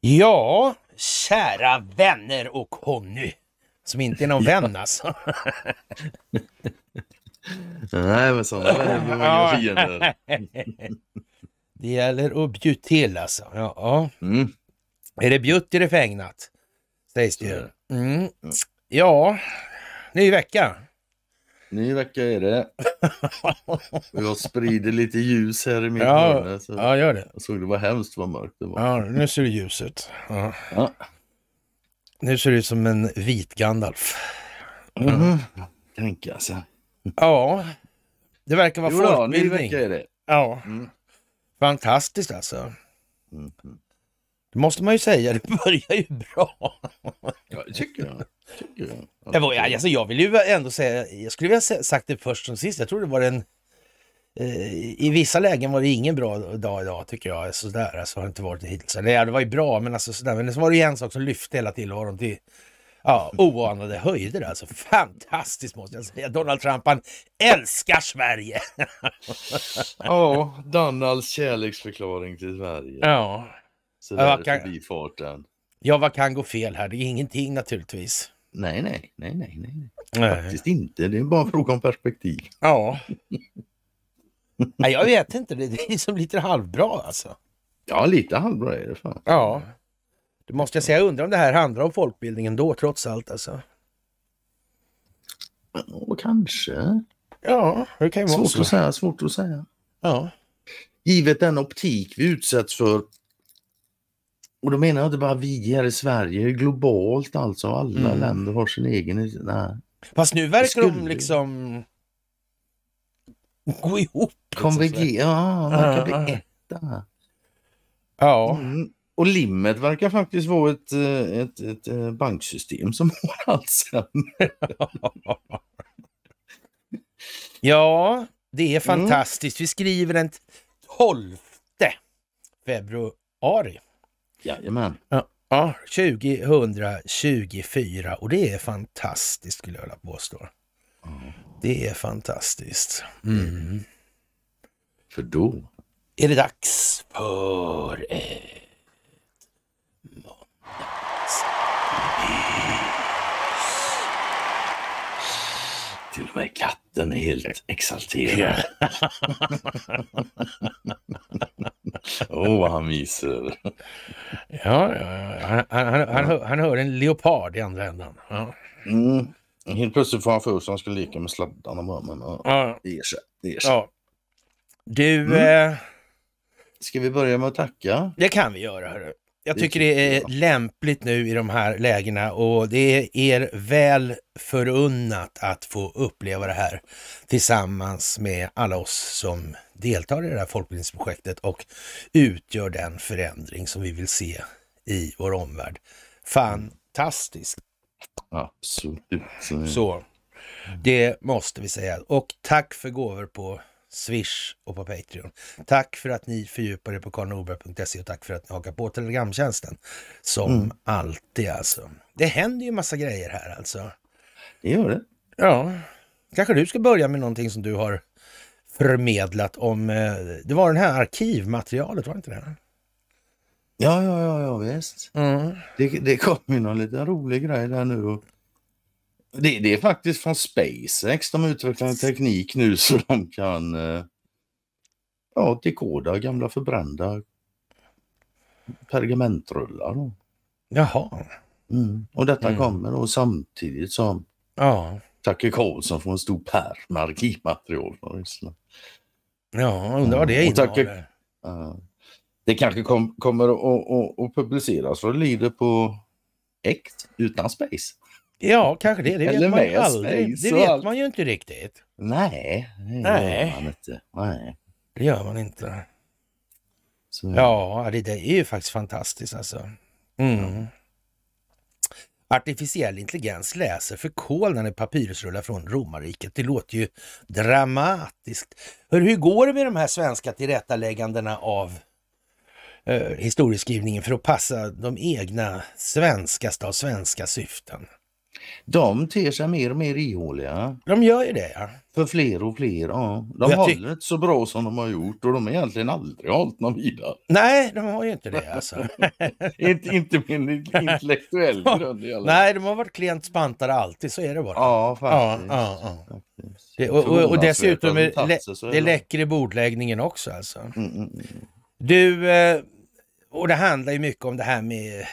Ja, kära vänner och Conny, Som inte är någon ja. vän alltså. Nej, men sådana vänner blir man fiender. Det gäller att bjuda till alltså. Ja. ja. Mm. Är det bjutt är det fägnat, Sägs det ju. Mm. Ja, ny vecka. Ny vecka är det. Jag sprider lite ljus här i mitt ja, minne. ja, gör det. Jag såg det var hemskt vad mörkt det var. Ja, nu ser det ljus ut. Ja. Ja. Nu ser det ut som en vit Gandalf. Mm. Mm. sig. Ja, det verkar vara jo, folkbildning. Då, ny vecka är det. Ja, mm. fantastiskt alltså. Mm. mm. Det måste man ju säga, det börjar ju bra. Ja, det tycker jag. Tycker jag. jag, alltså, jag vill ju ändå säga, jag skulle vilja sagt det först som sist, jag tror det var en eh, i vissa lägen var det ingen bra dag idag tycker jag. Sådär, alltså har det inte varit hittills. Det, det var ju bra, men alltså sådär. Men så var det ju en sak som lyfte hela tillvaron till ja, oanade höjder alltså. Fantastiskt måste jag säga. Donald Trump, han älskar Sverige! Ja, oh, Donalds kärleksförklaring till Sverige. Ja, sådär ja, kan... förbifarten. Ja, vad kan gå fel här? Det är ingenting naturligtvis. Nej, nej, nej, nej, nej. nej. Faktiskt inte. Det är bara en fråga om perspektiv. Ja. nej, jag vet inte. Det är liksom lite halvbra alltså. Ja, lite halvbra är det fan. Ja. Det måste jag säga. Jag undrar om det här handlar om folkbildningen då trots allt alltså. Ja, kanske. Ja, det kan ju vara svårt så. Att säga, svårt att säga. Ja. Givet den optik vi utsätts för och då menar jag inte bara vi här i Sverige, globalt alltså. Alla mm. länder har sin egen... Nej. Fast nu verkar skulle... de liksom gå ihop. Konvergera, ja, verkar uh, uh. bli ett ah, ah. Ja. Mm. Och limmet verkar faktiskt vara ett, eh, ett, ett eh, banksystem som har allt sämre. ja, det är mm. fantastiskt. Mm. Vi skriver den 12 februari. Jajamän. Ja, 2024 och det är fantastiskt skulle jag vilja påstå. Mm. Det är fantastiskt. Mm. För då är det dags för ett måndag. Till och med katten är helt exalterad. Åh, oh, vad han myser. Ja, ja, han, han, han, han, hör, han hör en leopard i andra änden. Ja. Mm. Helt plötsligt får han för sig att han ska leka med sladdarna med armen. ja. Det ger sig. Det ger sig. Ja. Du... Mm. Eh... Ska vi börja med att tacka? Det kan vi göra. Hörru jag tycker det är typ lämpligt nu i de här lägena och det är er väl förunnat att få uppleva det här tillsammans med alla oss som deltar i det här folkbildningsprojektet och utgör den förändring som vi vill se i vår omvärld. Fantastiskt! Absolut. Så, mm. det måste vi säga. Och tack för gåvor på Swish och på Patreon. Tack för att ni fördjupar er på karlnorberg.se och tack för att ni hakar på Telegramtjänsten. Som mm. alltid alltså. Det händer ju massa grejer här alltså. Det gör det. Ja. Kanske du ska börja med någonting som du har förmedlat om... Eh, det var den här arkivmaterialet, var det inte det? Ja, ja, ja, ja visst. Mm. Det, det kom ju någon liten rolig grej där nu. Och det, det, är faktiskt från SpaceX. De utvecklar en teknik nu så de kan eh, ja, dekoda gamla förbrända pergamentrullar. Jaha. Mm. Och detta mm. kommer då samtidigt som ja. Tucker Carlson får en stor pärm med arkivmaterial från Ryssland. Ja, undrar vad det mm. innehåller. Uh, det kanske kom, kommer att publiceras vad det lider på äkt utan space. Ja, kanske det. Det Eller vet man ju aldrig. Det vet allt. man ju inte riktigt. Nej, det Nej. gör man inte. Nej. Det gör man inte. Så. Ja, det där är ju faktiskt fantastiskt alltså. Mm. Artificiell intelligens läser för förkolnade papyrusrullar från romarriket. Det låter ju dramatiskt. Hör, hur går det med de här svenska tillrättaläggandena av eh, historieskrivningen för att passa de egna svenskaste av svenska syften? De ter sig mer och mer ihåliga. De gör ju det ja. För fler och fler, ja. De jag håller inte så bra som de har gjort och de har egentligen aldrig hållit någon vidare. Nej, de har ju inte det alltså. inte, inte på en intellektuell grund i alla Nej, de har varit klent spantade alltid, så är det bara. Ja, faktiskt. Ja, ja, ja. faktiskt. Det, och, och, och, dessutom, är, de det, det läcker i bordläggningen också alltså. Mm, mm, mm. Du, eh, och det handlar ju mycket om det här med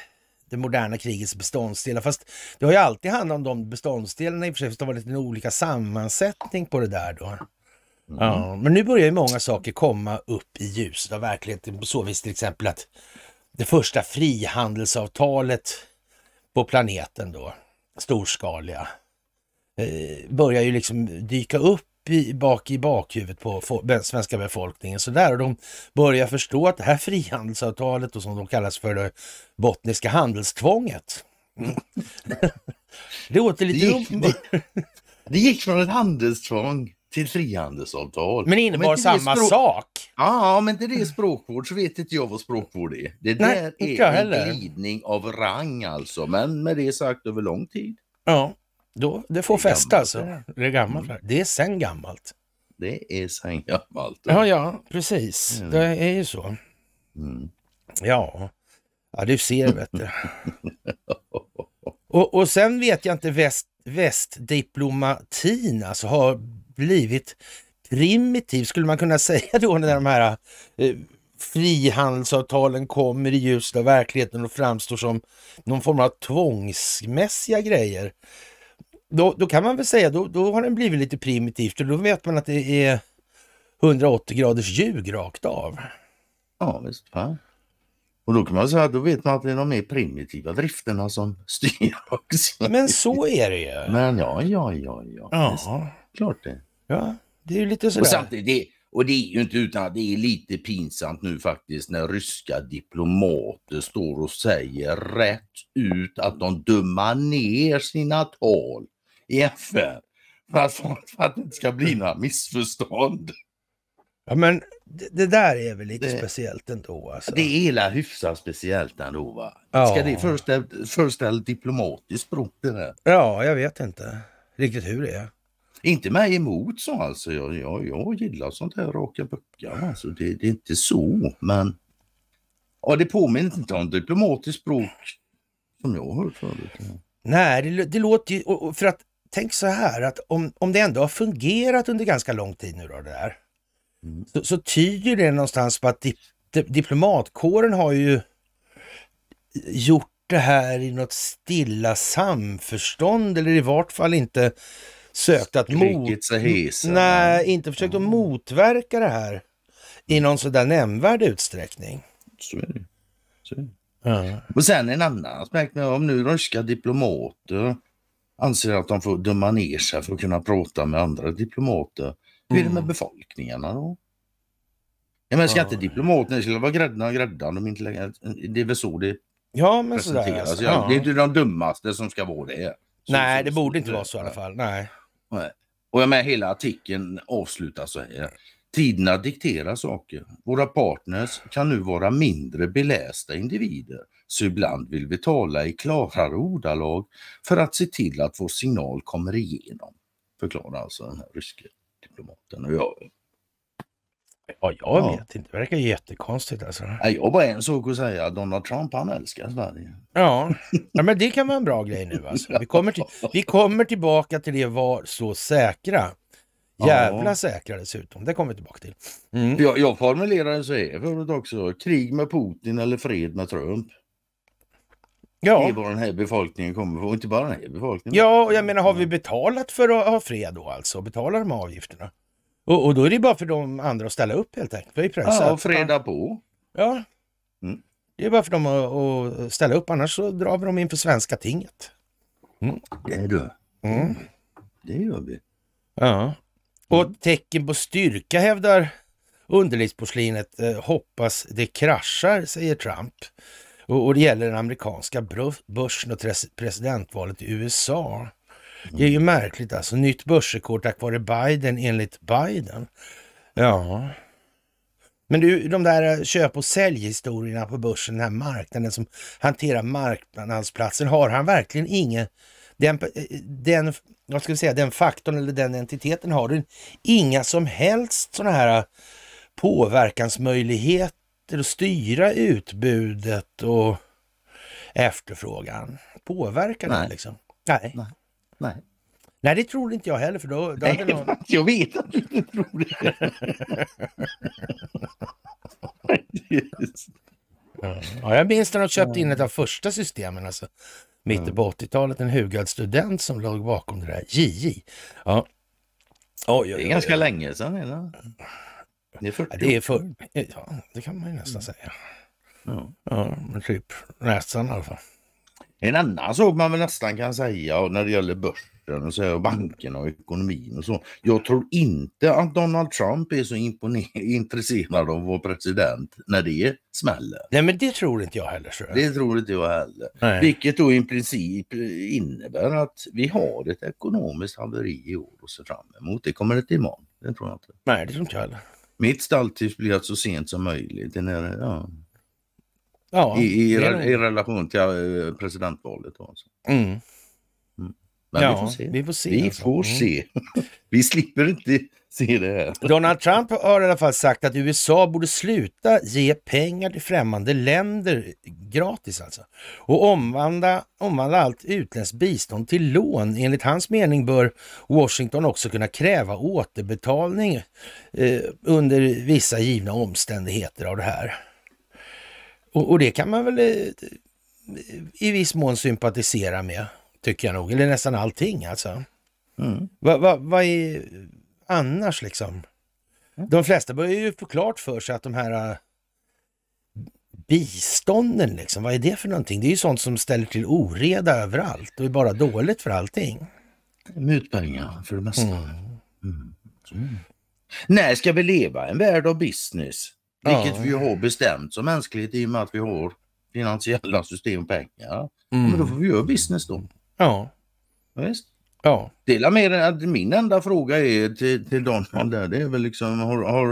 det moderna krigets beståndsdelar. Fast det har ju alltid handlat om de beståndsdelarna i och för sig, det har varit lite olika sammansättning på det där då. Mm. Ja, men nu börjar ju många saker komma upp i ljuset av verkligheten på så vis till exempel att det första frihandelsavtalet på planeten då, storskaliga, eh, börjar ju liksom dyka upp bak i bakhuvudet på den svenska befolkningen sådär och de börjar förstå att det här frihandelsavtalet och som de kallas för det botniska handelstvånget. det låter lite... Det gick, det, det gick från ett handelstvång till frihandelsavtal. Men innebar samma språk... sak? Ja, men det är språkvård så vet inte jag vad språkvård är. Det där Nej, är en heller. glidning av rang alltså, men med det sagt över lång tid. Ja, då, det får det fästa alltså? Det är gammalt? Mm. Det är sen gammalt? Det är sen gammalt. Ja, ja, precis. Mm. Det är ju så. Mm. Ja. ja, du ser vet du. och, och sen vet jag inte, väst, västdiplomatin alltså har blivit primitiv, skulle man kunna säga då när de här eh, frihandelsavtalen kommer i ljuset av verkligheten och framstår som någon form av tvångsmässiga grejer då, då kan man väl säga, då, då har den blivit lite primitivt och då vet man att det är 180 graders ljug rakt av. Ja, visst. Va? Och då kan man säga att då vet man att det är de mer primitiva drifterna som styr också. Men så är det ju. Men ja, ja, ja, ja. ja. klart det. Ja, det är ju lite sådär. Och samtidigt, det, och det är ju inte utan att det är lite pinsamt nu faktiskt när ryska diplomater står och säger rätt ut att de dummar ner sina tal i FN för att, för att det inte ska bli mm. några missförstånd. Ja, men det, det där är väl lite det, speciellt ändå? Alltså. Det är illa hyfsat speciellt ändå va? Ja. Ska det föreställa, diplomatiskt språk det där? Ja, jag vet inte riktigt hur det är. Inte mig emot så alltså. Jag, jag, jag gillar sånt här raka böcker. Alltså, det, det, är inte så men... Ja, det påminner inte om diplomatiskt språk som jag har hört förut. Nej, det, det låter ju... För att tänk så här att om, om det ändå har fungerat under ganska lång tid nu då det där, mm. så, så tyder det någonstans på att di, di, diplomatkåren har ju gjort det här i något stilla samförstånd eller i vart fall inte sökt att mot... Nej, inte försökt mm. att motverka det här i mm. någon sådär nämnvärd utsträckning. Så är det. Så är det. Mm. Och sen en annan aspekt, om nu ryska diplomater anser att de får döma ner sig för att kunna prata med andra diplomater. Hur är det med mm. befolkningarna då? Ja, men ska inte diplomaterna vara gräddan och gräddan? De inte, det är väl så det ja, men presenteras? Sådär, alltså. ja. Det är inte de dummaste som ska vara det. Nej, det borde inte vara så i alla fall. Nej. Och jag med hela artikeln avslutas så här. Tiderna dikterar saker. Våra partners kan nu vara mindre belästa individer så ibland vill vi tala i klarare ordalag för att se till att vår signal kommer igenom. Förklarar alltså den här ryske diplomaten. Och jag, ja, jag vet ja. inte. Det verkar jättekonstigt. Alltså. jag har bara en sak att säga. Donald Trump, han älskar Sverige. Ja, ja men det kan vara en bra grej nu. Alltså. Vi, kommer till, vi kommer tillbaka till det var så säkra. Jävla ja. säkra dessutom. Det kommer vi tillbaka till. Mm. Jag, jag formulerade så här förut också. Krig med Putin eller fred med Trump. Ja. Det är vad den här befolkningen kommer och inte bara den här befolkningen. Ja, och jag mm. menar har vi mm. betalat för att ha fred då alltså? Betalar de avgifterna? Och, och då är det bara för de andra att ställa upp helt enkelt. Vi Ja, och freda på. Ja. Mm. Det är bara för dem att, att, ställa upp, annars så drar vi dem inför svenska tinget. Mm. Det är du. Mm. Det gör vi. Ja. Och tecken på styrka hävdar underlivsporslinet. Eh, hoppas det kraschar, säger Trump. Och, och det gäller den amerikanska börsen och presidentvalet i USA. Det är ju mm. märkligt alltså. Nytt börsrekord tack vare Biden enligt Biden. Ja. Men du, de där eh, köp och säljhistorierna på börsen, den här marknaden som hanterar marknadsplatsen, har han verkligen ingen... Den, eh, den, vad ska vi säga, den faktorn eller den entiteten har den inga som helst sådana här eh, påverkansmöjligheter till att styra utbudet och efterfrågan. Påverkar det liksom? Nej. Nej. Nej. Nej, det tror inte jag heller. För då, då Nej, någon... Jag vet att du inte tror det. ja, jag minns när de köpte in ett av första systemen. Alltså. Mitten på 80-talet, en hugad student som låg bakom det där. JJ. Ja. Oj, oj, oj, det är ganska länge sedan. Eller? Det är 40 år. Det, är för, eh, ja, det kan man ju nästan mm. säga. Ja. ja, men typ nästan i alla fall. En annan sak man väl nästan kan säga när det gäller börsen och, så här, och bankerna och ekonomin och så. Jag tror inte att Donald Trump är så intresserad av att vara president när det smäller. Nej men det tror inte jag heller. Så. Det tror inte jag heller. Nej. Vilket då i princip innebär att vi har ett ekonomiskt haveri i år och se fram emot. Det kommer inte imorgon. Det tror jag inte. Nej det tror inte jag heller. Mitt stalltips blir att så sent som möjligt. Den är, ja. Ja, I, i, i relation till eh, presidentvalet. Alltså. Mm. mm. Men ja, vi får se. Vi får se. Vi, alltså. får mm. se. vi slipper inte det. Donald Trump har i alla fall sagt att USA borde sluta ge pengar till främmande länder gratis alltså och omvandla, omvandla allt utländskt bistånd till lån. Enligt hans mening bör Washington också kunna kräva återbetalning eh, under vissa givna omständigheter av det här. Och, och det kan man väl eh, i viss mån sympatisera med, tycker jag nog. Eller nästan allting alltså. Mm. Vad va, va är annars liksom? Mm. De flesta börjar ju få klart för sig att de här äh, bistånden, liksom, vad är det för någonting? Det är ju sånt som ställer till oreda överallt och är bara dåligt för allting. Mutpengar för det mesta. Mm. mm. Mm. När ska vi leva en värld av business? Vilket ja. vi har bestämt som mänsklighet i och med att vi har finansiella system och pengar. Mm. Men då mm. får vi göra business då. Ja. Visst? Ja. Det är mer att min enda fråga är till, till Donald där, det är väl liksom, har, har,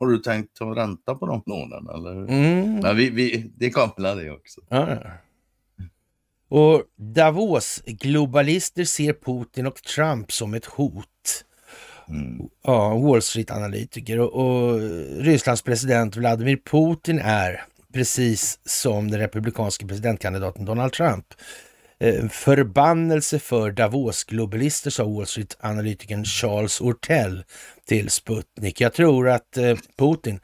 har du tänkt ta ränta på de lånen eller? Mm. Men vi, vi, det kopplar det också. Ja. Och Davos, globalister ser Putin och Trump som ett hot. Mm. Ja, Wall Street-analytiker och, och Rysslands president Vladimir Putin är precis som den republikanske presidentkandidaten Donald Trump Eh, förbannelse för Davos-globalister, sa Wall Street-analytikern Charles Ortell till Sputnik. Jag tror att eh, Putin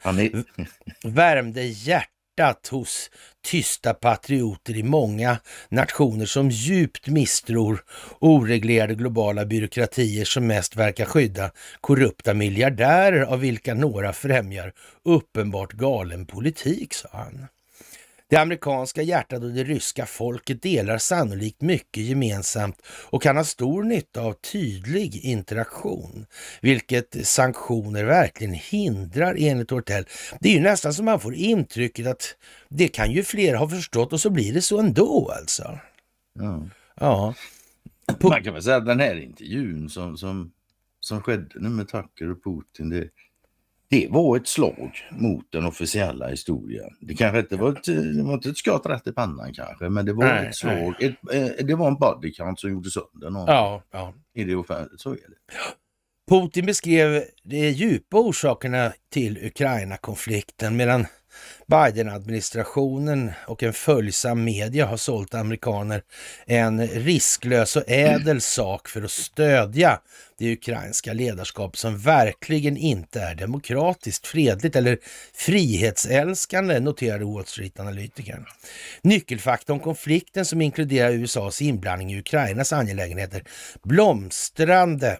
värmde hjärtat hos tysta patrioter i många nationer som djupt misstror oreglerade globala byråkratier som mest verkar skydda korrupta miljardärer av vilka några främjar uppenbart galen politik, sa han. Det amerikanska hjärtat och det ryska folket delar sannolikt mycket gemensamt och kan ha stor nytta av tydlig interaktion, vilket sanktioner verkligen hindrar enligt Hortell. Det är ju nästan som man får intrycket att det kan ju fler ha förstått och så blir det så ändå alltså. Ja. ja. På... Man kan väl säga att den här intervjun som, som, som skedde nu med Tucker och Putin, det, det var ett slag mot den officiella historien. Det kanske inte var ett, det var inte ett skott rätt i pannan kanske, men det var nej, ett slag. Ett, eh, det var en bodycount som gjorde sönder någon. Ja, ja. I det offentligt, så är det. Putin beskrev de djupa orsakerna till Ukraina-konflikten medan Biden-administrationen och en följsam media har sålt amerikaner en risklös och ädel sak för att stödja det ukrainska ledarskap som verkligen inte är demokratiskt, fredligt eller frihetsälskande, noterade Wall Street-analytikern. Nyckelfaktorn konflikten som inkluderar USAs inblandning i Ukrainas angelägenheter, blomstrande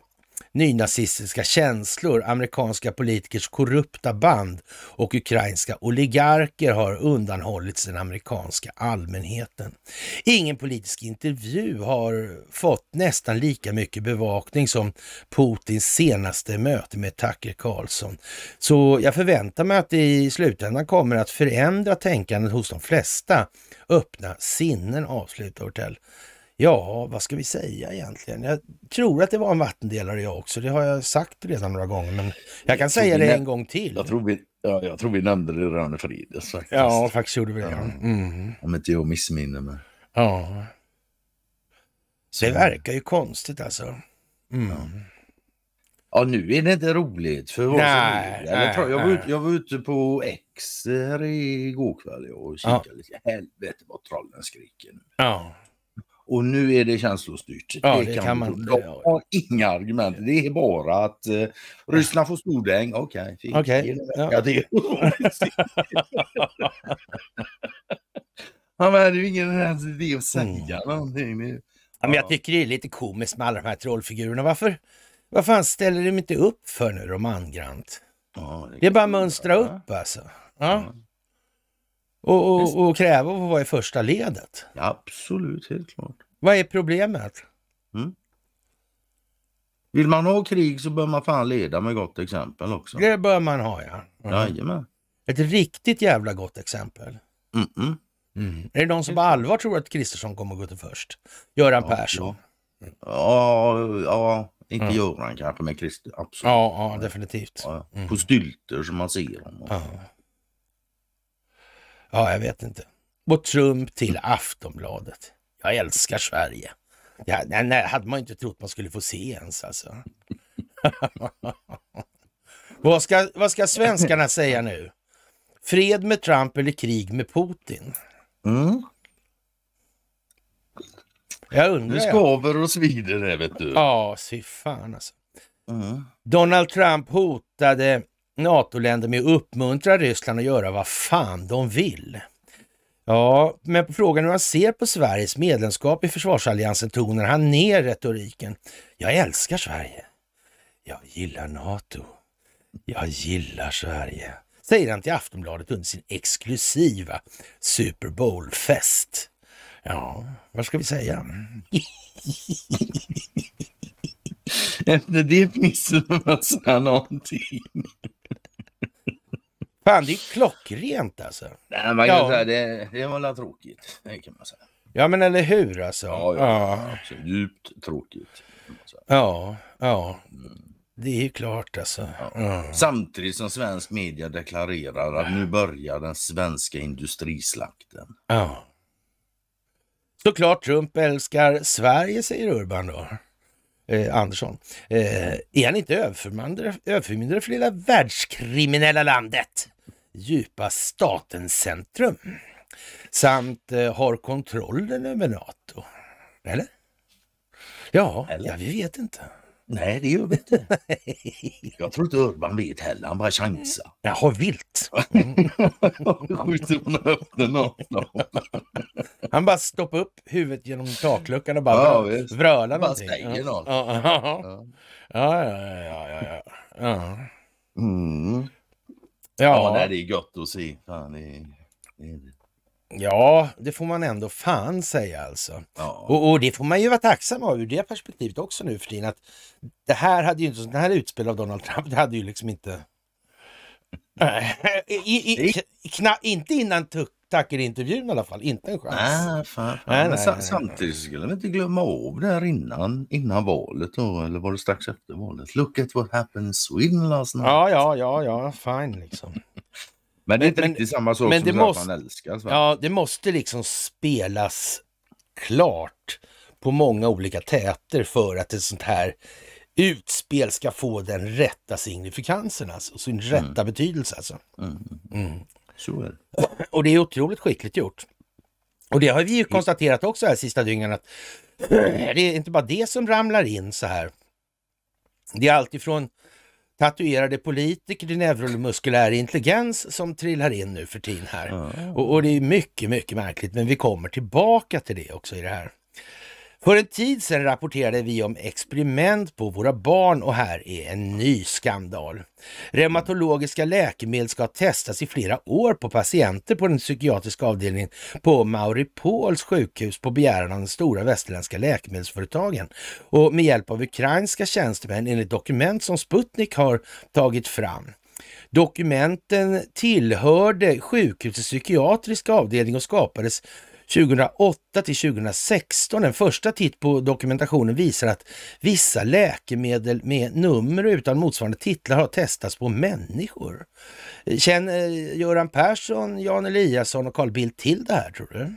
nynazistiska känslor, amerikanska politikers korrupta band och ukrainska oligarker har undanhållits den amerikanska allmänheten. Ingen politisk intervju har fått nästan lika mycket bevakning som Putins senaste möte med Tucker Carlson. Så jag förväntar mig att det i slutändan kommer att förändra tänkandet hos de flesta öppna sinnen, avslutar Hortell Ja, vad ska vi säga egentligen? Jag tror att det var en vattendelare jag också. Det har jag sagt redan några gånger, men jag kan jag säga det en gång till. Jag tror vi, ja, jag tror vi nämnde det redan i fredags Ja, faktiskt gjorde vi det. Ja. Mm. Om inte jag missminner mig. Ja. Så. Det verkar ju konstigt alltså. Mm. Ja. ja. nu är det inte roligt för nej, nej, jag, var ute, jag var ute på X eh, här igår kväll och kikade ja. lite. Helvete vad trollen skriker nu. Ja. Och nu är det känslostyrt. Ja, det, det kan, kan man De har inga argument. Det är bara att uh, Ryssland får stordäng. Okej, okay, okay. ja. det. Han hade ju ingen ens idé att säga mm. någonting. Nu. Ja, men jag tycker det är lite komiskt med alla de här trollfigurerna. Varför, vad fan ställer de inte upp för nu, romangrant? Ja, det, det är bara att mönstra upp alltså. Ja. ja. Och, och, och, kräva att få vara i första ledet. absolut, helt klart. Vad är problemet? Mm. Vill man ha krig så bör man fan leda med gott exempel också. Det bör man ha ja. Mm. Jajamän. Ett riktigt jävla gott exempel. Mm -mm. Mm. Är det någon som på allvar tror att Kristersson kommer att gå till först? Göran ja, Persson? Ja. ja, ja inte mm. Göran kanske, men Kristersson. Absolut. Ja, ja definitivt. Mm. På stylter som man ser honom. Ja. ja, jag vet inte. Och Trump till Aftonbladet. Jag älskar Sverige. Ja, nej, nej, hade man inte trott man skulle få se ens alltså. vad, ska, vad ska svenskarna säga nu? Fred med Trump eller krig med Putin? Mm. Jag undrar. Det skaver och svider det vet du. Ja, fy fan alltså. Mm. Donald Trump hotade NATO-länder med att uppmuntra Ryssland att göra vad fan de vill. Ja, men på frågan hur han ser på Sveriges medlemskap i försvarsalliansen tonar han ner retoriken. Jag älskar Sverige. Jag gillar NATO. Jag gillar Sverige. Säger han till Aftonbladet under sin exklusiva Super Bowl-fest. Ja, vad ska vi säga? Efter det missade man någonting. Fan, det är klockrent alltså. Nej, man kan ja. säga, det, det var tråkigt. Det kan man säga. Ja, men eller hur alltså. Ja, ja, ja. djupt tråkigt. Ja, ja. Mm. Det är ju klart alltså. Ja. Samtidigt som svensk media deklarerar att nu börjar den svenska industrislakten. Ja. Såklart Trump älskar Sverige, säger Urban då. Eh, Andersson. Eh, är han inte överförmyndare för lilla världskriminella landet? djupa statens centrum samt eh, har kontrollen över Nato. Eller? Ja, Eller? ja vi vet inte. Nej, det gör vi inte. Jag tror inte Urban vet heller, han bara chansar. Jaha, vilt. Han bara stoppar upp huvudet genom takluckan och bara ja, brölar, brölar någonting. Bara säger något. Ja, ja, ja. ja, ja, ja, ja. ja. Mm. Ja, ja nej, det är gott att se. Fan, det Det Ja, det får man ändå fan säga alltså. Ja. Och, och, det får man ju vara tacksam av ur det perspektivet också nu för tiden. Att det här hade ju inte, den här utspel av Donald Trump, det hade ju liksom inte... I, i, kna, inte innan Tuck intervjun i alla fall. Inte en chans. Nej, fan, fan. Nej, nej, nej, samtidigt skulle man inte glömma av det här innan, innan valet då, eller var det strax efter valet? Look at what happened in Sweden last night. Ja, ja, ja, ja, fine liksom. men det är inte men, riktigt samma sak men som det måste, att man älskar. Sverige. Ja, det måste liksom spelas klart på många olika täter för att ett sånt här utspel ska få den rätta signifikansen, alltså sin mm. rätta mm. betydelse. Alltså. Mm. Mm. Så är det. Och det är otroligt skickligt gjort. Och det har vi ju konstaterat också här sista dygnen att det är inte bara det som ramlar in så här. Det är alltifrån tatuerade politiker till neuromuskulär intelligens som trillar in nu för tiden här. Och, och det är mycket, mycket märkligt, men vi kommer tillbaka till det också i det här. För en tid sedan rapporterade vi om experiment på våra barn och här är en ny skandal. Reumatologiska läkemedel ska testas i flera år på patienter på den psykiatriska avdelningen på Mauripols sjukhus på begäran av de stora västerländska läkemedelsföretagen och med hjälp av ukrainska tjänstemän enligt dokument som Sputnik har tagit fram. Dokumenten tillhörde sjukhusets psykiatriska avdelning och skapades 2008 till 2016. En första titt på dokumentationen visar att vissa läkemedel med nummer utan motsvarande titlar har testats på människor. Känner eh, Göran Persson, Jan Eliasson och Carl Bildt till det här tror du?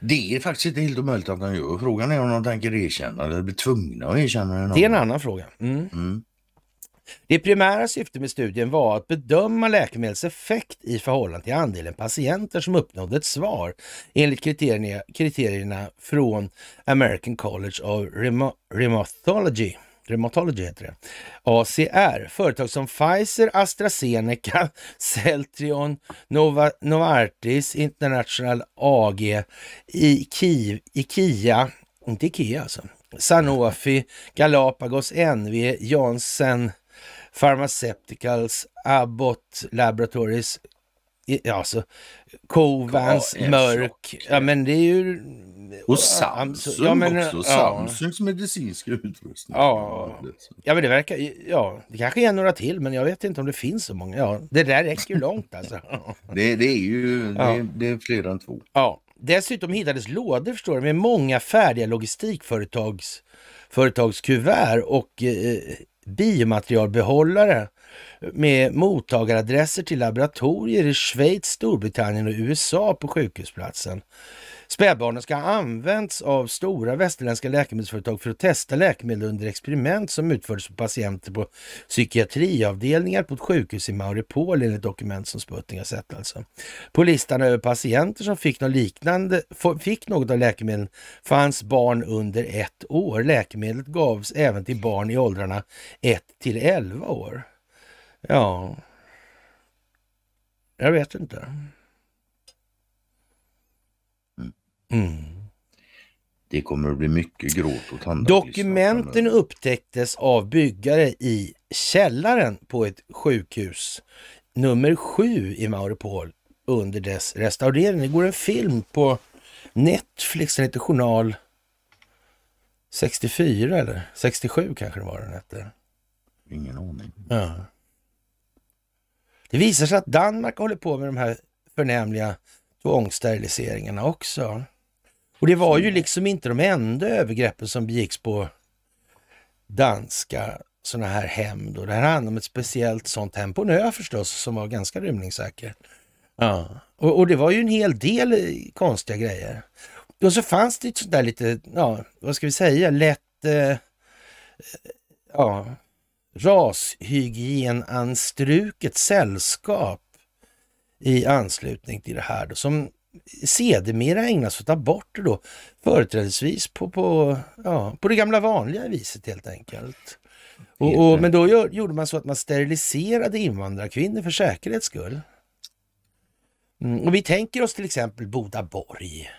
Det är faktiskt inte helt omöjligt att de gör. Frågan är om de tänker erkänna eller blir tvungna att erkänna det. Det är en annan fråga. Mm. Mm. Det primära syftet med studien var att bedöma läkemedels effekt i förhållande till andelen patienter som uppnådde ett svar enligt kriterierna, kriterierna från American College of Rheumatology. Rheumatology heter det. ACR, företag som Pfizer, AstraZeneca, Celtrion, Nova, Novartis, International AG, IKI, IKEA, inte IKEA alltså, Sanofi, Galapagos, NV, Janssen, Pharmaceuticals, Abbott Laboratories, alltså Covans, ja, Mörk. Ja eh, men det är ju... Och Samsung ja, men, också. Ja. Samsungs medicinska utrustning. Ja. ja men det verkar... Ja det kanske är några till men jag vet inte om det finns så många. Ja, det där räcker ju långt alltså. det, det är ju det, det är fler än två. Ja. Dessutom hittades lådor förstår du, med många färdiga logistikföretags företags kuvert och eh, biomaterialbehållare med mottagaradresser till laboratorier i Schweiz, Storbritannien och USA på sjukhusplatsen. Spädbarnen ska ha använts av stora västerländska läkemedelsföretag för att testa läkemedel under experiment som utfördes på patienter på psykiatriavdelningar på ett sjukhus i Mauripol enligt dokument som Sputnik har sett alltså. På listan över patienter som fick något liknande, fick något av läkemedlen fanns barn under ett år. Läkemedlet gavs även till barn i åldrarna 1 till 11 år. Ja, jag vet inte. Mm. Det kommer att bli mycket gråt och tandar. Dokumenten upptäcktes av byggare i källaren på ett sjukhus, nummer sju i Mauripol, under dess restaurering. Det går en film på Netflix, den heter Journal 64 eller 67 kanske det var den hette. Ingen aning. Ja. Det visar sig att Danmark håller på med de här förnämliga tvångssteriliseringarna också. Och det var ju liksom inte de enda övergreppen som begicks på danska sådana här hem. Då. Det här handlade om ett speciellt sådant hem på en ö förstås som var ganska rymningssäkert. Ja. Och, och, det var ju en hel del eh, konstiga grejer. Och så fanns det ett sånt där lite, ja, vad ska vi säga, lätt eh, eh ja, rashygienanstruket sällskap i anslutning till det här då, som sedermera ägnas åt aborter då, företrädesvis på, på, ja, på det gamla vanliga viset helt enkelt. Och, och, men då gör, gjorde man så att man steriliserade invandrarkvinnor för säkerhets skull. Mm, och vi tänker oss till exempel Bodaborg,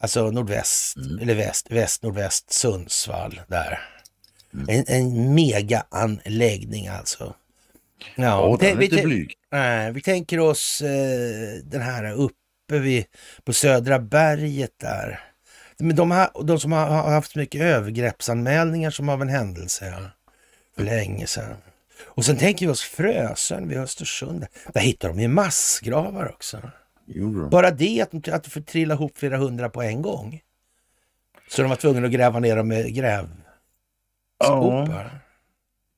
alltså nordväst, mm. eller väst, väst, nordväst, Sundsvall där. Mm. En, en megaanläggning alltså. Ja, ja den är lite blyg. Nej, vi tänker oss eh, den här upp uppe vid, på Södra berget där. Men de, här, de som har haft mycket övergreppsanmälningar som av en händelse ja, för länge sedan. Och sen tänker vi oss Frösön vid Östersund. Där hittar de ju massgravar också. Jo. Bara det att, att de trilla ihop flera hundra på en gång. Så de var tvungna att gräva ner dem med grävskopar. Ja.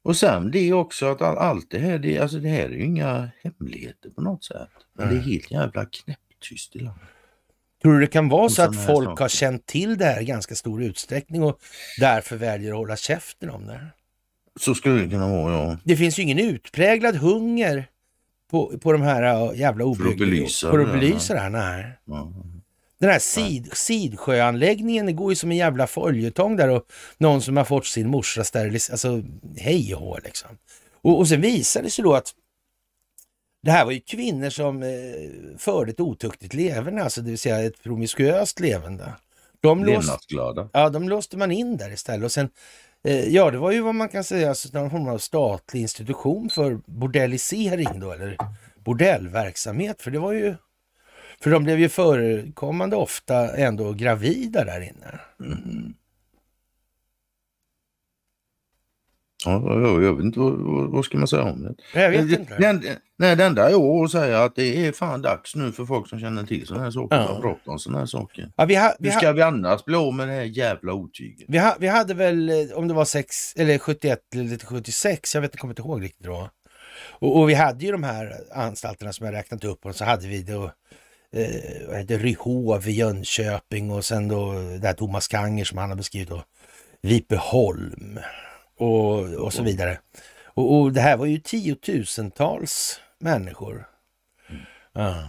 Och sen det är också att allt det här, det, alltså det här är ju inga hemligheter på något sätt. Men mm. det är helt jävla knäppt tyst i landet. Tror du det kan vara så att folk saker. har känt till det här i ganska stor utsträckning och därför väljer att hålla käften om det? Så skulle det kunna vara, ja. Det finns ju ingen utpräglad hunger på, på de här äh, jävla obygderna. För att belysa det här, nej. Ja. Den här sid, Sidsjöanläggningen, går ju som en jävla följetong där och någon som har fått sin morsa steriliserad, alltså hej och hå liksom. Och, och sen visar det sig då att det här var ju kvinnor som eh, förde ett otuktigt leverne, alltså det vill säga ett promiskuöst levande. De Levnadsglada. Låst, ja, de låste man in där istället. Och sen, eh, ja, det var ju vad man kan säga, alltså någon form av statlig institution för bordellisering då, eller bordellverksamhet. För det var ju, för de blev ju förekommande ofta ändå gravida där inne. Mm. Ja, jag, vet inte vad, vad, ska man säga om det? Jag vet eh, inte. nej, det enda jag har att säga är att det är fan dags nu för folk som känner till sådana här saker ja. att prata om sådana här saker. Ja, vi ha, vi Hur ska ha... vi annars bli av med det här jävla otyget? Vi, ha, vi hade väl, eh, om det var sex, eller 71 eller 76, jag vet inte, kommer inte ihåg riktigt då. Och, och, vi hade ju de här anstalterna som jag räknat upp och så hade vi då eh, vad Ryhov i Jönköping och sen då det här Thomas Kanger som han har beskrivit och Vipeholm och, och så vidare. Och, och, det här var ju tiotusentals människor. Mm. Ja.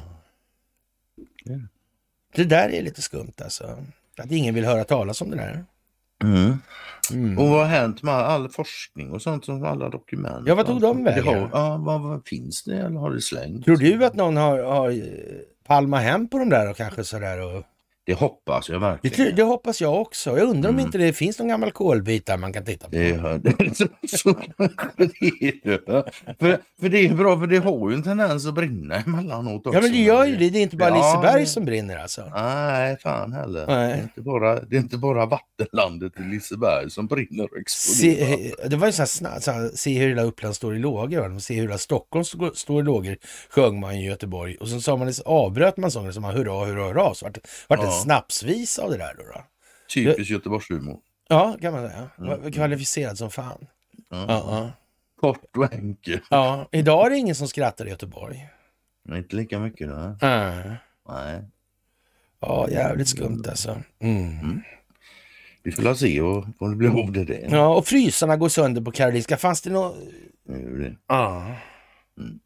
Det där är lite skumt alltså. Att ingen vill höra talas om det där. Mm. Mm. Och vad har hänt med all forskning och sånt som alla dokument? Ja, vad tog de vägen? Ja, vad, vad, finns det eller har det slängts? Tror du att någon har, har palmat hem på de där och kanske sådär och det hoppas jag verkligen. Det, det hoppas jag också. Jag undrar om mm. inte det finns någon gammal kolbit där man kan titta på. Det det för, för det är bra, för det har ju en tendens att brinna emellanåt också. Ja, men det gör ju det. Det är inte bara ja. Liseberg som brinner alltså. Nej, fan heller. Nej. Det, är inte bara, det är inte bara vattenlandet i Liseberg som brinner och exploderar. Se, det var ju så här, snabbt, så här, se hur hela Uppland står i lågor. Se hur hela Stockholm stå, står i lågor sjöng man i Göteborg. Och så sa man, avbröt man sången som man hurra, hurra, hurra. Så vart, vart ja snapsvis av det där. Då, då. Typisk Göteborgshumor. Ja, kan man säga. Mm. mm. Kvalificerad som fan. Ja. Ja. Kort och enkel. Ja, idag är det ingen som skrattar i Göteborg. Men inte lika mycket. Då. Äh. Nej. Ja, jävligt skumt alltså. Mm. Mm. Vi får se om det blir av det där. Ja, och frysarna går sönder på Karolinska. Fanns det något... Ja. Mm.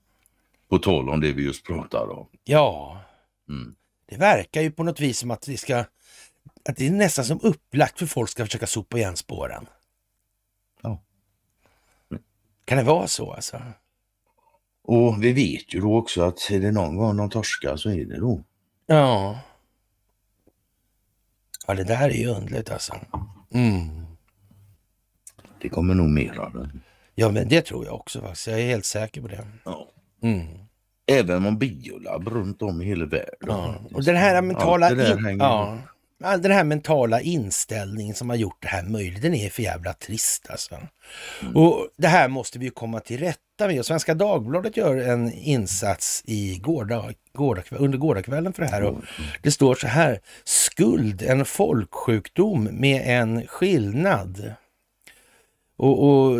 På tal om det vi just pratade om. Ja. Mm. Det verkar ju på något vis som att det ska, att det är nästan som upplagt för folk ska försöka sopa igen spåren. Ja. Kan det vara så alltså? Och vi vet ju då också att är det någon gång de torskar så är det då. Ja. Ja, det där är ju underligt alltså. Mm. Det kommer nog mer av det. Ja, men det tror jag också faktiskt. Jag är helt säker på det. Ja. Mm även om biolab runt om i hela världen. Ja. Liksom. Och den här mentala... Allt det där ja. den här mentala inställningen som har gjort det här möjligt, den är för jävla trist alltså. Mm. Och det här måste vi ju komma till rätta med. Svenska Dagbladet gör en insats i gårdag, gårdagkväll, under gårdagskvällen för det här. Och mm. det står så här, skuld, en folksjukdom med en skillnad. Och, och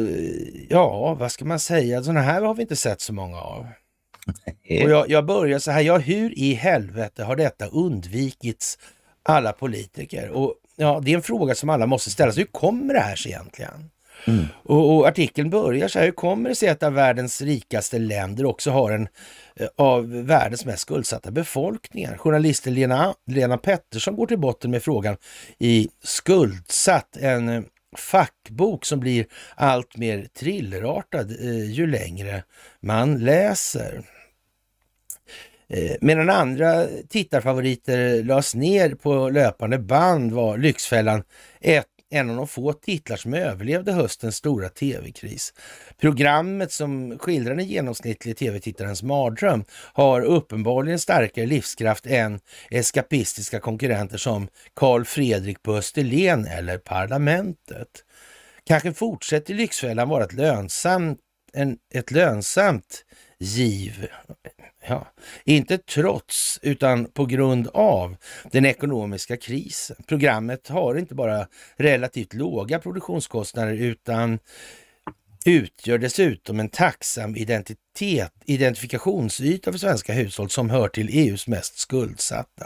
ja, vad ska man säga, sådana här har vi inte sett så många av. Och jag, jag börjar så här, ja hur i helvete har detta undvikits alla politiker? Och ja, det är en fråga som alla måste ställa sig. Hur kommer det här sig egentligen? Mm. Och, och, artikeln börjar så här, hur kommer det sig att världens rikaste länder också har en eh, av världens mest skuldsatta befolkningar? Journalisten Lena, Lena Pettersson går till botten med frågan i Skuldsatt, en eh, fackbok som blir allt mer thrillerartad eh, ju längre man läser. Eh, medan andra tittarfavoriter lades ner på löpande band var Lyxfällan 1 en av de få titlar som överlevde höstens stora tv-kris. Programmet som skildrar den genomsnittliga tv-tittarens mardröm har uppenbarligen starkare livskraft än eskapistiska konkurrenter som Karl Fredrik på Österlen eller Parlamentet. Kanske fortsätter Lyxfällan vara ett lönsamt, en, ett lönsamt giv. Ja. Inte trots, utan på grund av den ekonomiska krisen. Programmet har inte bara relativt låga produktionskostnader utan utgör dessutom en tacksam identitet, identifikationsyta för svenska hushåll som hör till EUs mest skuldsatta.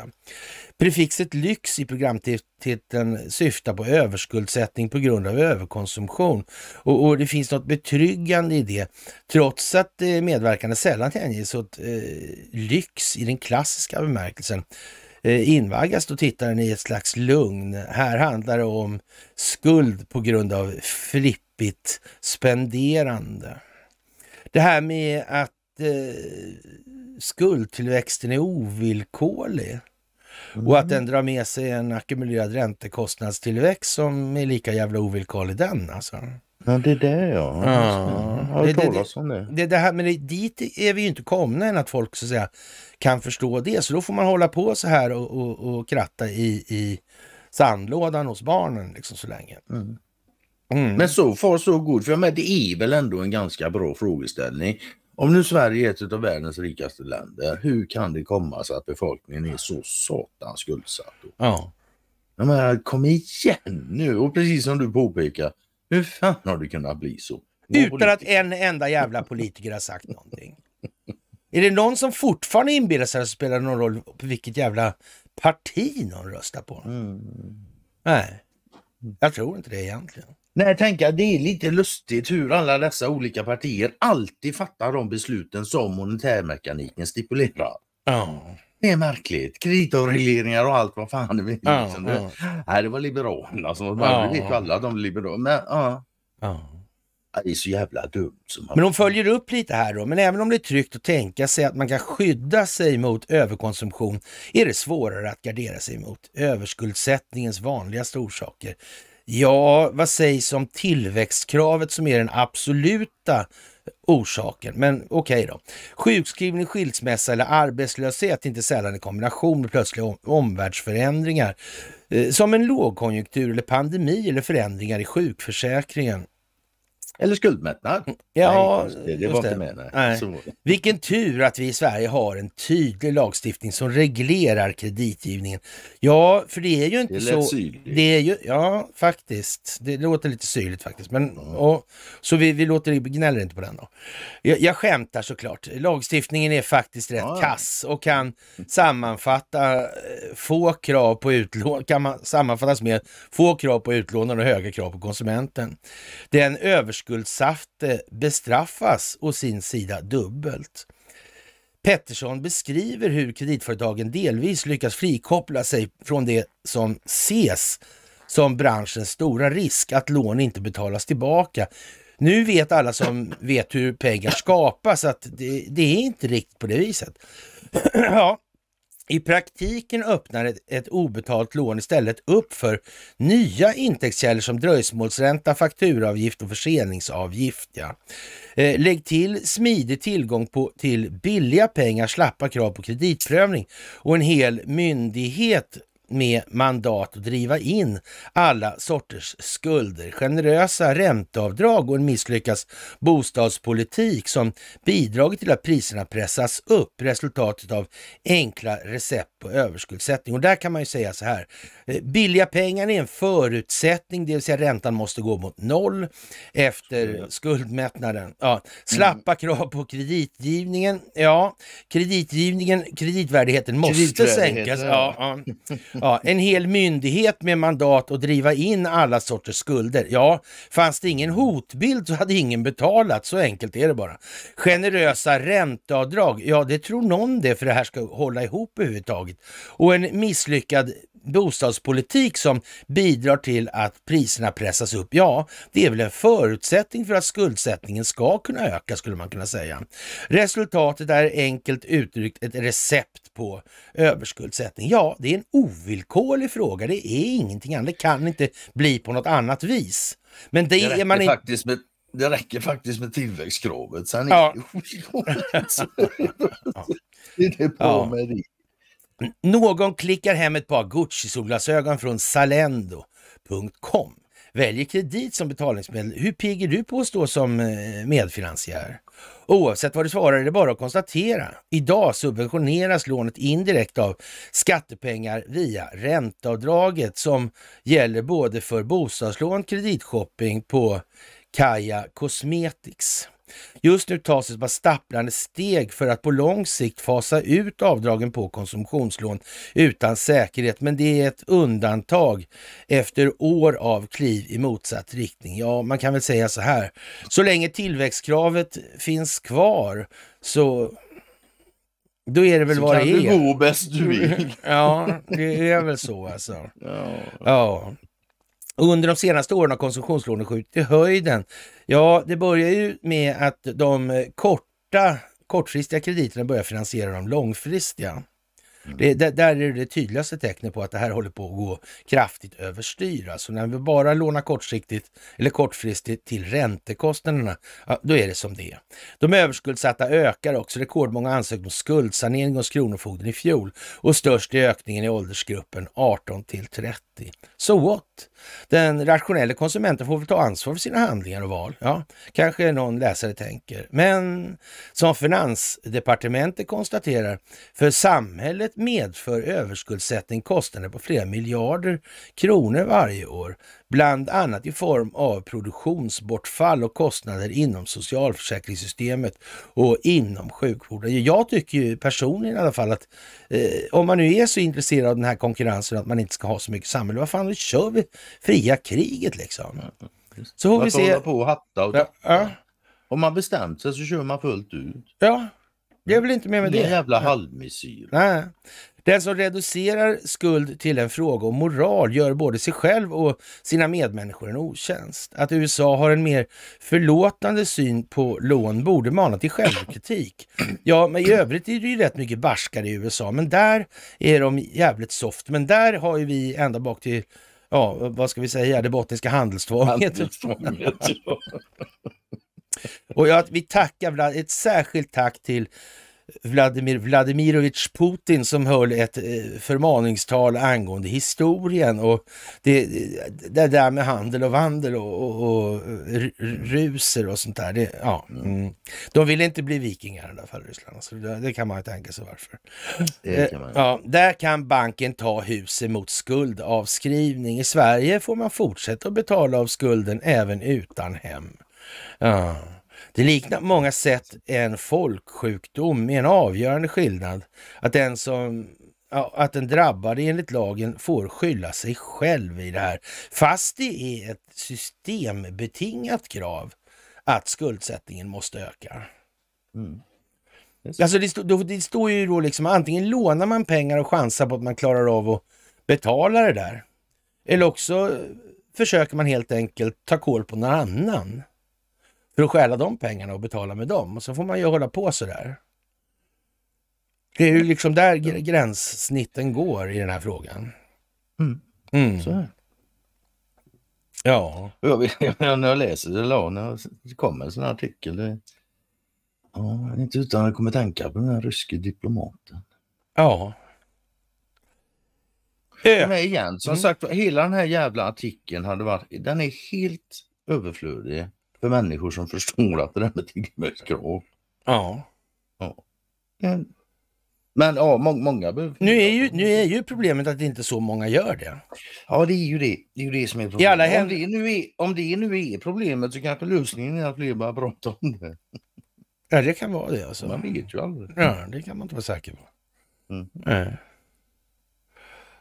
Prefixet lyx i programtiteln syftar på överskuldsättning på grund av överkonsumtion och, och det finns något betryggande i det trots att eh, medverkande sällan hänges åt eh, lyx i den klassiska bemärkelsen Eh, invaggas då tittaren i ett slags lugn. Här handlar det om skuld på grund av flippigt spenderande. Det här med att eh, skuldtillväxten är ovillkorlig och att den mm. drar med sig en ackumulerad räntekostnadstillväxt som är lika jävla ovillkorlig den alltså. Ja, det är det ja. ja. har hört talas om det. det, det här, men det, dit är vi ju inte komna än att folk så att säga, kan förstå det. Så då får man hålla på så här och, och, och kratta i, i sandlådan hos barnen liksom så länge. Mm. Mm. Men så far så god, för jag med, det är väl ändå en ganska bra frågeställning. Om nu Sverige är ett av världens rikaste länder, hur kan det komma sig att befolkningen är så satans skuldsatt? Då? Ja. Jag menar, kom igen nu! Och precis som du påpekar, hur fan har det kunnat bli så? Vår Utan politiker. att en enda jävla politiker har sagt någonting. Är det någon som fortfarande inbillar sig att det spelar någon roll på vilket jävla parti någon röstar på? Mm. Nej, jag tror inte det egentligen. Nej, tänk att det är lite lustigt hur alla dessa olika partier alltid fattar de besluten som monetärmekaniken stipulerar. Ja. Det är märkligt. Kreditavregleringar och allt vad fan det vill. Ja, liksom. ja. Nej, det var Liberalerna som var ja, Det vet ju alla de liberalerna. Men, ja. ja. Det är så jävla dumt. Som men de följer upp lite här då. Men även om det är tryggt att tänka sig att man kan skydda sig mot överkonsumtion är det svårare att gardera sig mot överskuldsättningens vanligaste orsaker. Ja, vad sägs om tillväxtkravet som är den absoluta orsaken? Men okej okay då. Sjukskrivning, skilsmässa eller arbetslöshet, inte sällan i kombination med plötsliga omvärldsförändringar eh, som en lågkonjunktur eller pandemi eller förändringar i sjukförsäkringen. Eller skuldmättnad. Mm, ja, nej, det, var det. inte med. Nej. Nej. Vilken tur att vi i Sverige har en tydlig lagstiftning som reglerar kreditgivningen. Ja, för det är ju inte det så... Det är ju, ja, faktiskt. Det låter lite syrligt faktiskt. Men, och, så vi, vi låter, gnäller inte på den då. Jag, jag skämtar såklart. Lagstiftningen är faktiskt rätt ja. kass och kan sammanfatta få krav på utlån, kan man sammanfattas med få krav på utlånaren och höga krav på konsumenten. Den överskrider överskuldsafte eh, bestraffas å sin sida dubbelt. Pettersson beskriver hur kreditföretagen delvis lyckas frikoppla sig från det som ses som branschens stora risk, att lån inte betalas tillbaka. Nu vet alla som vet hur pengar skapas att det, det är inte riktigt på det viset. ja, i praktiken öppnar ett, ett, obetalt lån istället upp för nya intäktskällor som dröjsmålsränta, fakturaavgift och förseningsavgift. Ja. Eh, lägg till smidig tillgång på, till billiga pengar, slappa krav på kreditprövning och en hel myndighet med mandat att driva in alla sorters skulder, generösa ränteavdrag och en misslyckas bostadspolitik som bidragit till att priserna pressas upp. Resultatet av enkla recept på överskuldsättning. Och där kan man ju säga så här, eh, billiga pengar är en förutsättning, det vill säga räntan måste gå mot noll efter skuldmättnaden. Ja. Mm. Slappa krav på kreditgivningen, ja, kreditgivningen, kreditvärdigheten måste sänkas. Ja, ja. Ja, en hel myndighet med mandat att driva in alla sorters skulder. Ja, fanns det ingen hotbild så hade ingen betalat. Så enkelt är det bara. Generösa ränteavdrag. Ja, det tror någon det för det här ska hålla ihop överhuvudtaget. Och en misslyckad bostadspolitik som bidrar till att priserna pressas upp, ja, det är väl en förutsättning för att skuldsättningen ska kunna öka, skulle man kunna säga. Resultatet är enkelt uttryckt ett recept på överskuldsättning. Ja, det är en ovillkorlig fråga. Det är ingenting annat. Det kan inte bli på något annat vis. Men det, det är man Faktiskt med det räcker faktiskt med tillväxtkravet. Sen är ja. det ja. det på ja. med det. Någon klickar hem ett par Gucci-solglasögon från salendo.com. Väljer kredit som betalningsmedel. Hur pigg är du på att stå som eh, medfinansiär? Oavsett vad du svarar är det bara att konstatera. Idag subventioneras lånet indirekt av skattepengar via ränteavdraget som gäller både för bostadslån, kreditshopping på Kaja Cosmetics. Just nu tas ett par stapplande steg för att på lång sikt fasa ut avdragen på konsumtionslån utan säkerhet, men det är ett undantag efter år av kliv i motsatt riktning. Ja, man kan väl säga så här, så länge tillväxtkravet finns kvar så då är det väl vad det är. Så kan du bo bäst du vill. ja, det är väl så alltså. Ja. ja under de senaste åren har konsumtionslånen skjutit i höjden. Ja, det börjar ju med att de eh, korta, kortfristiga krediterna börjar finansiera de långfristiga. Mm. Det, där, där är det tydligaste tecknet på att det här håller på att gå kraftigt överstyr. Alltså när vi bara lånar kortsiktigt eller kortfristigt till räntekostnaderna, ja, då är det som det är. De överskuldsatta ökar också. Rekordmånga ansökte om skuldsanering hos Kronofogden i fjol och störst är ökningen i åldersgruppen 18 till 30. So what? Den rationella konsumenten får väl ta ansvar för sina handlingar och val. Ja, kanske någon läsare tänker. Men som Finansdepartementet konstaterar, för samhället medför överskuldsättning kostnader på flera miljarder kronor varje år bland annat i form av produktionsbortfall och kostnader inom socialförsäkringssystemet och inom sjukvården. Jag tycker ju personligen i alla fall att eh, om man nu är så intresserad av den här konkurrensen att man inte ska ha så mycket samhälle, vad fan, då kör vi fria kriget liksom. Mm, mm, så får vi se. Hålla på och hatta och ja, ja. Om man bestämt sig så kör man fullt ut. Ja, det är väl inte mer med det. Det är jävla halvmesyr. Den som reducerar skuld till en fråga om moral gör både sig själv och sina medmänniskor en otjänst. Att USA har en mer förlåtande syn på lån borde mana till självkritik. Ja, men i övrigt är det ju rätt mycket barskare i USA, men där är de jävligt soft. Men där har ju vi ända bak till ja, vad ska vi säga, det bottniska handelstvånget. handelstvånget ja. Och vi tackar, ett särskilt tack till Vladimir Vladimirovich Putin som höll ett eh, förmaningstal angående historien och det, det där med handel och vandel och, och, och eh, ruser och sånt där. Det, ja. Mm. De ville inte bli vikingar i alla fall, Ryssland. Så det, det kan man ju tänka sig varför. Eh, man... Ja, där kan banken ta huset mot skuldavskrivning. I Sverige får man fortsätta att betala av skulden även utan hem. Ja. Det liknar på många sätt en folksjukdom med en avgörande skillnad. Att den som att den drabbade enligt lagen får skylla sig själv i det här. Fast det är ett systembetingat krav att skuldsättningen måste öka. Mm. Det alltså det, stå, det, står ju då liksom antingen lånar man pengar och chansar på att man klarar av att betala det där. Eller också försöker man helt enkelt ta koll på någon annan för att stjäla de pengarna och betala med dem. Och så får man ju hålla på sådär. Det är ju mm. liksom där gränssnitten går i den här frågan. Mm. Mm. Så är Ja. Jag, jag, när jag läser det, eller när det kommer en sån här artikel, det, ja, inte utan att jag kommer tänka på den här ryske diplomaten. Ja. Den igen, som mm. sagt hela den här jävla artikeln hade varit, den är helt överflödig för människor som förstår att det där med tillväxtkrav. Ja. ja. Men ja, må många behöver... Nu är, ju, nu är ju problemet att inte så många gör det. Ja, det är ju det. Det är ju det som är problemet. I alla hem... om, det nu är, om det nu är problemet så kanske lösningen är att fler bara prata om det. Ja, det kan vara det alltså. Man vet ju aldrig. Ja, det kan man inte vara säker på. Mm.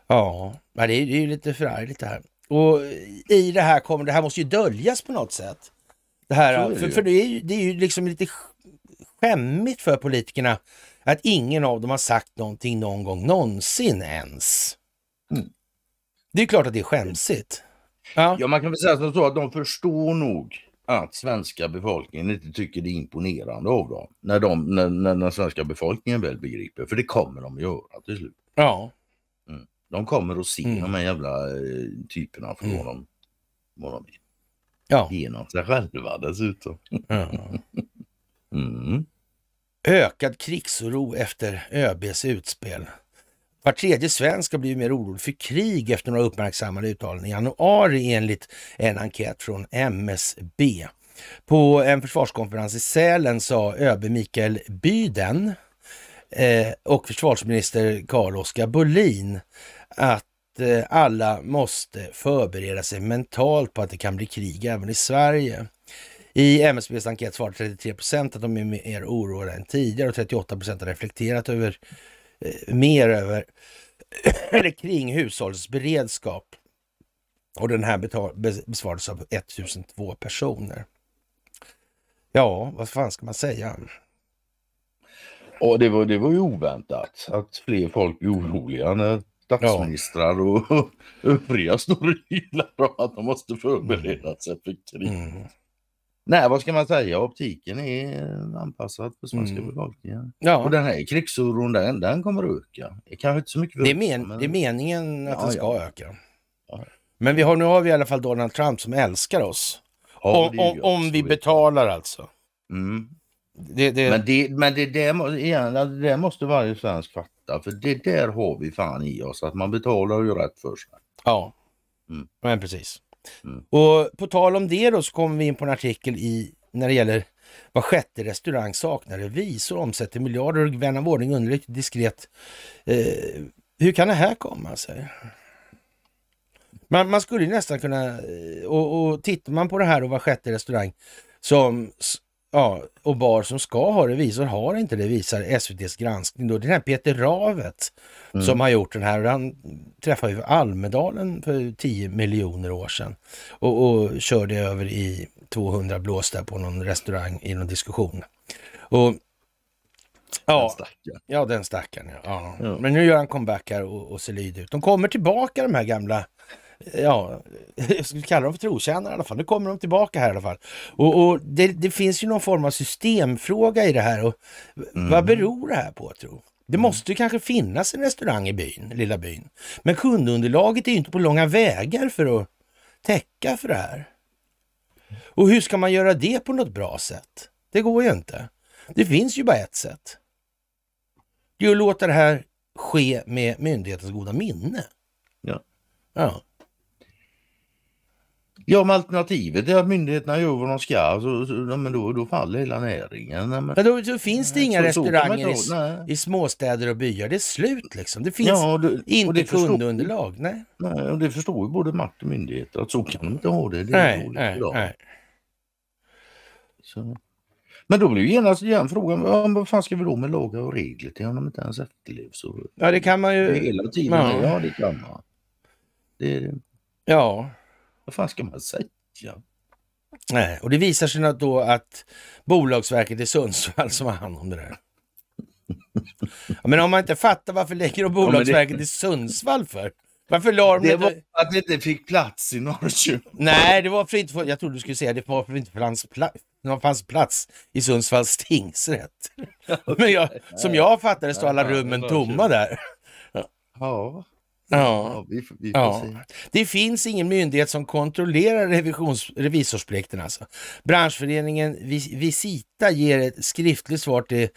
Ja. ja, det är ju lite förargligt det här. Och i det här kommer, det här måste ju döljas på något sätt här, det för, för det, är ju, det är ju liksom lite skämmigt för politikerna att ingen av dem har sagt någonting någon gång någonsin ens. Mm. Det är klart att det är skämsigt. Ja. ja, man kan väl säga som så att de förstår nog att svenska befolkningen inte tycker det är imponerande av dem när, de, när, när den svenska befolkningen väl begriper. För det kommer de att göra till slut. Ja. Mm. De kommer att se mm. de här jävla eh, typerna från mm. vad de, vad de är. Ja. Genom sig själva dessutom. Ja. Mm. Ökad krigsoro efter ÖBs utspel. Var tredje svensk har blivit mer orolig för krig efter några uppmärksammade uttalanden i januari enligt en enkät från MSB. På en försvarskonferens i Sälen sa ÖB Mikael Byden eh, och försvarsminister Carl-Oskar Bolin att Eh, alla måste förbereda sig mentalt på att det kan bli krig även i Sverige. I MSBs enkät svarade 33 procent att de är mer oroade än tidigare och 38 procent har reflekterat över eh, mer över eller kring hushållets beredskap. Och den här besvarades av 1002 personer. Ja, vad fan ska man säga? Och det var, det var ju oväntat att fler folk är oroliga när statsministrar ja. och övriga står och ylar om att de måste förbereda mm. sig för krig. Mm. Nej, vad ska man säga? Optiken är anpassad för svenska mm. befolkningen. Ja. Och den här krigsoron, den, den kommer att öka. Det, kanske inte så mycket det, är men... det är meningen att ja, den ska ja. öka. Ja. Men vi har, nu har vi i alla fall Donald Trump som älskar oss. om, om, om vi betalar alltså. Mm. Det, det... Men, det, men det, det, igen, det måste varje svensk fatta detta. För det där har vi fan i oss, att man betalar ju rätt för sig. Ja, mm. men precis. Mm. Och på tal om det då så kommer vi in på en artikel i, när det gäller var sjätte restaurang saknar revisor, omsätter miljarder och vän av ordning underligt diskret. Eh, hur kan det här komma sig? Man, man skulle nästan kunna, eh, och, och tittar man på det här och var sjätte restaurang som ja, och bar som ska ha revisor har inte det visar SVTs granskning. Då. Det är den här Peter Ravet mm. som har gjort den här. Han träffade ju Almedalen för 10 miljoner år sedan och, och körde över i 200 blås där på någon restaurang i någon diskussion. Och Ja, den stackaren. Ja, den stackaren. Ja. ja. Men nu gör han comeback här och, och ser lyd ut. De kommer tillbaka de här gamla ja, jag skulle kalla dem för trotjänare i alla fall. Nu kommer de tillbaka här i alla fall. Och, och det, det, finns ju någon form av systemfråga i det här. Och mm. Vad beror det här på tro? Det mm. måste ju kanske finnas en restaurang i byn, lilla byn. Men kundunderlaget är ju inte på långa vägar för att täcka för det här. Och hur ska man göra det på något bra sätt? Det går ju inte. Det finns ju bara ett sätt. Det är att låta det här ske med myndighetens goda minne. Ja. ja. Ja, men alternativet är att myndigheterna gör vad de ska, så, så, men då, då faller hela näringen. men, men då, då, finns det inga så, restauranger så, i, i, småstäder och byar. Det är slut liksom. Det finns ja, det, inte det kundunderlag. Förstår, nej. nej, och det förstår ju både makt och myndigheter att så kan de inte ha det. det nej, nej, nej. Så. Men då blir ju genast igen frågan, vad fan ska vi då med lagar och regler till om de inte ens efterlevs? ja, det kan man ju... Hela tiden, ja, ja det kan man. Det är... Ja. Vad fan ska man säga? Nej, och det visar sig då att Bolagsverket i Sundsvall som har hand om det där. Ja, men om man inte fattar varför lägger de Bolagsverket ja, det... i Sundsvall för? Varför la de det? Det var inte... att det inte fick plats i Norrköping. Nej, det var för inte, jag trodde du skulle säga det var för inte fanns plats, det fanns plats i Sundsvalls tingsrätt. Men jag, som jag fattade står alla rummen tomma där. Ja. Ja, vi, vi ja. Det finns ingen myndighet som kontrollerar revisions, revisorsplikten. Alltså. Branschföreningen Visita ger ett skriftligt svar till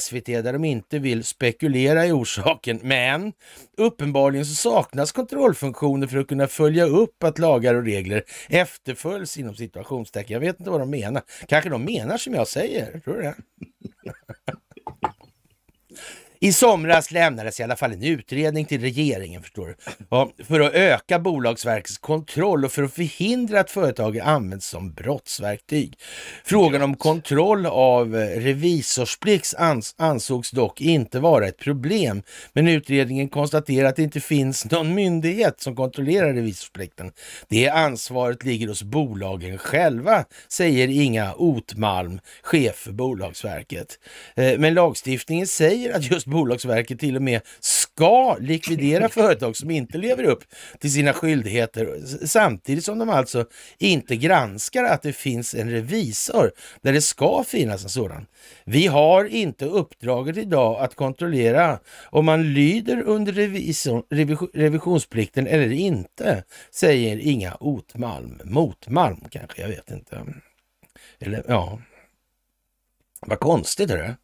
SVT där de inte vill spekulera i orsaken. Men uppenbarligen så saknas kontrollfunktioner för att kunna följa upp att lagar och regler efterföljs inom situationstecken. Jag vet inte vad de menar. Kanske de menar som jag säger? Tror du det? I somras lämnades i alla fall en utredning till regeringen förstår du, för att öka Bolagsverkets kontroll och för att förhindra att företaget används som brottsverktyg. Frågan om kontroll av revisorsplikt ans ansågs dock inte vara ett problem, men utredningen konstaterar att det inte finns någon myndighet som kontrollerar revisorsplikten. Det ansvaret ligger hos bolagen själva, säger Inga Otmalm, chef för Bolagsverket. Eh, men lagstiftningen säger att just Bolagsverket till och med ska likvidera företag som inte lever upp till sina skyldigheter samtidigt som de alltså inte granskar att det finns en revisor där det ska finnas en sådan. Vi har inte uppdraget idag att kontrollera om man lyder under revision, revision, revisionsplikten eller inte, säger Inga Otmalm. Motmalm kanske, jag vet inte. Eller ja, vad konstigt är det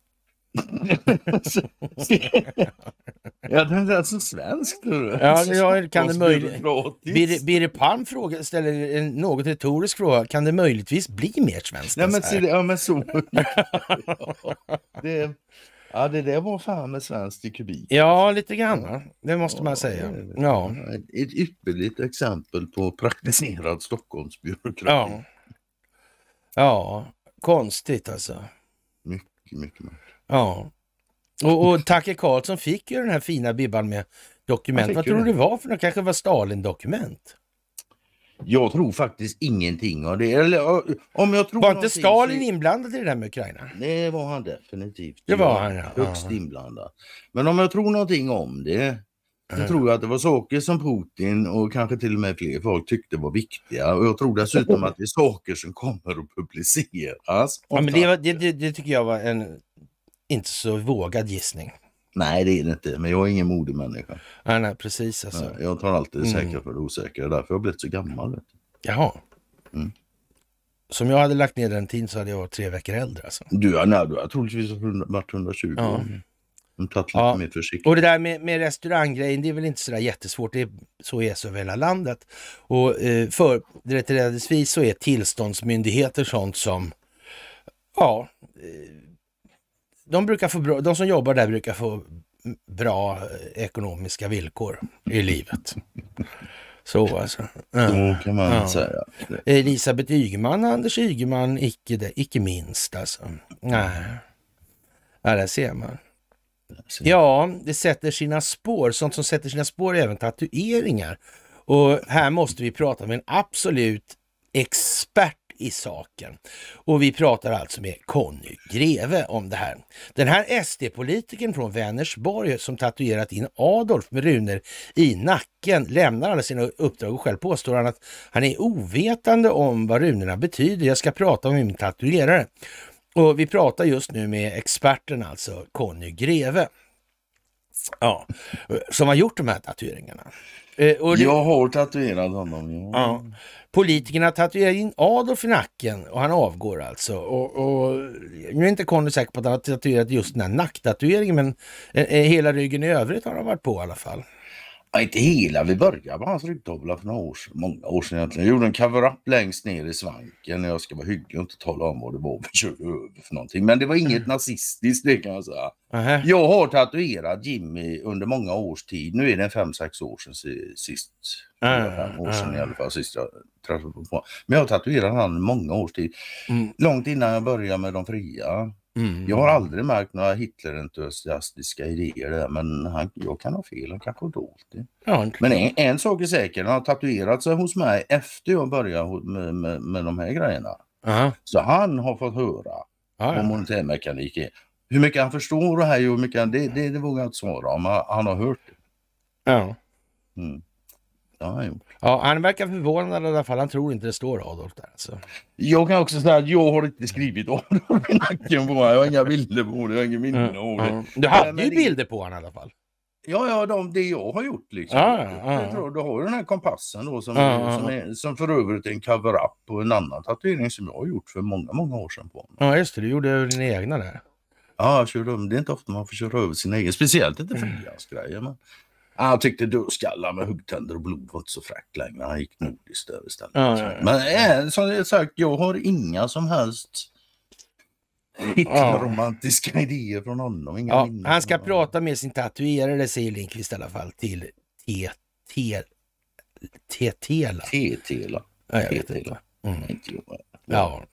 ja, den är så alltså svensk tror du. Ja, ja kan det möjligt... Birre, Palm fråga, ställer en något retorisk fråga. Kan det möjligtvis bli mer svenskt Nej, men, så här? Ja, men så... ja, det... Ja, det där var fan med svenskt i kubik. Ja, lite grann. Va? Det måste ja, man säga. Ja. Ett ypperligt exempel på praktiserad Stockholmsbyråkrati. Ja. ja, konstigt alltså. Mycket, mycket. mycket. Ja. Och, och Tacke Karlsson fick ju den här fina bibban med dokument. Vad tror du det var för något? kanske var Stalin-dokument? Jag tror faktiskt ingenting av det. Eller, om jag tror var inte Stalin så... inblandad i det där med Ukraina? Det var han definitivt. Det var han, ja. Högst inblandad. Men om jag tror någonting om det så tror jag att det var saker som Putin och kanske till och med fler folk tyckte var viktiga. Och jag tror dessutom att det är saker som kommer att publiceras. Ja, men det, det, det, tycker jag var en inte så vågad gissning. Nej, det är det inte. Men jag är ingen modig människa. Nej, nej precis. Alltså. Jag tar alltid det säkra för det osäkra. Det är därför jag har blivit så gammal. Vet du. Jaha. Mm. Som jag hade lagt ner den tiden så hade jag varit tre veckor äldre. Alltså. Du, ja, nej, du har troligtvis varit 120 ja. år. Ja. Och det där med, med restauranggrejen, det är väl inte sådär jättesvårt. Det är, så är så över hela landet. Och eh, företrädesvis så är tillståndsmyndigheter sånt som, ja, de, brukar få bra, de som jobbar där brukar få bra ekonomiska villkor i livet. Så alltså. Ja. Så kan man ja. säga. Elisabeth Ygeman och Anders Ygeman, icke, det, icke minst alltså. Nej. Ja, där ser man. Ja, det sätter sina spår. Sånt som sätter sina spår är även tatueringar. Och här måste vi prata med en absolut expert i saken. Och vi pratar alltså med Conny Greve om det här. Den här SD-politikern från Vänersborg som tatuerat in Adolf med runor i nacken lämnar alla sina uppdrag och själv påstår han att han är ovetande om vad runorna betyder. Jag ska prata med min tatuerare. Och vi pratar just nu med experten alltså, Conny Greve. Ja, som har gjort de här tatueringarna. Eh, det... Jag har tatuerat honom. Ja. ja politikerna tatuerar in Adolf i nacken och han avgår alltså. Och, och nu är inte Conny säker på att han har tatuerat just den här nacktatueringen men eh, eh hela ryggen i övrigt har han varit på i alla fall inte hela. Vi började med hans ryggtavla för några år sedan, många år sedan egentligen. Jag gjorde en cover-up längst ner i svanken jag ska vara hygglig och inte tala om vad det var vi körde över för någonting. Men det var inget mm. nazistiskt, det kan jag säga. Uh -huh. Jag har tatuerat Jimmy under många års tid. Nu är det fem sex år sedan sist. Uh ah, -huh. Fem år sedan i ah. alla fall, sist jag träffade på Men jag har tatuerat honom många års tid. Mm. Långt innan jag började med de fria. Mm. Jag har aldrig märkt några Hitler-entusiastiska idéer där, men han, jag kan ha fel, han kanske har dolt det. Ja, men en, en, sak är säker, han har tatuerat sig hos mig efter jag började med, med, med de här grejerna. Aha. Så han har fått höra ah, ja. om monetärmekanik är. Hur mycket han förstår det här, hur mycket han, det, det, det vågar jag inte svara om, han, han har hört det. Ja. Mm. Ja, jo. Ja, han verkar förvånad i alla fall. Han tror inte det står Adolf där. Alltså. Jag kan också säga att jag har inte skrivit Adolf i nacken på honom. Jag har inga bilder på det, jag har inga minnen mm. av det. Mm. Du hade ju bilder på honom i alla fall. Ja, ja, de, det jag har gjort liksom. Ah, ah, jag tror, du har ju den här kompassen då som, ah, ah, ah, som, är, som för övrigt är en cover-up på en annan tatuering som jag har gjort för många, många år sedan på honom. Ja, just det. Du gjorde din egna där. Ja, jag körde, det är inte ofta man får köra över sina egna. Speciellt inte frilansgrejer. Mm. Men han tyckte dödskallar med huggtänder och blod var inte så fräckt längre. Han gick nordiskt över istället. Ja, ja, ja. Men äh, som sagt, jag har inga som helst romantiska idéer från honom. Inga ja, han ska prata med sin tatuerare säger Lindqvist i alla fall till T-Tela. T-Tela. Mm. Ja,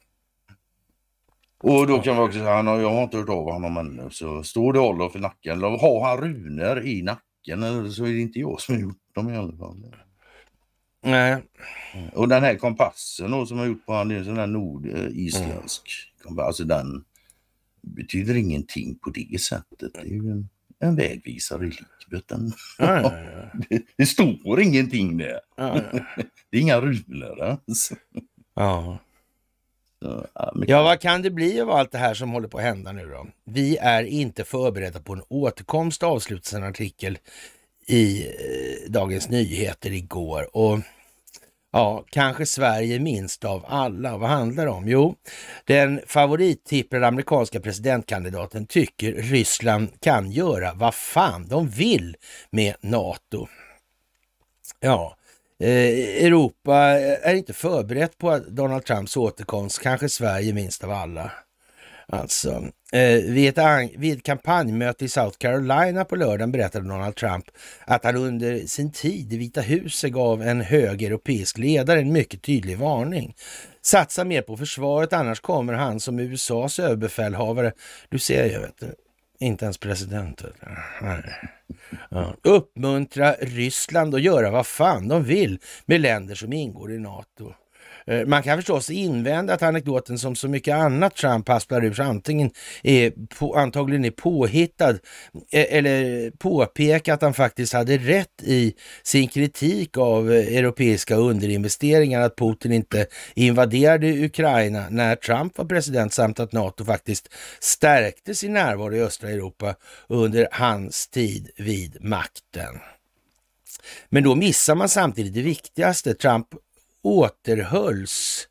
Och då kan vi också säga, han jag har inte hört av honom ännu, så står det Olof i nacken, har han runor i nacken? nyckeln eller eh, så är det inte jag som har gjort dem i alla fall. Nej. Eh, och den här kompassen då, som har gjort på han, det är en sån där nordisländsk mm. kompass. Alltså den betyder ingenting på det sättet. Det är ju en, en vägvisare i livet. Den, ja, ja, ja. Det, det, står ingenting där. Det är inga runor alltså. Ja. Ja, vad kan det bli av allt det här som håller på att hända nu då? Vi är inte förberedda på en återkomst, avslutas en artikel i eh, Dagens Nyheter igår. Och ja, kanske Sverige minst av alla. Vad handlar det om? Jo, den favorittippade amerikanska presidentkandidaten tycker Ryssland kan göra vad fan de vill med NATO. Ja, Eh, Europa eh, är inte förberett på Donald Trumps återkomst, kanske Sverige minst av alla. Alltså, eh, vid, ett, vid ett kampanjmöte i South Carolina på lördagen berättade Donald Trump att han under sin tid i Vita huset gav en hög europeisk ledare en mycket tydlig varning. Satsa mer på försvaret, annars kommer han som USAs överbefälhavare. Du ser, jag vet inte ens president. Uppmuntra Ryssland att göra vad fan de vill med länder som ingår i NATO. Eh, man kan förstås invända att anekdoten som så mycket annat Trump hasplar ur antingen är på, antagligen är påhittad eh, eller påpeka att han faktiskt hade rätt i sin kritik av eh, europeiska underinvesteringar, att Putin inte invaderade Ukraina när Trump var president samt att NATO faktiskt stärkte sin närvaro i östra Europa under hans tid vid makten. Men då missar man samtidigt det viktigaste. Trump återhölls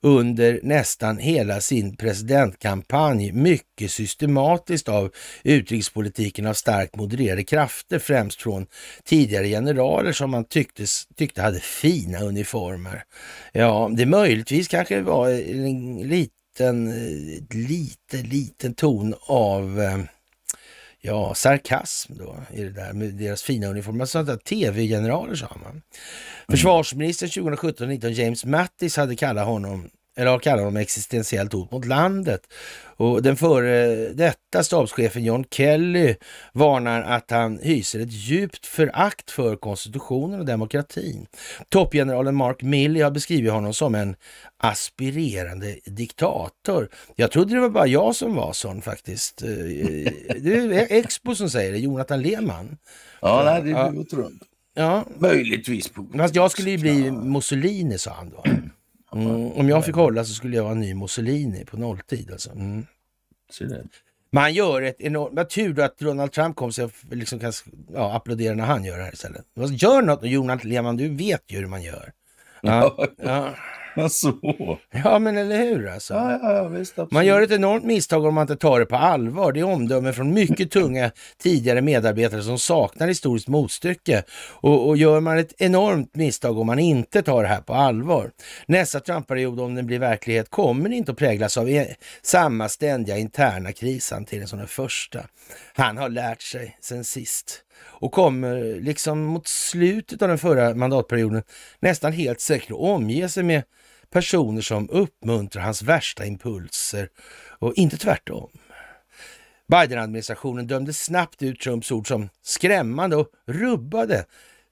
under nästan hela sin presidentkampanj mycket systematiskt av utrikespolitiken av starkt modererade krafter, främst från tidigare generaler som man tycktes, tyckte hade fina uniformer. Ja, det möjligtvis kanske var en liten, eh, lite, liten ton av eh, Ja, sarkasm då i det där med deras fina uniformer. Alltså Sånt där tv-generaler sa man. Mm. Försvarsministern 2017-19, James Mattis, hade kallat honom eller har kallar dem existentiellt hot mot landet. Och den före detta stabschefen John Kelly varnar att han hyser ett djupt förakt för konstitutionen och demokratin. Toppgeneralen Mark Milley har beskrivit honom som en aspirerande diktator. Jag trodde det var bara jag som var sån faktiskt. Eh, det är Expo som säger det, Jonathan Lehmann. Ja, nej, det är du och Ja. Möjligtvis Putin. Fast jag skulle ju bli Mussolini, sa han då. Mm, om jag fick hålla så skulle jag vara ny Mussolini på nolltid alltså. Mm. Man gör ett enormt... Vad tur att Donald Trump kom så jag liksom kan ja, applådera när han gör det här istället. Gör något Jonas Lehmann, du vet ju hur man gör. Ja, ja. Ja, så. Ja, men eller hur alltså. Ja, ja, ja, visst, man gör ett enormt misstag om man inte tar det på allvar. Det är omdömen från mycket tunga tidigare medarbetare som saknar historiskt motstycke. Och, och gör man ett enormt misstag om man inte tar det här på allvar. Nästa Trump-period, om den blir verklighet, kommer inte att präglas av e- samma ständiga interna krishantering som den första. Han har lärt sig sen sist och kommer liksom mot slutet av den förra mandatperioden nästan helt säkert att omge sig med personer som uppmuntrar hans värsta impulser och inte tvärtom. Biden-administrationen dömde snabbt ut Trumps ord som skrämmande och rubbade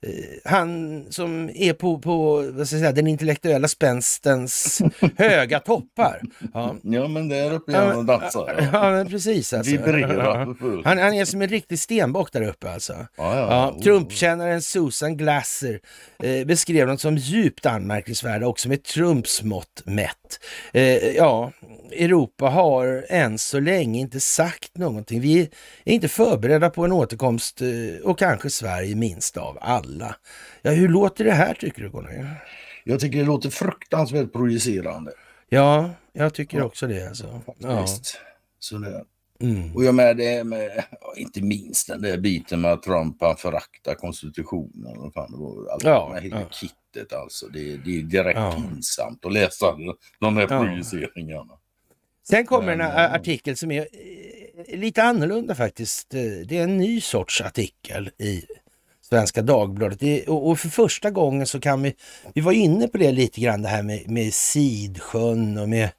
Eh, han som är på, på vad ska jag säga, den intellektuella spänstens höga toppar. Ja. ja, men där uppe är han och dansar. Ja, men precis. Alltså. Vibrerar. Han, han är som en riktig stenbock där uppe alltså. Ja, ja, ja. Trumpkännaren Susan Glasser eh, beskrev honom som djupt anmärkningsvärda också med Trumps mått mätt. Eh, ja, Europa har än så länge inte sagt någonting. Vi är inte förberedda på en återkomst eh, och kanske Sverige minst av alla alla. Ja, hur låter det här tycker du Gunnar? Jag tycker det låter fruktansvärt projicerande. Ja, jag tycker ja. också det. Alltså. Faktiskt. Ja. Sådär. Mm. Och jag med det med, inte minst den där biten med att Trump han föraktar konstitutionen. Och fan, det var alltså, ja, hela ja. kittet alltså. Det, det är direkt ja. pinsamt att läsa de här ja. projiceringarna. Sen kommer en eh, artikel som är eh, lite annorlunda faktiskt. Eh, det är en ny sorts artikel i Svenska Dagbladet. Det, och, och, för första gången så kan vi, vi var inne på det lite grann det här med, med Sidsjön och med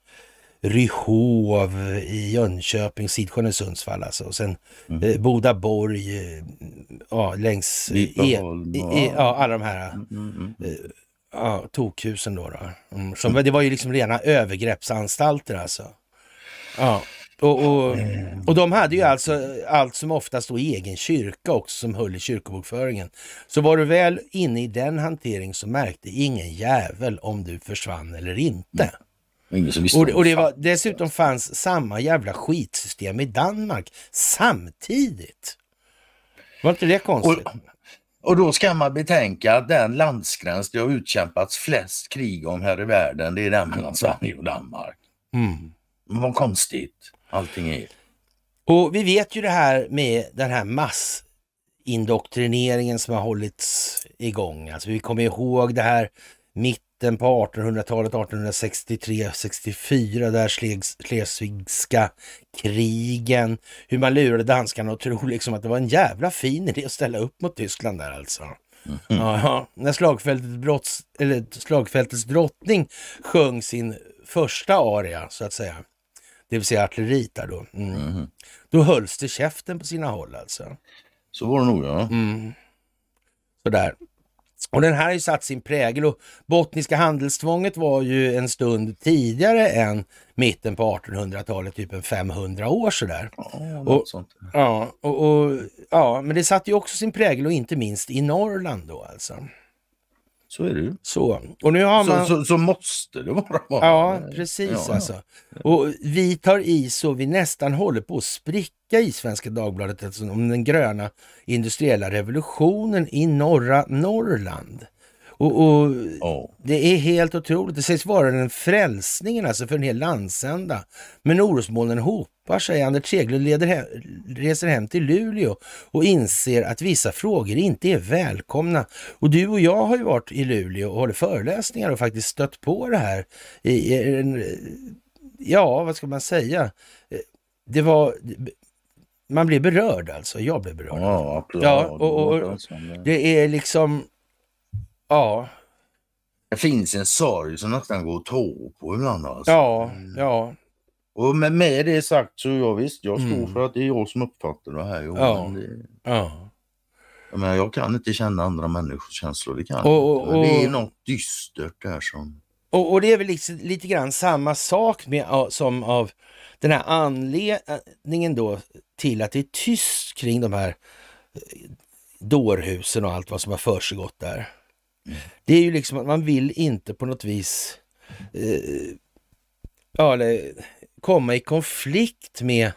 Ryhov i Jönköping, Sidsjön i Sundsvall alltså. Och sen mm. eh, Bodaborg, eh, ja längs... Vipaholm, eh, e, e-, e, ja, alla de här mm, mm, mm. Eh, ja, tokhusen då. då. Mm, som, det var ju liksom rena övergreppsanstalter alltså. Ja. Och, och, och de hade ju alltså allt som oftast då egen kyrka också som höll i kyrkobokföringen. Så var du väl inne i den hantering så märkte ingen jävel om du försvann eller inte. Mm. Och, och det var, dessutom fanns samma jävla skitsystem i Danmark samtidigt. Var inte det konstigt? Och då ska man betänka att den landsgräns det har utkämpats flest krig om här i världen, det är den mellan Sverige och Danmark. Mm. Vad konstigt. Allting är Och vi vet ju det här med den här massindoktrineringen som har hållits igång. Alltså vi kommer ihåg det här mitten på 1800-talet, 1863-64, där Schleswigska krigen, hur man lurade danskarna att tro liksom att det var en jävla fin idé att ställa upp mot Tyskland där alltså. Mm. Ja, när slagfältet brotts, eller slagfältets drottning sjöng sin första aria så att säga det vill säga artilleriet där då. Mm. Mm. Då hölls det käften på sina håll alltså. Så var det nog ja. Mm. Sådär. Och den här har ju satt sin prägel och bottniska handelstvånget var ju en stund tidigare än mitten på 1800-talet, typ en 500 år sådär. Ja, och, sånt. Ja, och, och, ja, men det satte ju också sin prägel och inte minst i Norrland då alltså. Så är det Så, och nu har man... så, så, så måste det vara. Ja, precis ja. alltså. Och vi tar i så vi nästan håller på att spricka i Svenska Dagbladet alltså, om den gröna industriella revolutionen i norra Norrland. Och, och oh. Det är helt otroligt. Det sägs vara den frälsningen alltså för en hel landsända. Men orosmolnen hopar sig. Anders Teglund reser hem till Luleå och inser att vissa frågor inte är välkomna. Och du och jag har ju varit i Luleå och hållit föreläsningar och faktiskt stött på det här. I, en, ja, vad ska man säga? Det var man blir berörd alltså. Jag blev berörd. Ja, ja och, och, och, det är liksom Ja. Det finns en sorg som nästan går att ta på ibland. Alltså. Ja, mm. ja. Och med, med det sagt så jag visst, jag står mm. för att det är jag som uppfattar det här. Jo, ja. Det... ja. Jag, menar, jag kan inte känna andra människors känslor. Det kan och, och, och... Det är något dystert där som... Och, och det är väl liksom, lite grann samma sak med, som av den här anledningen då till att det är tyst kring de här eh, dårhusen och allt vad som har försiggått där. Det är ju liksom att man vill inte på något vis eh, ja, eller, komma i konflikt med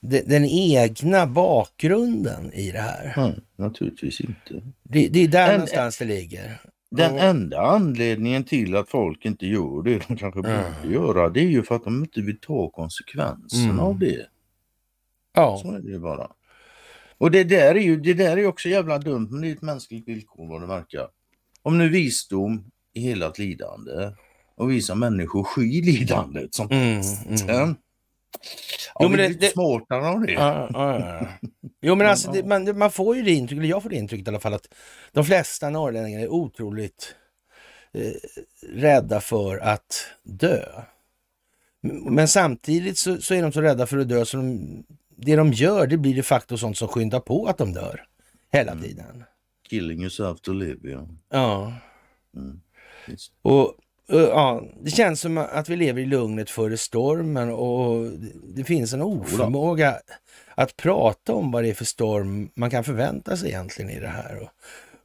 de, den egna bakgrunden i det här. Nej, naturligtvis inte. Det, det är där en, någonstans det ligger. Den ja. enda anledningen till att folk inte gör det de kanske borde mm. göra det är ju för att de inte vill ta konsekvenserna mm. av det. Ja. Så är det bara. Och det där är ju det där är också jävla dumt men det är ett mänskligt villkor vad det verkar om nu visdom är hela ett lidande och vi som människor skyr lidandet som mm, mm. Ja, jo, men det, lite det, smartare av det. Ja, ja, ja. Jo, men alltså, det, man, man, får ju det intrycket, eller jag får det intrycket i alla fall, att de flesta norrlänningar är otroligt eh, rädda för att dö. Men samtidigt så, så, är de så rädda för att dö så de, det de gör, det blir de facto sånt som skyndar på att de dör hela mm. tiden. Killing yourself to live, ja. Ja. Mm. Och, eh, ja, det känns som att vi lever i lugnet före stormen och det finns en oförmåga att prata om vad det är för storm man kan förvänta sig egentligen i det här. Och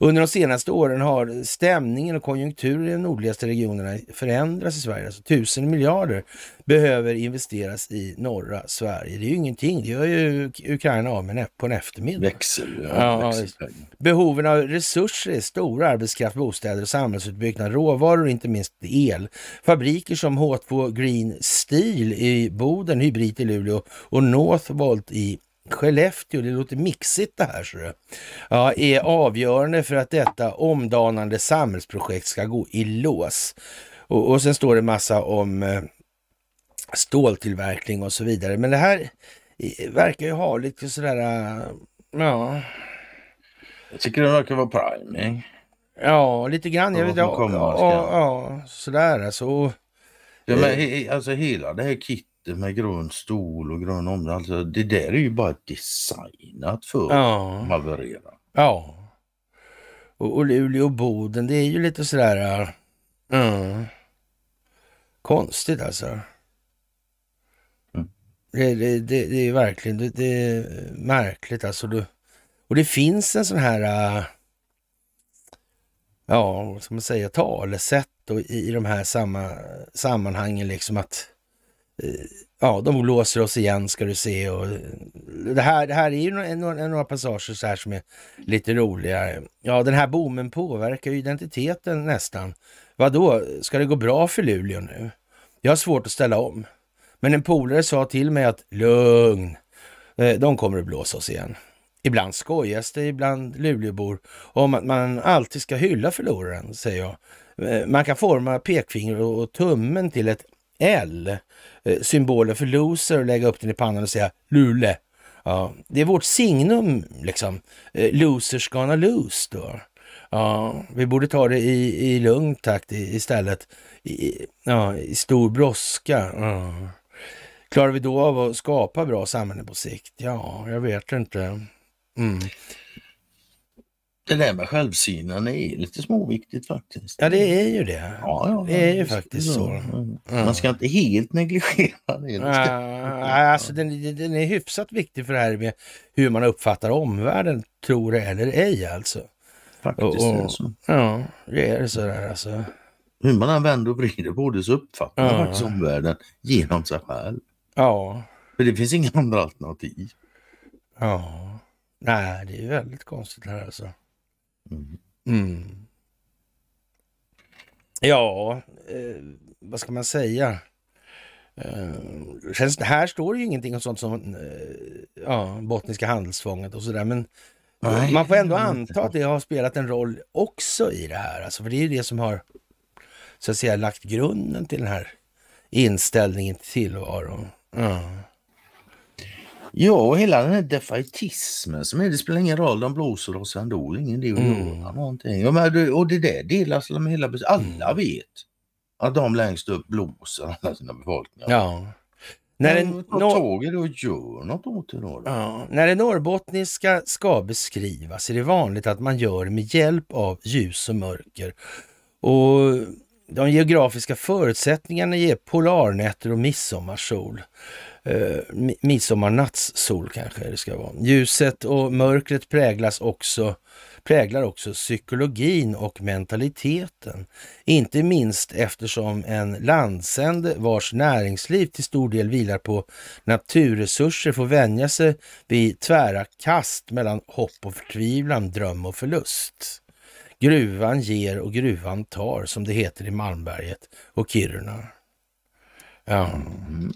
under de senaste åren har stämningen och konjunkturen i de nordligaste regionerna förändrats i Sverige. Alltså tusen miljarder behöver investeras i norra Sverige. Det är ju ingenting, det gör ju Ukraina av med på en eftermiddag. Växel, ja, ja, växel. Behoven av resurser är stora. Arbetskraft, bostäder samhällsutbyggnad, råvaror och inte minst el. Fabriker som H2 Green Steel i Boden, Hybrid i Luleå och Northvolt i Skellefteå, det låter mixigt det här, så det, ja, är avgörande för att detta omdanande samhällsprojekt ska gå i lås. Och, och sen står det massa om eh, ståltillverkning och så vidare. Men det här eh, verkar ju ha lite sådär, eh, ja... Jag tycker det verkar vara priming. Ja, lite grann. Jag vet, ja, ja, ja, sådär alltså. Ja, men, eh. he, alltså hela det här kittet fönster med grön stol och grön omslag. Alltså, det där är ju bara designat för ja. att haverera. Ja. Och, Luleå och Boden, det är ju lite sådär... Uh, konstigt alltså. Mm. Det, det, det, det, är verkligen det, det är märkligt alltså. Du, och det finns en sån här... Uh, ja, ska man säga? talesätt och i, i de här samma, sammanhangen liksom att Eh, ja, de blåser oss igen ska du se. Och eh, det, här, det här är ju några, några, passager så här som är lite roligare. Ja, den här boomen påverkar ju identiteten nästan. Vadå, ska det gå bra för Luleå nu? Jag har svårt att ställa om. Men en polare sa till mig att lugn, eh, de kommer att blåsa oss igen. Ibland skojas det ibland Luleåbor om att man alltid ska hylla förloraren, säger jag. Man kan forma pekfinger och tummen till ett L Eh, symbolen för loser och lägga upp den i pannan och säga Lule. Ja, det är vårt signum liksom. Eh, losers gonna lose då. Ja, vi borde ta det i, i lugn takt istället. I, ja, i stor brådska. Ja. Klarar vi då av att skapa bra samhällen på sikt? Ja, jag vet inte. Mm det där med självsynen är lite småviktigt faktiskt. Ja, det är ju det. Ja, ja, det är ju faktiskt så. Mm. Man ska inte helt negligera det. Ja, alltså, den, den, är hyfsat viktig för det här med hur man uppfattar omvärlden, tror det eller ej alltså. Faktiskt och, och, är det så. Ja, det är det sådär alltså. Hur man än vänder och vrider på det så uppfattar man faktiskt omvärlden genom sig själv. Ja. För det finns inga andra alternativ. Ja. Nej, det är väldigt konstigt det här alltså. Mm. Ja, eh, vad ska man säga? Eh, känns, här står ju ingenting om sånt som eh, ja, bottniska handelsfånget och sådär, men Nej, man får ändå mm. anta att det har spelat en roll också i det här, alltså, för det är ju det som har så att säga lagt grunden till den här inställningen till tillvaron. Ja. Ja, och hela den här defaitismen som är, det spelar ingen roll, de blåser oss ändå, ingen idé att mm. göra någonting. Och, men, och det där delas med hela alla mm. vet att de längst upp blåser alla sina befolkningar. Ja. När det, Ta no tag och gör något åt det då. Ja, när det norrbottniska ska beskrivas är det vanligt att man gör det med hjälp av ljus och mörker. Och de geografiska förutsättningarna ger polarnätter och midsommarsol eh, midsommarnattssol kanske det ska vara. Ljuset och mörkret präglas också, präglar också psykologin och mentaliteten. Inte minst eftersom en landsände vars näringsliv till stor del vilar på naturresurser får vänja sig vid tvära kast mellan hopp och förtvivlan, dröm och förlust. Gruvan ger och gruvan tar, som det heter i Malmberget och Kiruna. Ja. Mm.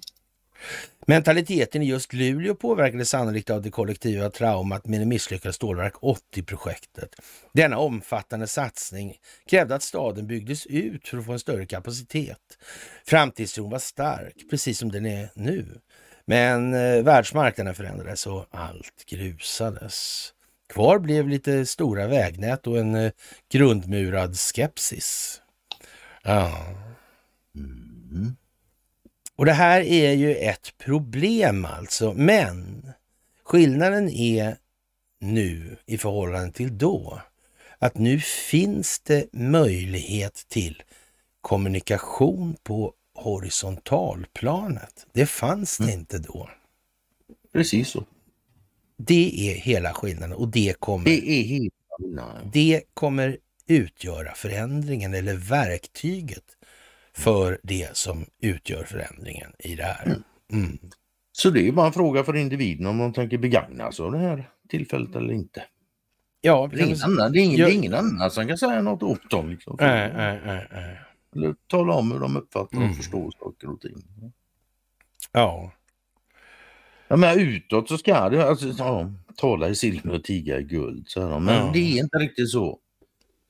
Mentaliteten i just Luleå påverkades sannolikt av det kollektiva traumat med det misslyckade Stålverk 80-projektet. Denna omfattande satsning krävde att staden byggdes ut för att få en större kapacitet. Framtidstron var stark, precis som den är nu. Men eh, världsmarknaden förändrades och allt grusades. Kvar blev lite stora vägnät och en eh, grundmurad skepsis. Ja. Mm. Och det här är ju ett problem alltså, men skillnaden är nu i förhållande till då att nu finns det möjlighet till kommunikation på horisontalplanet. Det fanns det mm. inte då. Precis så. Det är hela skillnaden och det kommer, det är hela. Det kommer utgöra förändringen eller verktyget för det som utgör förändringen i det här. Mm. mm. Så det är bara en fråga för individen om de tänker begagna sig av det här tillfället eller inte. Ja, det är ingen, annan, det är ingen, jag... det är ingen annan som kan säga något åt dem. Liksom. Äh, äh, äh, eller tala om hur de uppfattar och mm. förstår saker och ting. Ja. Ja, men utåt så ska det alltså, ja, tala i silver och tiga i guld. Så här, men ja. det är inte riktigt så.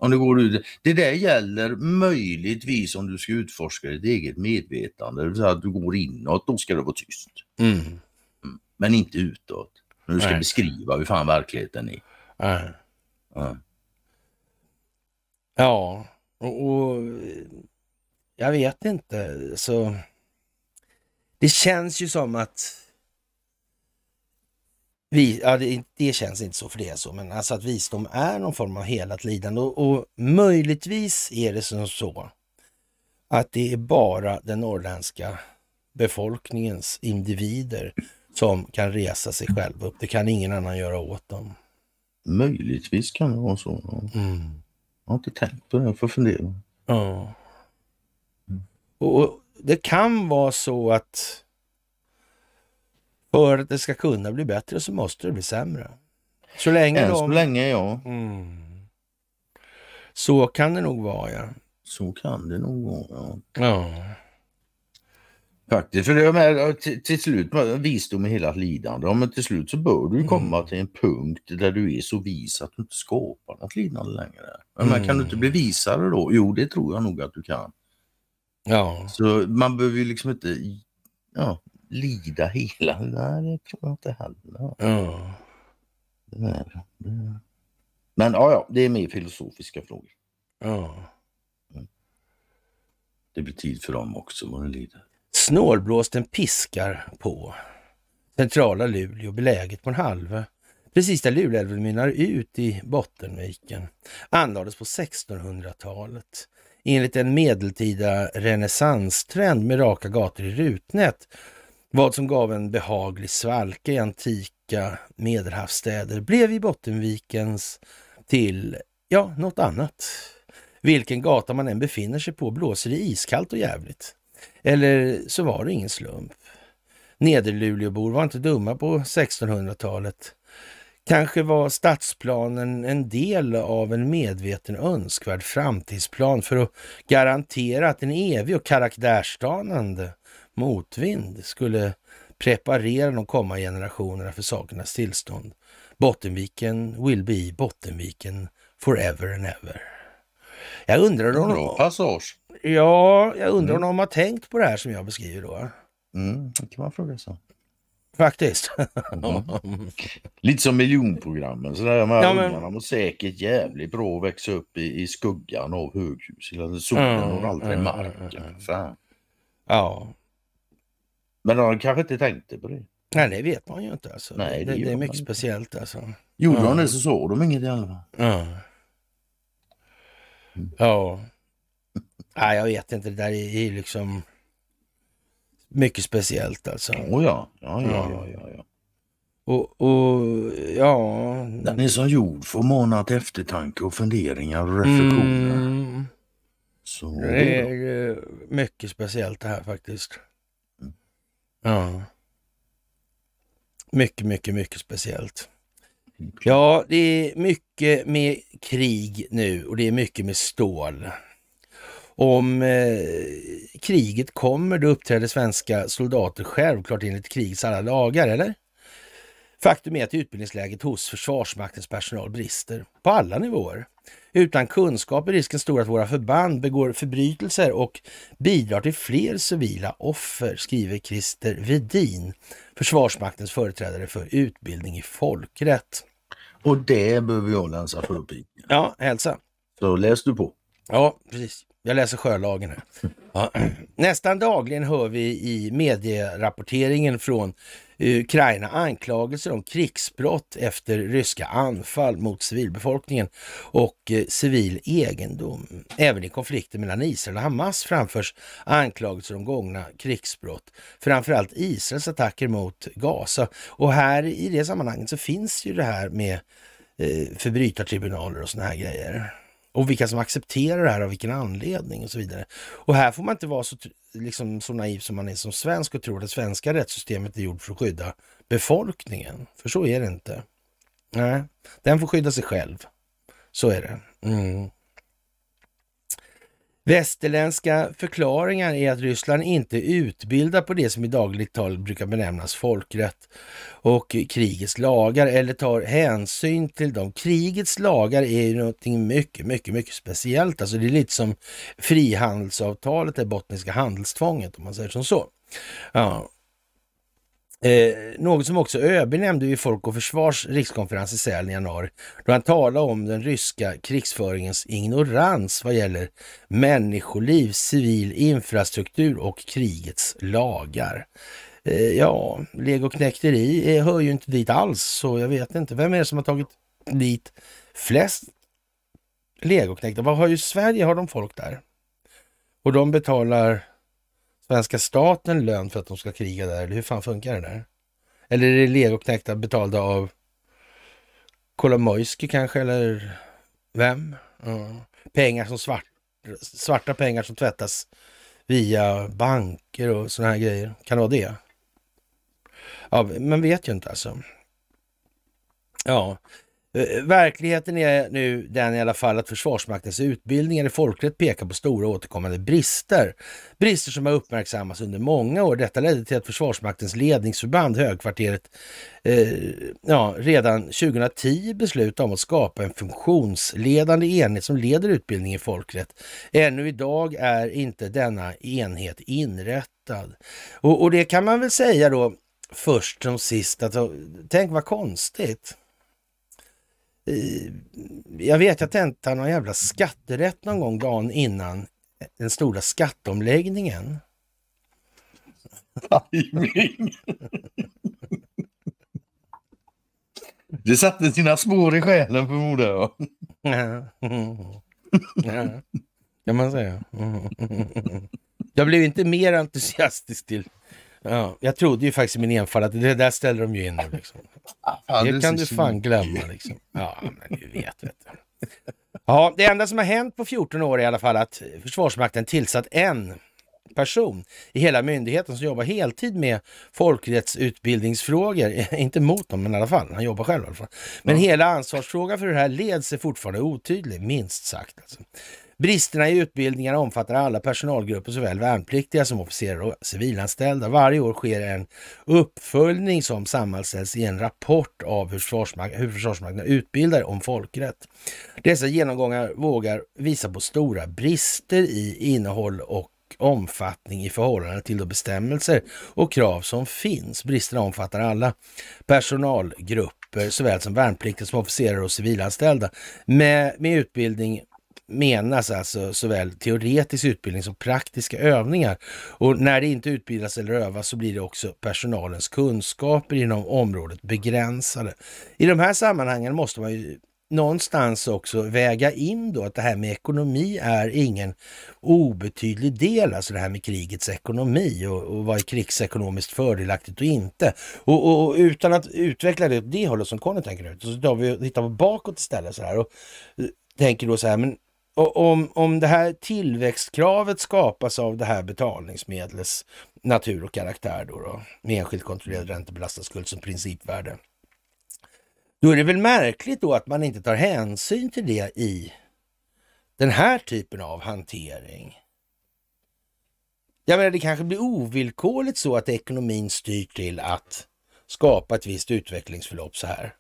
Om det går ut. Det där gäller möjligtvis om du ska utforska ditt eget medvetande, det vill säga att du går inåt, då ska det vara tyst. Mm. mm. Men inte utåt. När du ska Nej. beskriva hur fan verkligheten är. Nej. Ja. Ja, och, och, jag vet inte. Så Det känns ju som att vi, ja, det, det, känns inte så för det är så, men alltså att visdom är någon form av helat lidande och, och möjligtvis är det som så att det är bara den norrländska befolkningens individer som kan resa sig själva upp. Det kan ingen annan göra åt dem. Möjligtvis kan det vara så. Ja. Mm. Jag har inte tänkt på det, jag får fundera. Ja. Och, och det kan vara så att för att det ska kunna bli bättre så måste det bli sämre. Så länge Än de... så länge, ja. Mm. Så kan det nog vara, ja. Så kan det nog vara, ja. ja. Faktiskt, för det med, till, till slut, visdom är hela lidande, men till slut så bör du komma mm. till en punkt där du är så vis att du inte skapar något lidande längre. Men mm. kan du inte bli visare då? Jo, det tror jag nog att du kan. Ja. Så man behöver ju liksom inte... Ja, lida hela. Nej, det tror jag inte heller. Ja. Men ja, ja, det är mer filosofiska frågor. Ja. Mm. Det blir tid för dem också vad de lider. Snålblåsten piskar på centrala Luleå, beläget på en halvö. Precis där Luleälven mynnar ut i Bottenviken, anlades på 1600-talet. Enligt en medeltida renässanstrend med raka gator i rutnät vad som gav en behaglig svalka i antika medelhavsstäder blev i Bottenvikens till, ja, något annat. Vilken gata man än befinner sig på blåser det iskallt och jävligt. Eller så var det ingen slump. Nederluleåbor var inte dumma på 1600-talet. Kanske var stadsplanen en del av en medveten önskvärd framtidsplan för att garantera att en evig och karaktärsdanande motvind skulle preparera de kommande generationerna för sakernas tillstånd. Bottenviken will be Bottenviken forever and ever. Jag undrar om... Bra passage. Ja, jag undrar om mm. de har tänkt på det här som jag beskriver då. Mm, det kan man fråga sig. Faktiskt. Mm. Lite som miljonprogrammen. Så där, de här ja, men... ungarna mår säkert jävligt bra att växa upp i, i skuggan av höghus. Solen når aldrig marken. Fan. Ja, men de kanske inte tänkte på det. Nej, det vet man ju inte. Alltså. Nej, det, det, det är mycket inte. speciellt. Alltså. Gjorde ja. de det så såg de inget i alla fall. Ja. Mm. ja. Nej, jag vet inte. Det där är ju liksom mycket speciellt alltså. Oh ja. Ja, ja, ja, ja, ja. Och, och ja... Den är som jord får mana till eftertanke och funderingar och reflektioner. Mm. Så. Det är eh, mycket speciellt det här faktiskt. Ja. Mycket, mycket, mycket speciellt. Ja, det är mycket med krig nu och det är mycket med stål. Om eh, kriget kommer, då uppträder svenska soldater självklart enligt krigets alla lagar, eller? Faktum är att utbildningsläget hos Försvarsmaktens personal brister på alla nivåer. Utan kunskap är risken stor att våra förband begår förbrytelser och bidrar till fler civila offer, skriver Christer Vedin, Försvarsmaktens företrädare för utbildning i folkrätt. Och det behöver jag läsa för upp i. Ja, hälsa. Så läs du på. Ja, precis. Jag läser sjölagen här. Ja. Nästan dagligen hör vi i medierapporteringen från Ukraina anklagelser om krigsbrott efter ryska anfall mot civilbefolkningen och eh, civil egendom. Även i konflikten mellan Israel och Hamas framförs anklagelser om gångna krigsbrott. Framförallt Israels attacker mot Gaza. Och här i det sammanhanget så finns ju det här med eh, förbrytartribunaler och såna här grejer och vilka som accepterar det här av vilken anledning och så vidare. Och här får man inte vara så, liksom, så naiv som man är som svensk och tro att det svenska rättssystemet är gjort för att skydda befolkningen. För så är det inte. Nej, den får skydda sig själv. Så är det. Mm. Västerländska förklaringar är att Ryssland inte utbildar på det som i dagligt tal brukar benämnas folkrätt och krigets lagar eller tar hänsyn till dem. Krigets lagar är ju någonting mycket, mycket, mycket speciellt. Alltså det är lite som frihandelsavtalet, det bottniska handelstvånget om man säger som så. Ja, Eh, något som också ÖB nämnde vid Folk och Försvars rikskonferens i Sälen i januari, då han talade om den ryska krigsföringens ignorans vad gäller människoliv, civil infrastruktur och krigets lagar. Eh, ja, legoknäkteri eh, hör ju inte dit alls, så jag vet inte. Vem är det som har tagit dit flest legoknäkter? Vad har ju Sverige? Har de folk där? Och de betalar svenska staten lön för att de ska kriga där? Eller hur fan funkar det där? Eller är det legoknäktar betalda av Kolomojski kanske, eller vem? Mm. Pengar som svart, svarta pengar som tvättas via banker och sådana här grejer. Kan det vara det? Ja, men vet ju inte alltså. Ja, Eh, verkligheten är nu den i alla fall att Försvarsmaktens utbildningar i folkrätt pekar på stora återkommande brister. Brister som har uppmärksammats under många år. Detta ledde till att Försvarsmaktens ledningsförband, Högkvarteret, eh, ja, redan 2010 beslutade om att skapa en funktionsledande enhet som leder utbildningen i folkrätt. Ännu idag är inte denna enhet inrättad. Och, och det kan man väl säga då först som sist, att, tänk vad konstigt jag vet, att jag tentade någon jävla skatterätt någon gång dagen innan den stora skatteomläggningen. Det satte sina spår i själen förmodar jag. kan man säga. Jag blev inte mer entusiastisk till Ja, jag trodde ju faktiskt i min enfald att det där ställer de ju in nu. Liksom. Ja, ah, det kan du fan glömma liksom. Ja, men du vet. vet du. Ja, det enda som har hänt på 14 år är i alla fall att Försvarsmakten tillsatt en person i hela myndigheten som jobbar heltid med folkrättsutbildningsfrågor. Inte mot dem, men i alla fall. Han jobbar själv i alla fall. Men ja. hela ansvarsfrågan för det här leds är fortfarande otydlig, minst sagt. Alltså. Bristerna i utbildningarna omfattar alla personalgrupper, såväl värnpliktiga som officerare och civilanställda. Varje år sker en uppföljning som sammanställs i en rapport av hur, försvarsmak hur Försvarsmakten utbildar om folkrätt. Dessa genomgångar vågar visa på stora brister i innehåll och omfattning i förhållande till de bestämmelser och krav som finns. Bristerna omfattar alla personalgrupper, såväl som värnpliktiga som officerare och civilanställda, med, med utbildning menas alltså såväl teoretisk utbildning som praktiska övningar. Och när det inte utbildas eller övas så blir det också personalens kunskaper inom området begränsade. I de här sammanhangen måste man ju någonstans också väga in då att det här med ekonomi är ingen obetydlig del, alltså det här med krigets ekonomi och, och vad är krigsekonomiskt fördelaktigt och inte. Och, och, och utan att utveckla det åt det hållet som Conny tänker ut, så tar vi och tittar bakåt istället så här och eh, tänker då så här, men och om, om det här tillväxtkravet skapas av det här betalningsmedlets natur och karaktär då, då med enskilt kontrollerad räntebelastad skuld som principvärde. Då är det väl märkligt då att man inte tar hänsyn till det i den här typen av hantering. Jag menar, det kanske blir ovillkorligt så att ekonomin styr till att skapa ett visst utvecklingsförlopp så här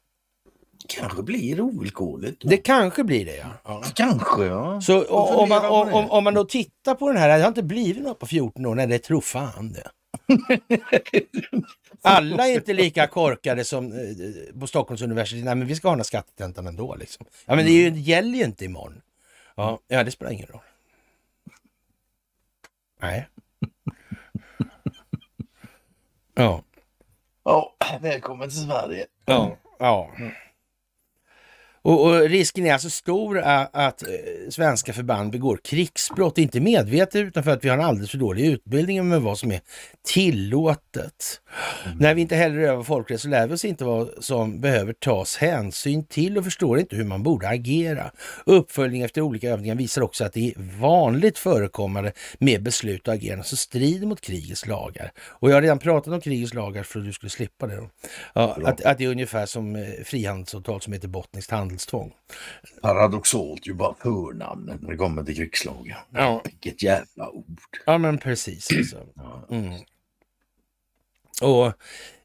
kanske blir ovillkorligt. Det kanske blir det ja. ja. Kanske ja. Så om man, om, om, man då tittar på den här, det har inte blivit något på 14 år, nej det tror fan det. Alla är inte lika korkade som eh, på Stockholms universitet, nej men vi ska ha den här skattetentan ändå liksom. Ja men det ju, mm. gäller ju inte imorgon. Ja, ja det spelar ingen roll. Nej. Ja. Ja, välkommen till Sverige. Ja. ja. Mm. Och, och, risken är alltså stor att, att, eh, svenska förband begår krigsbrott, inte medvetet utan för att vi har en alldeles för dålig utbildning med vad som är tillåtet. Mm. När vi inte heller övar folkrätt så lär vi oss inte vad som behöver tas hänsyn till och förstår inte hur man borde agera. Uppföljning efter olika övningar visar också att det är vanligt förekommande med beslut och agerande som strider mot krigets lagar. Och jag har redan pratat om krigets lagar för att du skulle slippa det. Ja, att, att, det är ungefär som eh, frihandelsavtal som heter bottniskt handel handelstvång. Paradoxalt ju bara förnamnen när det kommer till krigslagen. Ja. Vilket jävla ord. Ja men precis. Alltså. Mm. Och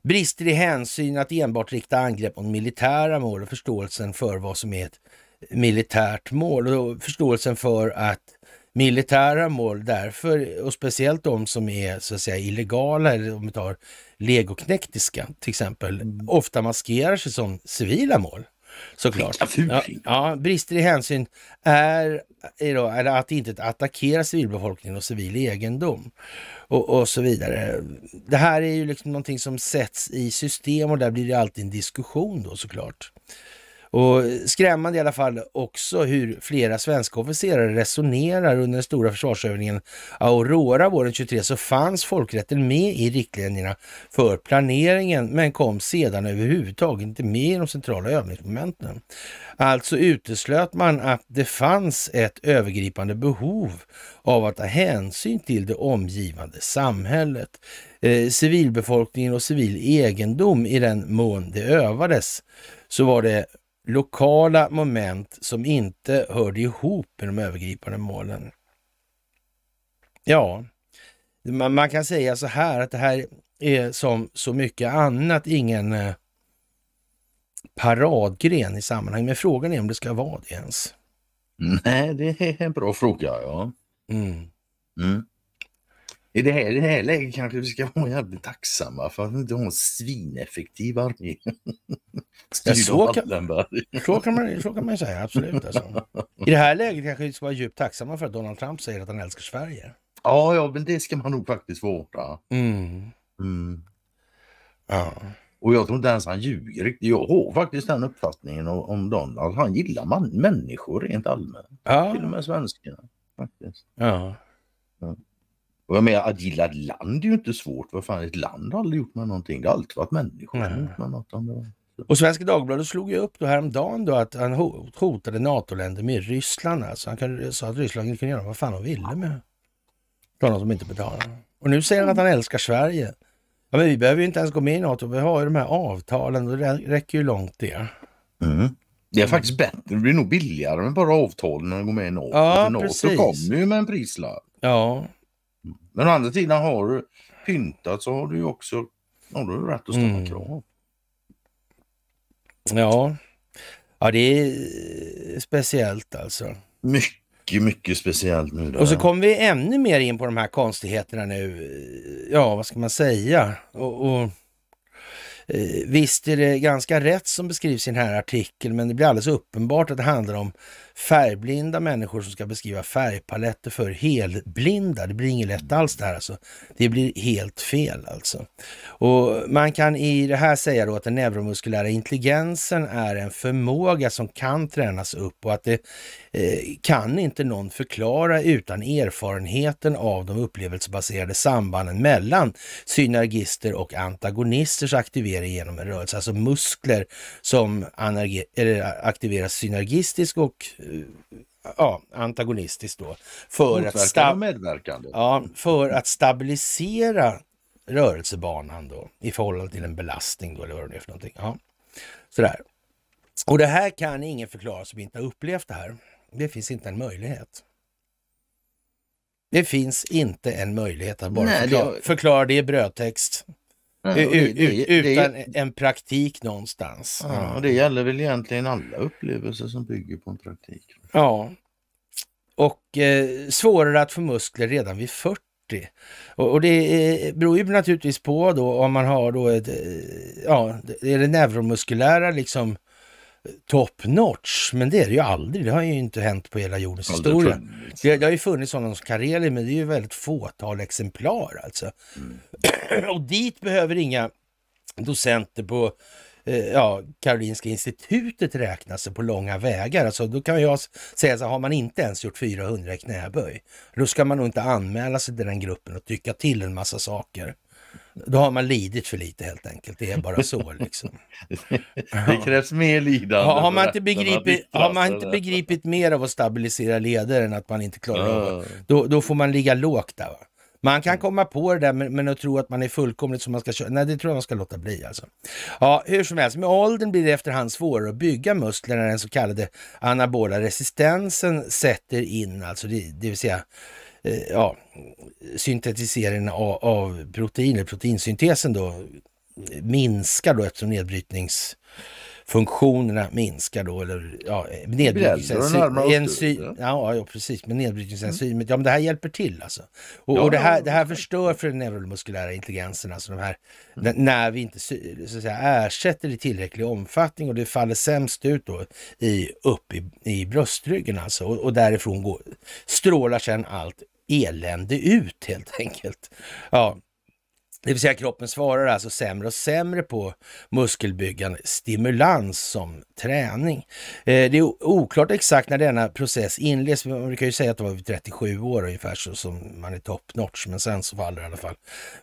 brister i hänsyn att enbart rikta angrepp mot militära mål och förståelsen för vad som är ett militärt mål och förståelsen för att militära mål därför, och speciellt de som är så att säga illegala, eller om vi tar legoknektiska till exempel, mm. ofta maskerar sig som civila mål såklart. Ja, ja, brister i hänsyn är, är, då, är att inte attackera civilbefolkningen och civil egendom och, och, så vidare. Det här är ju liksom någonting som sätts i system och där blir det alltid en diskussion då såklart. Och skrämmande i alla fall också hur flera svenska officerare resonerar under den stora försvarsövningen Aurora våren 23 så fanns folkrätten med i riktlinjerna för planeringen men kom sedan överhuvudtaget inte med i de centrala övningsmomenten. Alltså uteslöt man att det fanns ett övergripande behov av att ta hänsyn till det omgivande samhället, eh, civilbefolkningen och civil egendom i den mån det övades så var det lokala moment som inte hörde ihop med de övergripande målen. Ja, man, man kan säga så här att det här är som så mycket annat ingen eh, paradgren i sammanhang, men frågan är om det ska vara det ens. Nej, det är en bra fråga. ja. Mm. Mm. I det här, i det här läget kanske vi ska vara jävligt tacksamma för att vi inte har en svineffektiv armé. Ja, så, kan, så, kan man, så kan man ju säga, absolut. Alltså. I det här läget kanske vi ska vara djupt tacksamma för att Donald Trump säger att han älskar Sverige. Ja, ja men det ska man nog faktiskt vara. Mm. Mm. Ja. Och jag tror inte ens han ljuger riktigt. Jag har faktiskt den uppfattningen om Donald. Han gillar man, människor rent allmänt. Ja. Till och med svenskarna. Faktiskt. Ja. ja. Mm. Och jag menar, att gilla ett land är ju inte svårt. Vad fan, ett land har aldrig gjort mig någonting. Det har alltid varit människor som gjort med något annat. Och Svenska Dagbladet slog ju upp då häromdagen då att han hotade NATO-länder med Ryssland. Alltså han kan, sa att Ryssland kunde göra vad fan de ville med sådana som inte betalar. Och nu säger han att han älskar Sverige. Ja, men vi behöver ju inte ens gå med i NATO. Vi har ju de här avtalen och det räcker ju långt det. Mm. Det är mm. faktiskt bättre. Det blir nog billigare med bara avtalen än att gå med i NATO. Ja, För NATO precis. kommer ju med en prislapp. Ja, men å andra sidan har du pyntat så har du ju också har du rätt att ställa mm. krav. Ja. ja, det är speciellt alltså. Mycket, mycket speciellt nu. Där. Och så kommer vi ännu mer in på de här konstigheterna nu. Ja, vad ska man säga? och... och Eh, visst är det ganska rätt som beskrivs i den här artikeln, men det blir alldeles uppenbart att det handlar om färgblinda människor som ska beskriva färgpaletter för helblinda. Det blir inget lätt alls det här alltså. Det blir helt fel alltså. Och man kan i det här säga då att den neuromuskulära intelligensen är en förmåga som kan tränas upp och att det eh, kan inte någon förklara utan erfarenheten av de upplevelsebaserade sambanden mellan synergister och antagonisters aktivering aktiverar genom en rörelse. Alltså muskler som aktiveras synergistiskt och eh, ja, antagonistiskt då. För att, ja, för att stabilisera rörelsebanan då i förhållande till en belastning då eller vad det är för någonting. Ja. Sådär. Och det här kan ingen förklara som inte har upplevt det här. Det finns inte en möjlighet. Det finns inte en möjlighet att bara Nej, förklara det i brödtext. Mm. U, utan det, det, en praktik någonstans. Ja, och det gäller väl egentligen alla upplevelser som bygger på en praktik. Ja. Och eh, svårare att få muskler redan vid 40. Och, och det eh, beror ju naturligtvis på då om man har då ett, eh, ja, det är det neuromuskulära liksom top notch, men det är det ju aldrig. Det har ju inte hänt på hela jordens aldrig historia. Liksom. Det, det har ju funnits sådana som Kareli, men det är ju väldigt fåtal exemplar alltså. Mm. Och dit behöver inga docenter på eh, ja, Karolinska institutet räkna sig på långa vägar. Alltså, då kan jag säga så har man inte ens gjort 400 i knäböj, då ska man nog inte anmäla sig till den gruppen och tycka till en massa saker. Då har man lidit för lite helt enkelt. Det är bara så liksom. det krävs mer lidande. Ja, har, man inte begripit, har man inte begripit mer av att stabilisera leder än att man inte klarar av det. då, då får man ligga lågt där. Va? Man kan mm. komma på det där men, men att tro att man är fullkomligt som man ska köra, nej det tror jag man ska låta bli alltså. Ja, hur som helst, med åldern blir det efterhand svårare att bygga muskler när den så kallade anabola resistensen sätter in, alltså det, det vill säga Eh, ja, syntetiseringen av, av proteiner, proteinsyntesen då, minskar då eftersom nedbrytnings funktionerna minskar då, eller ja, nedbrytningsenzymet. Ja, ja, precis, men nedbrytningsenzymet, mm. ja men det här hjälper till alltså. Och, ja, och det, här, det här förstör för den neuromuskulära intelligensen, alltså de här, mm. när vi inte så att säga, ersätter i tillräcklig omfattning och det faller sämst ut då i, upp i, i bröstryggen alltså och, och därifrån går, strålar sedan allt elände ut helt enkelt. Ja, det vill säga kroppen svarar alltså sämre och sämre på muskelbyggande stimulans som träning. Eh, det är oklart exakt när denna process inleds. Man kan ju säga att det var vid 37 år ungefär så som man är top notch, men sen så faller det i alla fall.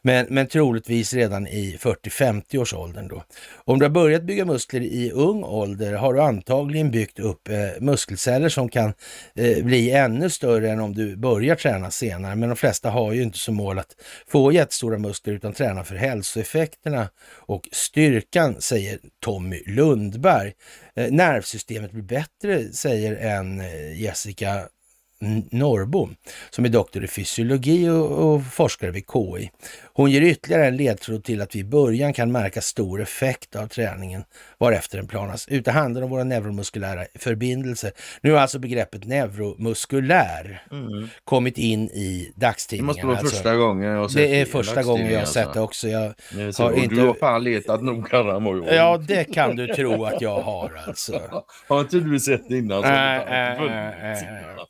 Men, men troligtvis redan i 40-50 års åldern då. Om du har börjat bygga muskler i ung ålder har du antagligen byggt upp eh, muskelceller som kan eh, bli ännu större än om du börjar träna senare. Men de flesta har ju inte som mål att få jättestora muskler utan tränar för hälsoeffekterna och styrkan, säger Tommy Lundberg. Eh, nervsystemet blir bättre, säger en eh, Jessica Norrbom som är doktor i fysiologi och, och forskare vid KI. Hon ger ytterligare en ledtråd till att vi i början kan märka stor effekt av träningen varefter den planas ut. Det handlar om våra neuromuskulära förbindelser. Nu har alltså begreppet neuromuskulär mm. kommit in i dagstidningarna. Det måste vara alltså. första gången jag har sett det. Det är första gången jag har sett det alltså. också. Jag det har inte... Du har fan letat noga Ramon. Ja, det kan du tro att jag har alltså. har inte du sett det innan? Nej, äh,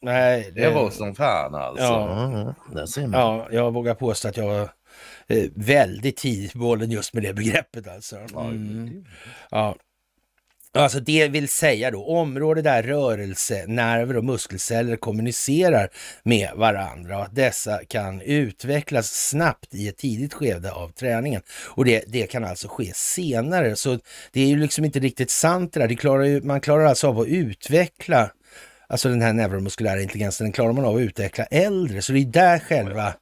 nej, det... det var som fan alltså. Ja, mm, mm, mm. ja jag vågar påstå att jag eh, väldigt tidigt bollen just med det begreppet alltså. Mm. Ja. Alltså det vill säga då område där rörelse, nerver och muskelceller kommunicerar med varandra och att dessa kan utvecklas snabbt i ett tidigt skede av träningen. Och det, det kan alltså ske senare. Så det är ju liksom inte riktigt sant det där. Det klarar ju, man klarar alltså av att utveckla, alltså den här neuromuskulära intelligensen, den klarar man av att utveckla äldre. Så det är där själva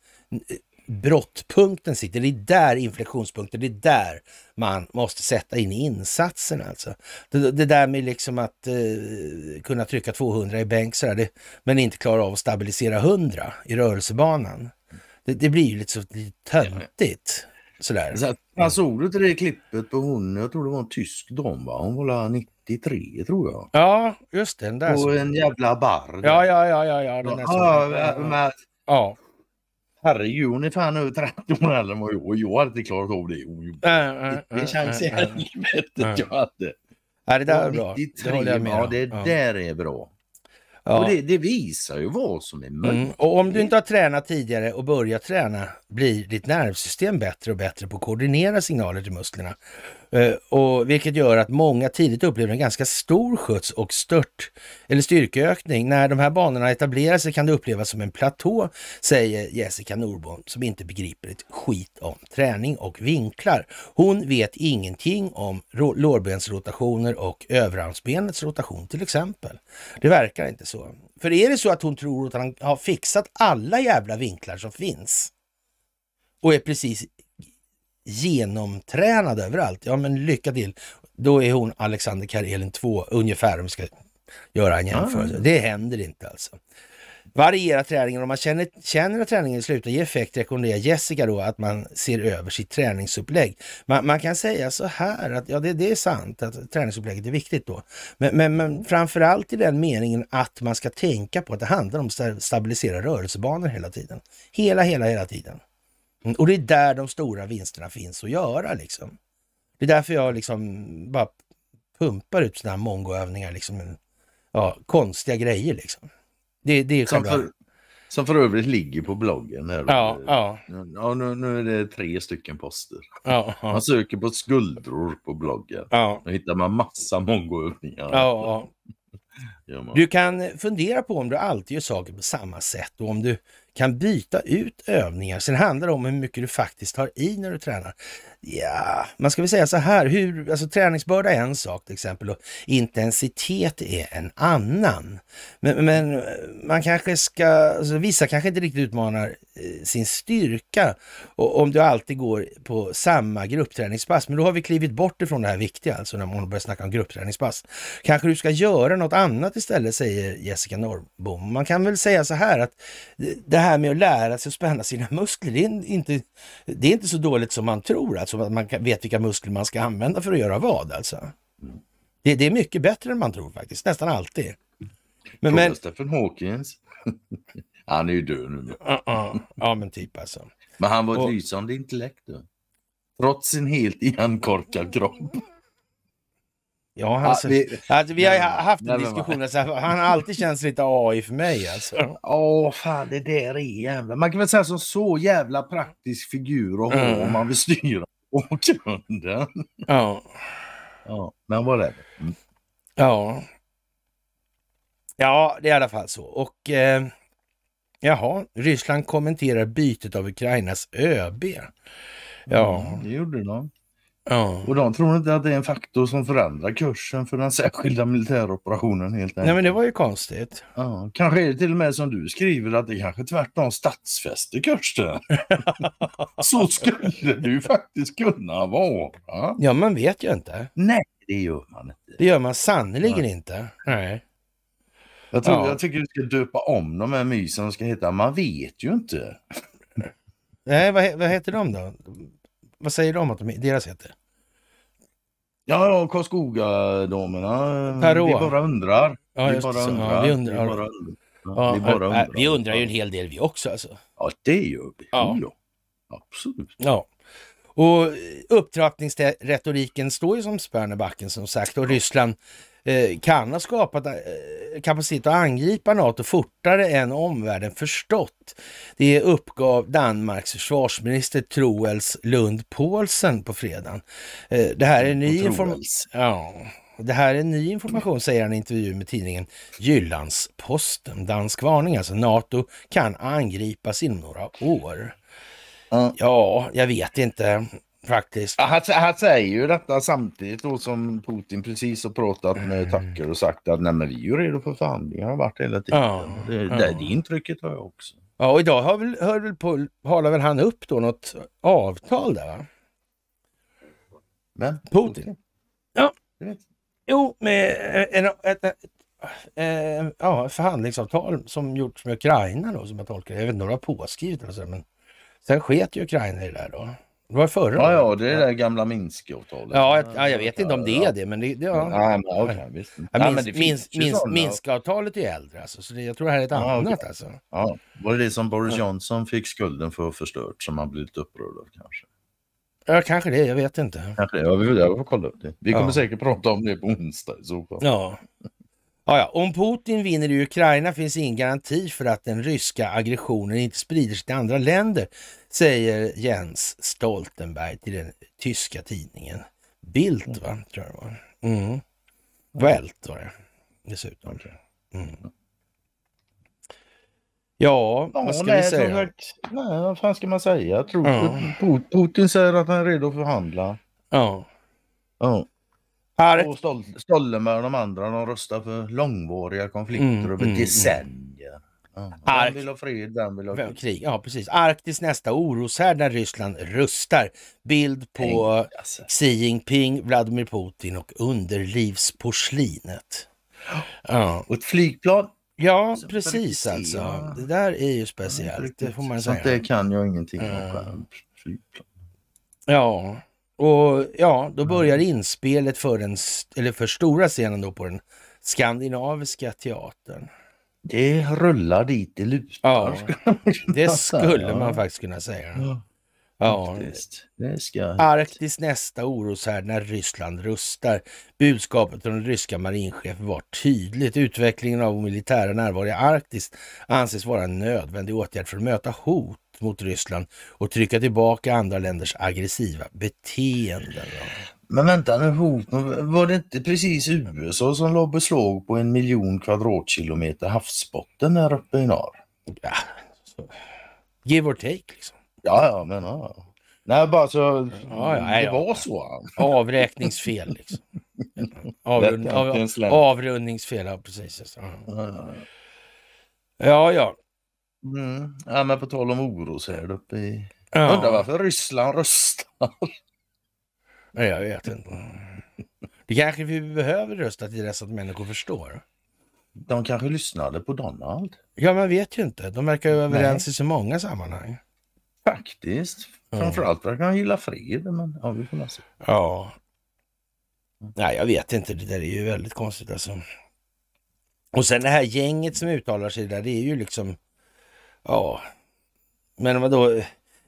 brottpunkten sitter. Det är där inflektionspunkten, det är där man måste sätta in insatsen alltså. Det, det där med liksom att eh, kunna trycka 200 i bänk sådär, det, men inte klara av att stabilisera 100 i rörelsebanan. Det, det blir ju lite, så, lite töntigt. Sådär. Så mm. jag såg du inte det klippet på hon, jag tror det var en tysk dam va? Hon var 93 tror jag. Ja, just det. Den där och som... en jävla barr. Ja, ja, ja, ja. ja, den ja herrejunie för han över 30 år äldre jag jag hade inte klarat av det. Äh, äh, det en chans i helvetet jag hade. Nej, det där är bra. det håller jag med Ja, det där är bra. Ja. Och det, det, visar ju vad som är möjligt. Mm. Och om du inte har tränat tidigare och börjar träna blir ditt nervsystem bättre och bättre på att koordinera signaler till musklerna. Eh, och vilket gör att många tidigt upplever en ganska stor skjuts och stört eller styrkeökning. När de här banorna etablerar sig kan det upplevas som en platå, säger Jessica Norrbom som inte begriper ett skit om träning och vinklar. Hon vet ingenting om lårbensrotationer och överarmsbenets rotation till exempel. Det verkar inte så. För är det så att hon tror att han har fixat alla jävla vinklar som finns och är precis genomtränad överallt. Ja men lycka till. Då är hon Alexander Karelin 2 ungefär om vi ska göra en jämförelse. Ah. Det händer inte alltså. Variera träningen. Om man känner, känner att träningen slutar ge effekt rekommenderar Jessica då att man ser över sitt träningsupplägg. Man, man kan säga så här att ja, det, det, är sant att träningsupplägget är viktigt då. Men, men, men framförallt i den meningen att man ska tänka på att det handlar om att stabilisera rörelsebanor hela tiden. Hela, hela, hela tiden. Mm, och det är där de stora vinsterna finns att göra liksom. Det är därför jag liksom bara pumpar ut sådana här mongoövningar, liksom, ja, konstiga grejer liksom. Det, det är som, själva... för, som för övrigt ligger på bloggen. Här. Ja, ja. ja nu, nu är det tre stycken poster. Ja, ja. Man söker på skuldror på bloggen. Ja. Då hittar man massa mongoövningar. Ja, ja. Du kan fundera på om du alltid gör saker på samma sätt och om du kan byta ut övningar. Sen handlar det om hur mycket du faktiskt har i när du tränar. Ja, man ska väl säga så här, hur, alltså träningsbörda är en sak till exempel och intensitet är en annan. Men, men man kanske ska, alltså, vissa kanske inte riktigt utmanar eh, sin styrka och, om du alltid går på samma gruppträningspass. Men då har vi klivit bort ifrån det här viktiga, alltså när man börjar snacka om gruppträningspass. Kanske du ska göra något annat istället, säger Jessica Norrbom. Man kan väl säga så här att det här med att lära sig att spänna sina muskler, det är inte, det är inte så dåligt som man tror. Alltså, så att man vet vilka muskler man ska använda för att göra vad alltså. Det, det är mycket bättre än man tror faktiskt, nästan alltid. Men, men... Stephen Hawkins. han är ju död nu. Uh -uh. Ja men typ alltså. Men han var ett och... lysande intellekt då. Trots sin helt igenkorkad kropp. Ja, han, alltså, ah, vi, alltså, vi har haft en nej, diskussion, alltså, han har alltid känts lite AI för mig alltså. Åh, oh, fan det där är jävla... Man kan väl säga som så jävla praktisk figur att ha mm. om man vill styra åker Ja. ja. Men vad det mm. Ja. Ja, det är i alla fall så. Och eh, jaha, Ryssland kommenterar bytet av Ukrainas ÖB. Ja, mm, det gjorde de. Ja. Och de tror inte att det är en faktor som förändrar kursen för den särskilda militäroperationen helt enkelt. Nej men det var ju konstigt. Ja. Kanske är det till och med som du skriver att det kanske tvärtom statsfäster kursen. Så skulle det ju faktiskt kunna vara. Ja man vet ju inte. Nej det gör man inte. Det gör man sannerligen inte. Nej. Jag, tror, ja. jag tycker du ska döpa om de här mysen och ska heta Man vet ju inte. Nej vad, vad heter de då? vad säger de att de, deras heter? Ja, ja Karlskoga-damerna. Per Vi bara undrar. Ja, vi, bara undrar. Ja, vi undrar. Vi bara undrar. Ja, vi, bara äh, äh, undrar. vi undrar ju en hel del vi också alltså. Ja, det gör vi. Ja. Absolut. Ja. Och upptrappningsretoriken står ju som spön i backen som sagt och Ryssland Eh, kan ha skapat eh, kapacitet att angripa NATO fortare än omvärlden förstått. Det uppgav Danmarks försvarsminister Troels Lund Poulsen på fredagen. Eh, det här är ny information. Ja. Det här är ny information, säger han i intervju med tidningen Jyllands-Posten. Dansk varning alltså. NATO kan angripas inom några år. Ja, jag vet inte. Faktiskt. Han, han, säger ju detta samtidigt då som Putin precis har pratat med mm. Tucker och sagt att nej men vi är ju redo för förhandlingar har varit hela tiden. Ja, det, ja. det, intrycket har jag också. Ja och idag har väl, hör väl på, håller väl han upp då något avtal där va? Men? Putin? Putin. Ja. Jo, med eh, en, ett, ett, ett, eh, ja, förhandlingsavtal som gjorts med Ukraina då som jag tolkar det. Jag vet inte om de har påskrivit eller så men sen sket ju Ukraina i det där då. Det var förra Ja, ja, det är det gamla Minskavtalet. Ja, jag, jag vet inte om det är det, men det... det ja. men okej, visst. Ja, minsk, ja, minsk, minsk, Minskavtalet är äldre, alltså, så det, jag tror det här är ett ja, annat. Okay. Alltså. Ja. Var det det som Boris Johnson fick skulden för förstört som han blivit upprörd av kanske? Ja, kanske det. Jag vet inte. Kanske det. Ja, vi får kolla upp det. Vi kommer säkert prata om det på onsdag i så fall. Ja. Ja, ja. Om Putin vinner i Ukraina finns ingen garanti för att den ryska aggressionen inte sprider sig till andra länder, säger Jens Stoltenberg till den tyska tidningen Bild, va? Mm. tror jag det var. Mm. Vält var det dessutom. Mm. Ja, vad ska ja, vi säga? Sagt, nej, vad fan ska man säga? Tror, ja. Putin säger att han är redo att förhandla. Ja. ja. Här. Och Stollenberg och de andra de röstar för långvariga konflikter mm, över mm, mm, decennier. Ja. Den vill ha fred, den vill ha krig. krig. Ja, precis. Arktis nästa oroshärd när Ryssland rustar. Bild på alltså. Xi Jinping, Vladimir Putin och underlivsporslinet. Ja. Och ett flygplan. Ja, Så precis alltså. Det där är ju speciellt. Ja, det, får man säga. Sånt det kan jag ingenting om. Ja. Flygplan. Ja. Och ja, då mm. börjar inspelet för, den, eller för stora scenen då på den skandinaviska teatern. Det rullar dit det lutar. Ja, det skulle ja. man faktiskt kunna säga. Ja, ja. Det ska... Arktis nästa oroshärd när Ryssland rustar. Budskapet från den ryska marinchefen var tydligt. Utvecklingen av militära närvaro i Arktis anses vara en nödvändig åtgärd för att möta hot mot Ryssland och trycka tillbaka andra länders aggressiva beteenden. Men vänta nu, var det inte precis USA som la beslag på en miljon kvadratkilometer havsbotten där uppe i norr? Ja, så. give or take liksom. Ja, ja, men ja. Nej, bara så ja, ja, det ja. var så. Avräkningsfel liksom. Avrund, av, avrundningsfel, ja precis. Ja, ja, ja. Mm. Ja, men på tal om oroshärd uppe i... Ja. Undrar varför Ryssland röstar. Nej, jag vet inte. Det kanske vi behöver rösta till dess att människor förstår. De kanske lyssnade på Donald. Ja, man vet ju inte. De verkar ju överens Nej. i så många sammanhang. Faktiskt. Framförallt verkar han gilla fred. Men ja, vi får se. Ja. Nej, jag vet inte. Det där är ju väldigt konstigt alltså. Och sen det här gänget som uttalar sig där, det är ju liksom Ja, men vadå?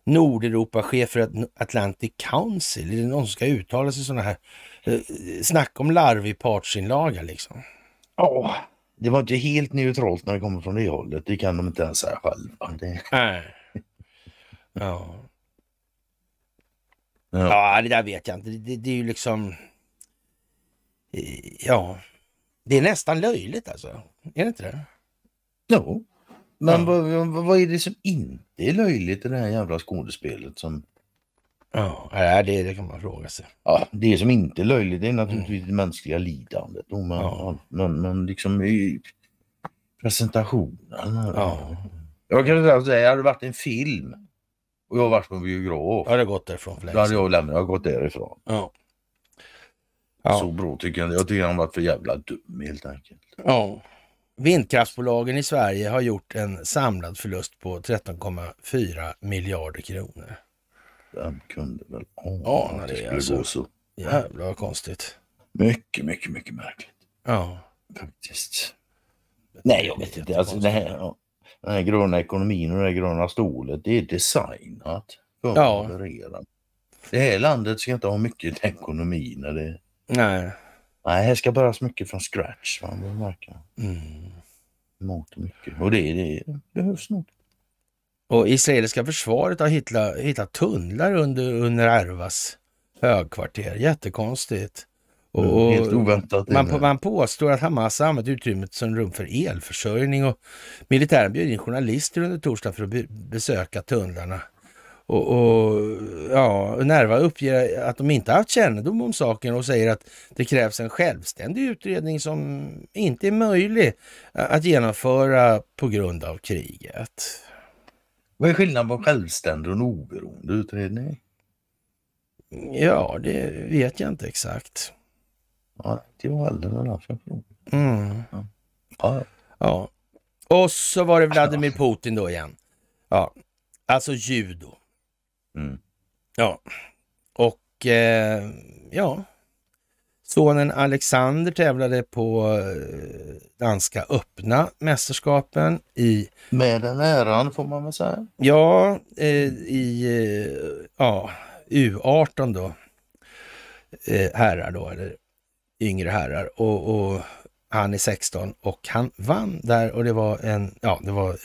Nordeuropa-chef för Atlantic Council? Är det någon som ska uttala sig sådana här? Eh, Snacka om larvig partsinlaga liksom. Ja, det var inte helt neutralt när det kommer från det hållet. Det kan de inte ens säga själva. Det... Nej. Ja. ja. ja, det där vet jag inte. Det, det, det är ju liksom... Eh, ja, det är nästan löjligt alltså. Är det inte det? Jo. No. Men vad, vad, vad är det som inte är löjligt i det här jävla skådespelet som... Ja, det, det kan man fråga sig. Ja, det som inte är löjligt är naturligtvis mm. det mänskliga lidandet. Och man, ja. man, man liksom presentationen. Ja. Jag kan säga, hade det varit en film och jag varit på biograf. Jag hade gått därifrån Då hade jag lämnat, jag hade gått därifrån. Ja. ja. Så bra tycker jag Jag tycker han varit för jävla dum helt enkelt. Ja. Vindkraftsbolagen i Sverige har gjort en samlad förlust på 13,4 miljarder kronor. Vem kunde väl ana att det skulle alltså. gå så? Jävlar vad konstigt. Mycket, mycket, mycket märkligt. Ja. Faktiskt. Nej, jag vet inte. Alltså, det här, den här gröna ekonomin och det här gröna stålet, det är designat för ja. att leverera. Det här landet ska inte ha mycket ekonomi när det Nej. Nej, här ska börjas mycket från scratch. Va? Mm. Mångt och mycket. Och det, det behövs nog. Och israeliska försvaret har hittat, hittat tunnlar under Unrwas högkvarter. Jättekonstigt. Mm, och, Helt oväntat. Man, man påstår att Hamas använt utrymmet som rum för elförsörjning och militären bjöd in journalister under torsdagen för att besöka tunnlarna. Och, och ja, Nerva uppger att de inte haft kännedom om saken och säger att det krävs en självständig utredning som inte är möjlig att genomföra på grund av kriget. Vad är skillnaden på självständig och en oberoende utredning? Ja, det vet jag inte exakt. Ja, det var väl den där frågan. Mm. Ja. Ja. Och så var det Vladimir Putin då igen. Ja, alltså judo. Mm. Ja, och eh, ja, sonen Alexander tävlade på eh, danska öppna mästerskapen i... Med den äran får man väl säga. Ja, eh, i eh, ja, U18 då, herrar då, eller yngre herrar. och, och han är 16 och han vann där och det var en, ja det var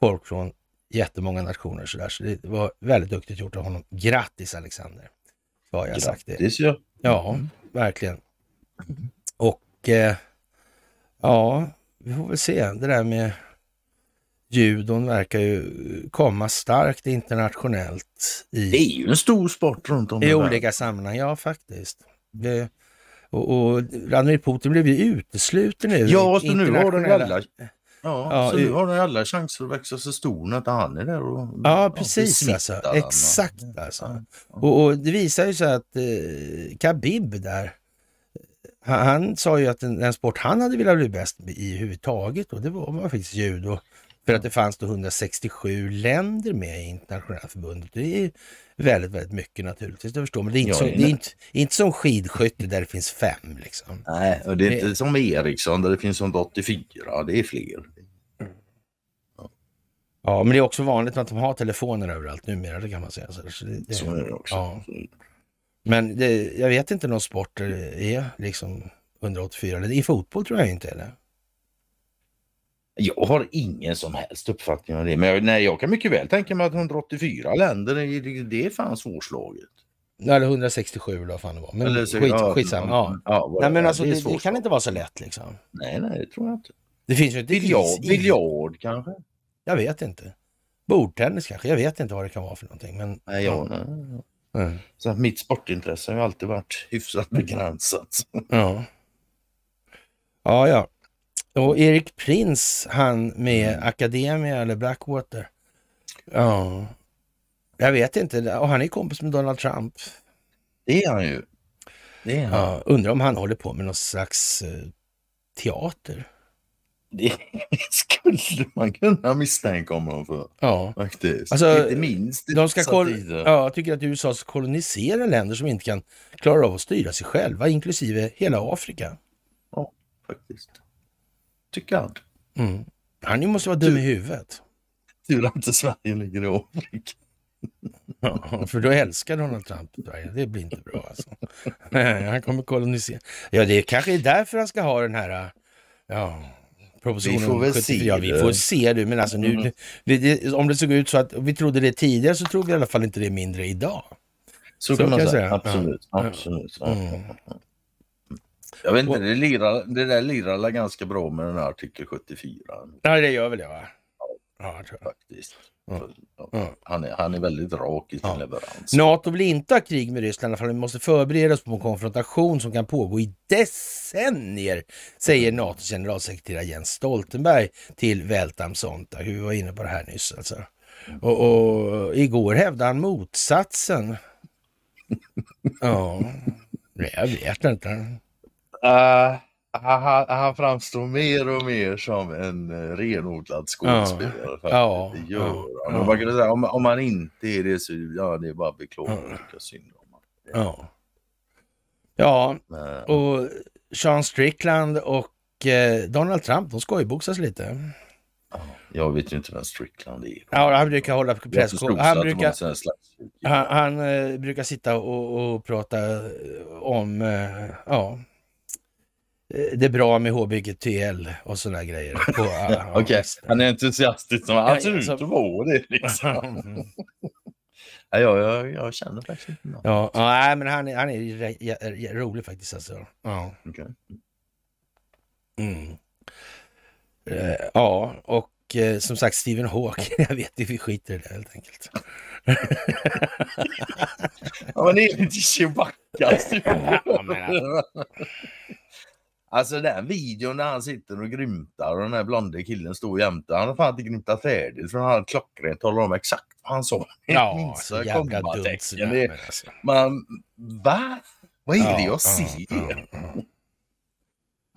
folk från jättemånga nationer sådär. Så det var väldigt duktigt gjort av honom. Grattis Alexander! Ska jag Grattis, sagt det. ja. Ja, verkligen. Och eh, ja, vi får väl se. Det där med judon verkar ju komma starkt internationellt. I, det är ju en stor sport runt om i, i olika sammanhang, ja faktiskt. Det, och, och Vladimir Putin blev ju utesluten nu. Ja, så nu har den alla Ja, ja så i... nu har han alla chanser att växa sig stor när han är där och Ja, precis alltså. Exakt och... alltså. Och, och, det visar ju sig att eh, Khabib där, han, han, sa ju att den, den sport han hade velat bli bäst i huvudtaget och det var, var faktiskt judo. För att mm. det fanns då 167 länder med i internationella förbundet. Det är väldigt, väldigt mycket naturligtvis, det förstår man. Det är inte, som, det är inte, inte som skidskytte där det finns fem. Liksom. Nej, och det är inte det... som Ericsson där det finns 184, det är fler. Ja. ja, men det är också vanligt att de har telefoner överallt numera, det kan man säga. Så, det, det... Så är det också. Ja. Men jag vet inte någon sport där det är liksom 184, i fotboll tror jag inte är det. Jag har ingen som helst uppfattning om det, men jag, nej, jag kan mycket väl tänka mig att 184 länder, det, det är svårslaget. Eller 167 eller vad fan det var. Men eller, skit, ja, skitsamma. Ja. ja nej, men alltså, det, det, det, kan inte vara så lätt liksom. Nej, nej, det tror jag inte. Det finns ju inte... Biljard, kanske? Jag vet inte. Bordtennis kanske? Jag vet inte vad det kan vara för någonting. Men, nej, ja, nej. Mm. Så mitt sportintresse har ju alltid varit hyfsat begränsat. Ja. Ja, ja. Och Erik Prins, han med mm. Academia eller Blackwater. Ja, jag vet inte. Och han är kompis med Donald Trump. Det är han ju. Det är han. Ja, undrar om han håller på med någon slags eh, teater. Det skulle man kunna misstänka om honom för. Ja. Faktiskt. Alltså, inte minst de ska kol- ja, tycker att USA ska kolonisera länder som inte kan klara av att styra sig själva, inklusive hela Afrika. Ja, faktiskt. Tyckard. Mm. Han måste vara dum i huvudet. Tur att inte Sverige ligger i Afrika. Ja, för då älskar Donald Trump Sverige. Det blir inte bra alltså. han kommer kolonisera. Ja, det är kanske är därför han ska ha den här ja, Vi får väl se. Ja, vi får se du, men alltså nu, mm. det, det, om det såg ut så att vi trodde det tidigare så tror vi i alla fall inte det mindre idag. Så, så kan man säga. säga. Absolut, ja. absolut. Ja. Mm. Jag vet inte, det, lirar, det där lirar väl ganska bra med den här artikel 74. Ja, det gör väl det va? Ja, jag tror jag. Faktiskt. Ja. Han, är, han är väldigt rak i sin ja. leverans. NATO vill inte ha krig med Ryssland, i alla fall vi måste förbereda oss på en konfrontation som kan pågå i decennier, säger mm. NATOs generalsekreterare Jens Stoltenberg till Vältam Sonta. Vi var inne på det här nyss alltså. Mm. Och, och igår hävdade han motsatsen. ja, jag vet inte. Uh, han, han, framstår mer och mer som en eh, renodlad skådespelare. Ja. Man om, han inte är det så ja, det är bara beklagligt och synd om honom. Ja. Ja, Men... Eh. och Sean Strickland och eh, Donald Trump, de skojboxas lite. Jag vet ju inte vem Strickland är. Ja, han brukar hålla presskår. Han, brukar, han, han eh, brukar sitta och, och prata om, eh, ja, Eh, det är bra med HBGTL och sådana grejer. Okej, okay. han är entusiastisk. han ser ut att vara det liksom. Mm. ja, jag, jag, känner faktiskt inte någon. Ja, men han, han är rolig faktiskt. Alltså. Ja. Okay. Mm. Eh, ja, och eh, som sagt Stephen Hawking, jag vet inte, vi skiter i det helt enkelt. ja, men det är lite Chewbacca. Alltså den videon när han sitter och grymtar och den här blonde killen står jämte. Han har fan inte grymtat färdigt för han hade klockrent talar om exakt vad han sa. Ja, så jävla dumt. Alltså. Man, va? Vad är ja, det jag ja, ser? Ja,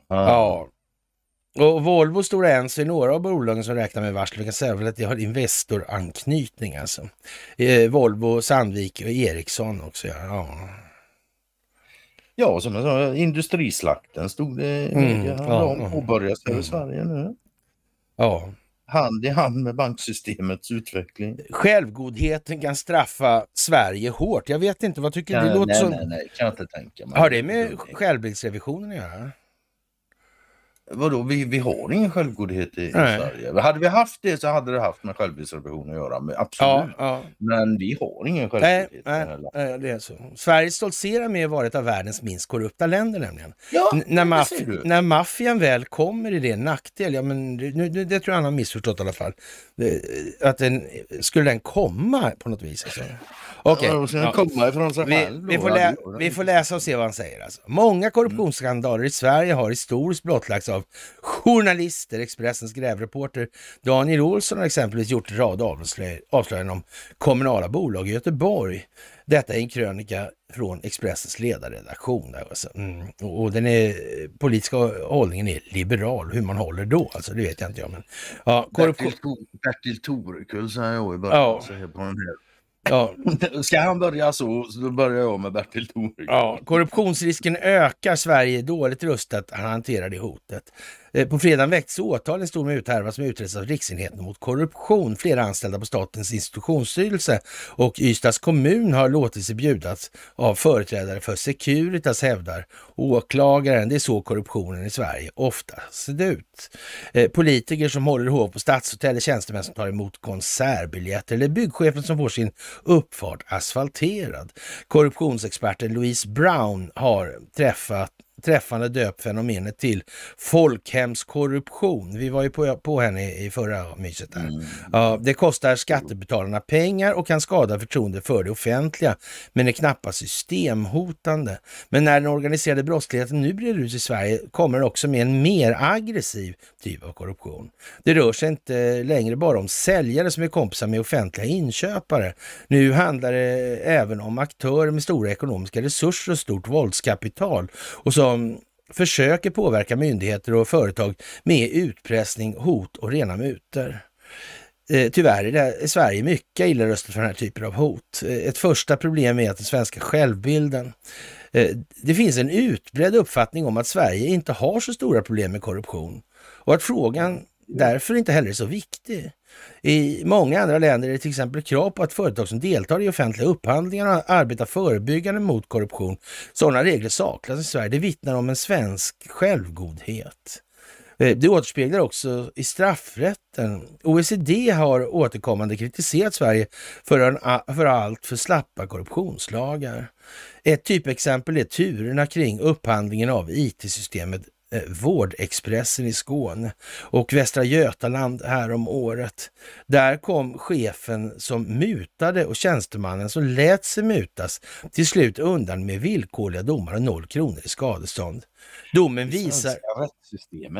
ja. Och Volvo, Stora Enso är några av bolagen som räknar med varsel. Vi kan säga att det har investoranknytning alltså. Eh, Volvo, Sandvik och Ericsson också. Ja. Ja, som jag sa, industrislakten stod det mm, ja, om påbörjas ja, över mm. Sverige nu. Ja. Hand i hand med banksystemets utveckling. Självgodheten kan straffa Sverige hårt. Jag vet inte, vad tycker du? Det låter nej, nej, nej, kan jag inte tänka mig. Har det med självbildsrevisionen att göra? Vadå, vi, vi har ingen självgodhet i, i Sverige. Hade vi haft det så hade det haft med självdistribution att göra. Men absolut. Ja, ja. Men vi har ingen självgodhet. Nej, nej, det är så. Sverige stoltserar med att vara ett av världens minst korrupta länder nämligen. Ja, N när, maffian väl kommer i det en nackdel, ja, men, nu, det, det tror jag han har missförstått i alla fall, att den, skulle den komma på något vis? Alltså. Okej. Okay. Ja, komma ifrån sig vi, vi, vi får läsa och se vad han säger. Alltså. Många korruptionsskandaler i Sverige har historiskt blottlagts av journalister. Expressens grävreporter Daniel Olsson har exempelvis gjort en rad avslöjanden om kommunala bolag i Göteborg. Detta är en krönika från Expressens ledarredaktion. alltså. Mm. Och den är, politiska hållningen är liberal. Hur man håller då, alltså, det vet jag inte jag. Men, ja, korruption... Bertil Torekull sa jag i början. Ja. Ja. Ska han börja så, så börjar jag med Bertil Thornberg. Ja, korruptionsrisken ökar. Sverige är dåligt rustat att hantera det hotet. Eh, på fredagen väcktes åtal i stor muthärva som utreds av Riksenheten mot korruption. Flera anställda på Statens institutionsstyrelse och Ystads kommun har låtit sig bjudas av företrädare för Securitas, hävdar åklagaren. Det är så korruptionen i Sverige ofta ser ut. Eh, politiker som håller hov på stadshotell, tjänstemän som tar emot konsertbiljetter eller byggchefen som får sin uppfart asfalterad. Korruptionsexperten Louise Brown har träffat träffande döpt fenomenet till folkhemskorruption. Vi var ju på, på henne i, förra myset där. Mm. Ja, det kostar skattebetalarna pengar och kan skada förtroendet för det offentliga, men är knappast systemhotande. Men när den organiserade brottsligheten nu breder ut i Sverige kommer den också med en mer aggressiv typ av korruption. Det rör sig inte längre bara om säljare som är kompisar med offentliga inköpare. Nu handlar det även om aktörer med stora ekonomiska resurser och stort våldskapital och så som försöker påverka myndigheter och företag med utpressning, hot och rena mutor. Eh, tyvärr är, det, är Sverige mycket illa röstat för den här typen av hot. Eh, ett första problem är att den svenska självbilden. Eh, det finns en utbredd uppfattning om att Sverige inte har så stora problem med korruption och att frågan därför inte heller är så viktig. I många andra länder är det till exempel krav på att företag som deltar i offentliga upphandlingar arbetar förebyggande mot korruption. Sådana regler saknas i Sverige. Det vittnar om en svensk självgodhet. Eh, det återspeglar också i straffrätten. OECD har återkommande kritiserat Sverige för, en, för allt för slappa korruptionslagar. Ett typexempel är turerna kring upphandlingen av IT-systemet Eh, Vårdexpressen i Skåne och Västra Götaland här om året. Där kom chefen som mutade och tjänstemannen som lät sig mutas till slut undan med villkorliga domar och noll kronor i skadestånd. Domen visar,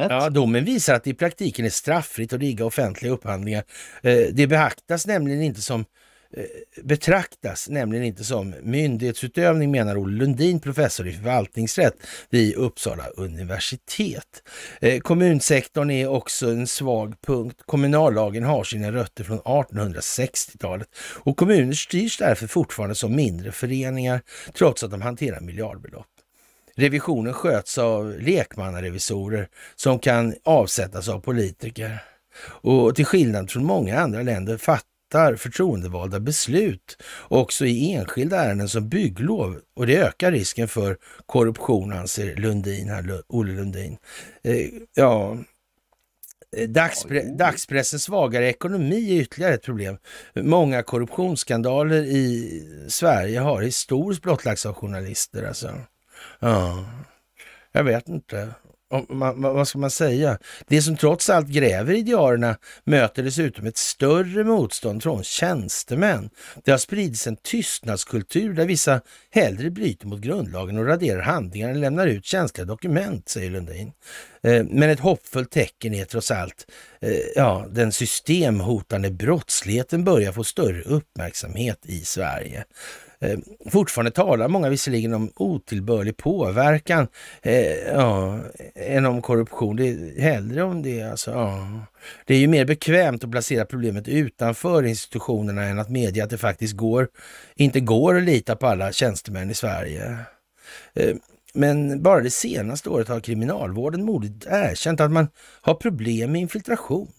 ja, domen visar att det i praktiken är straffritt att rigga offentliga upphandlingar. Eh, det beaktas nämligen inte som Eh, betraktas nämligen inte som myndighetsutövning menar Olle Lundin, professor i förvaltningsrätt vid Uppsala universitet. Eh, kommunsektorn är också en svag punkt. Kommunallagen har sina rötter från 1860-talet och kommuner styrs därför fortfarande som mindre föreningar trots att de hanterar miljardbelopp. Revisionen sköts av lekmannarevisorer som kan avsättas av politiker. Och till skillnad från många andra länder fattar fattar förtroendevalda beslut också i enskilda ärenden som bygglov och det ökar risken för korruption, anser Lundin, här, Olle Lundin. Eh, ja, eh, Dagspre dagspressens svagare ekonomi är ytterligare ett problem. Många korruptionsskandaler i Sverige har historiskt blottlagts av journalister. Alltså. Ja, jag vet inte man, vad ska man säga? Det som trots allt gräver i diarierna möter dessutom ett större motstånd från tjänstemän. Det har spridits en tystnadskultur där vissa hellre bryter mot grundlagen och raderar handlingar än lämnar ut känsliga dokument, säger Lundin. Eh, men ett hoppfullt tecken är trots allt eh, ja, den systemhotande brottsligheten börjar få större uppmärksamhet i Sverige. Eh, fortfarande talar många visserligen om otillbörlig påverkan eh, ja, än om korruption. Det är hellre om det alltså. Ja. Det är ju mer bekvämt att placera problemet utanför institutionerna än att medge att det faktiskt går, inte går att lita på alla tjänstemän i Sverige. Eh, men bara det senaste året har kriminalvården modigt erkänt att man har problem med infiltration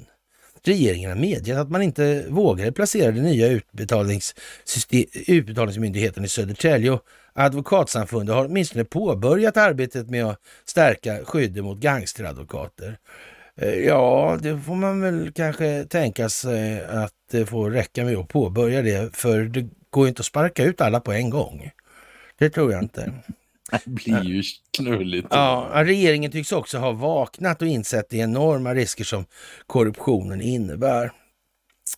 regeringen har medgett att man inte vågade placera den nya utbetalningsmyndigheten i Södertälje och Advokatsamfundet har åtminstone påbörjat arbetet med att stärka skyddet mot gangsteradvokater. Eh, ja, det får man väl kanske tänka sig att det får räcka med att påbörja det, för det går inte att sparka ut alla på en gång. Det tror jag inte. Det blir ju knulligt. Ja, regeringen tycks också ha vaknat och insett de enorma risker som korruptionen innebär.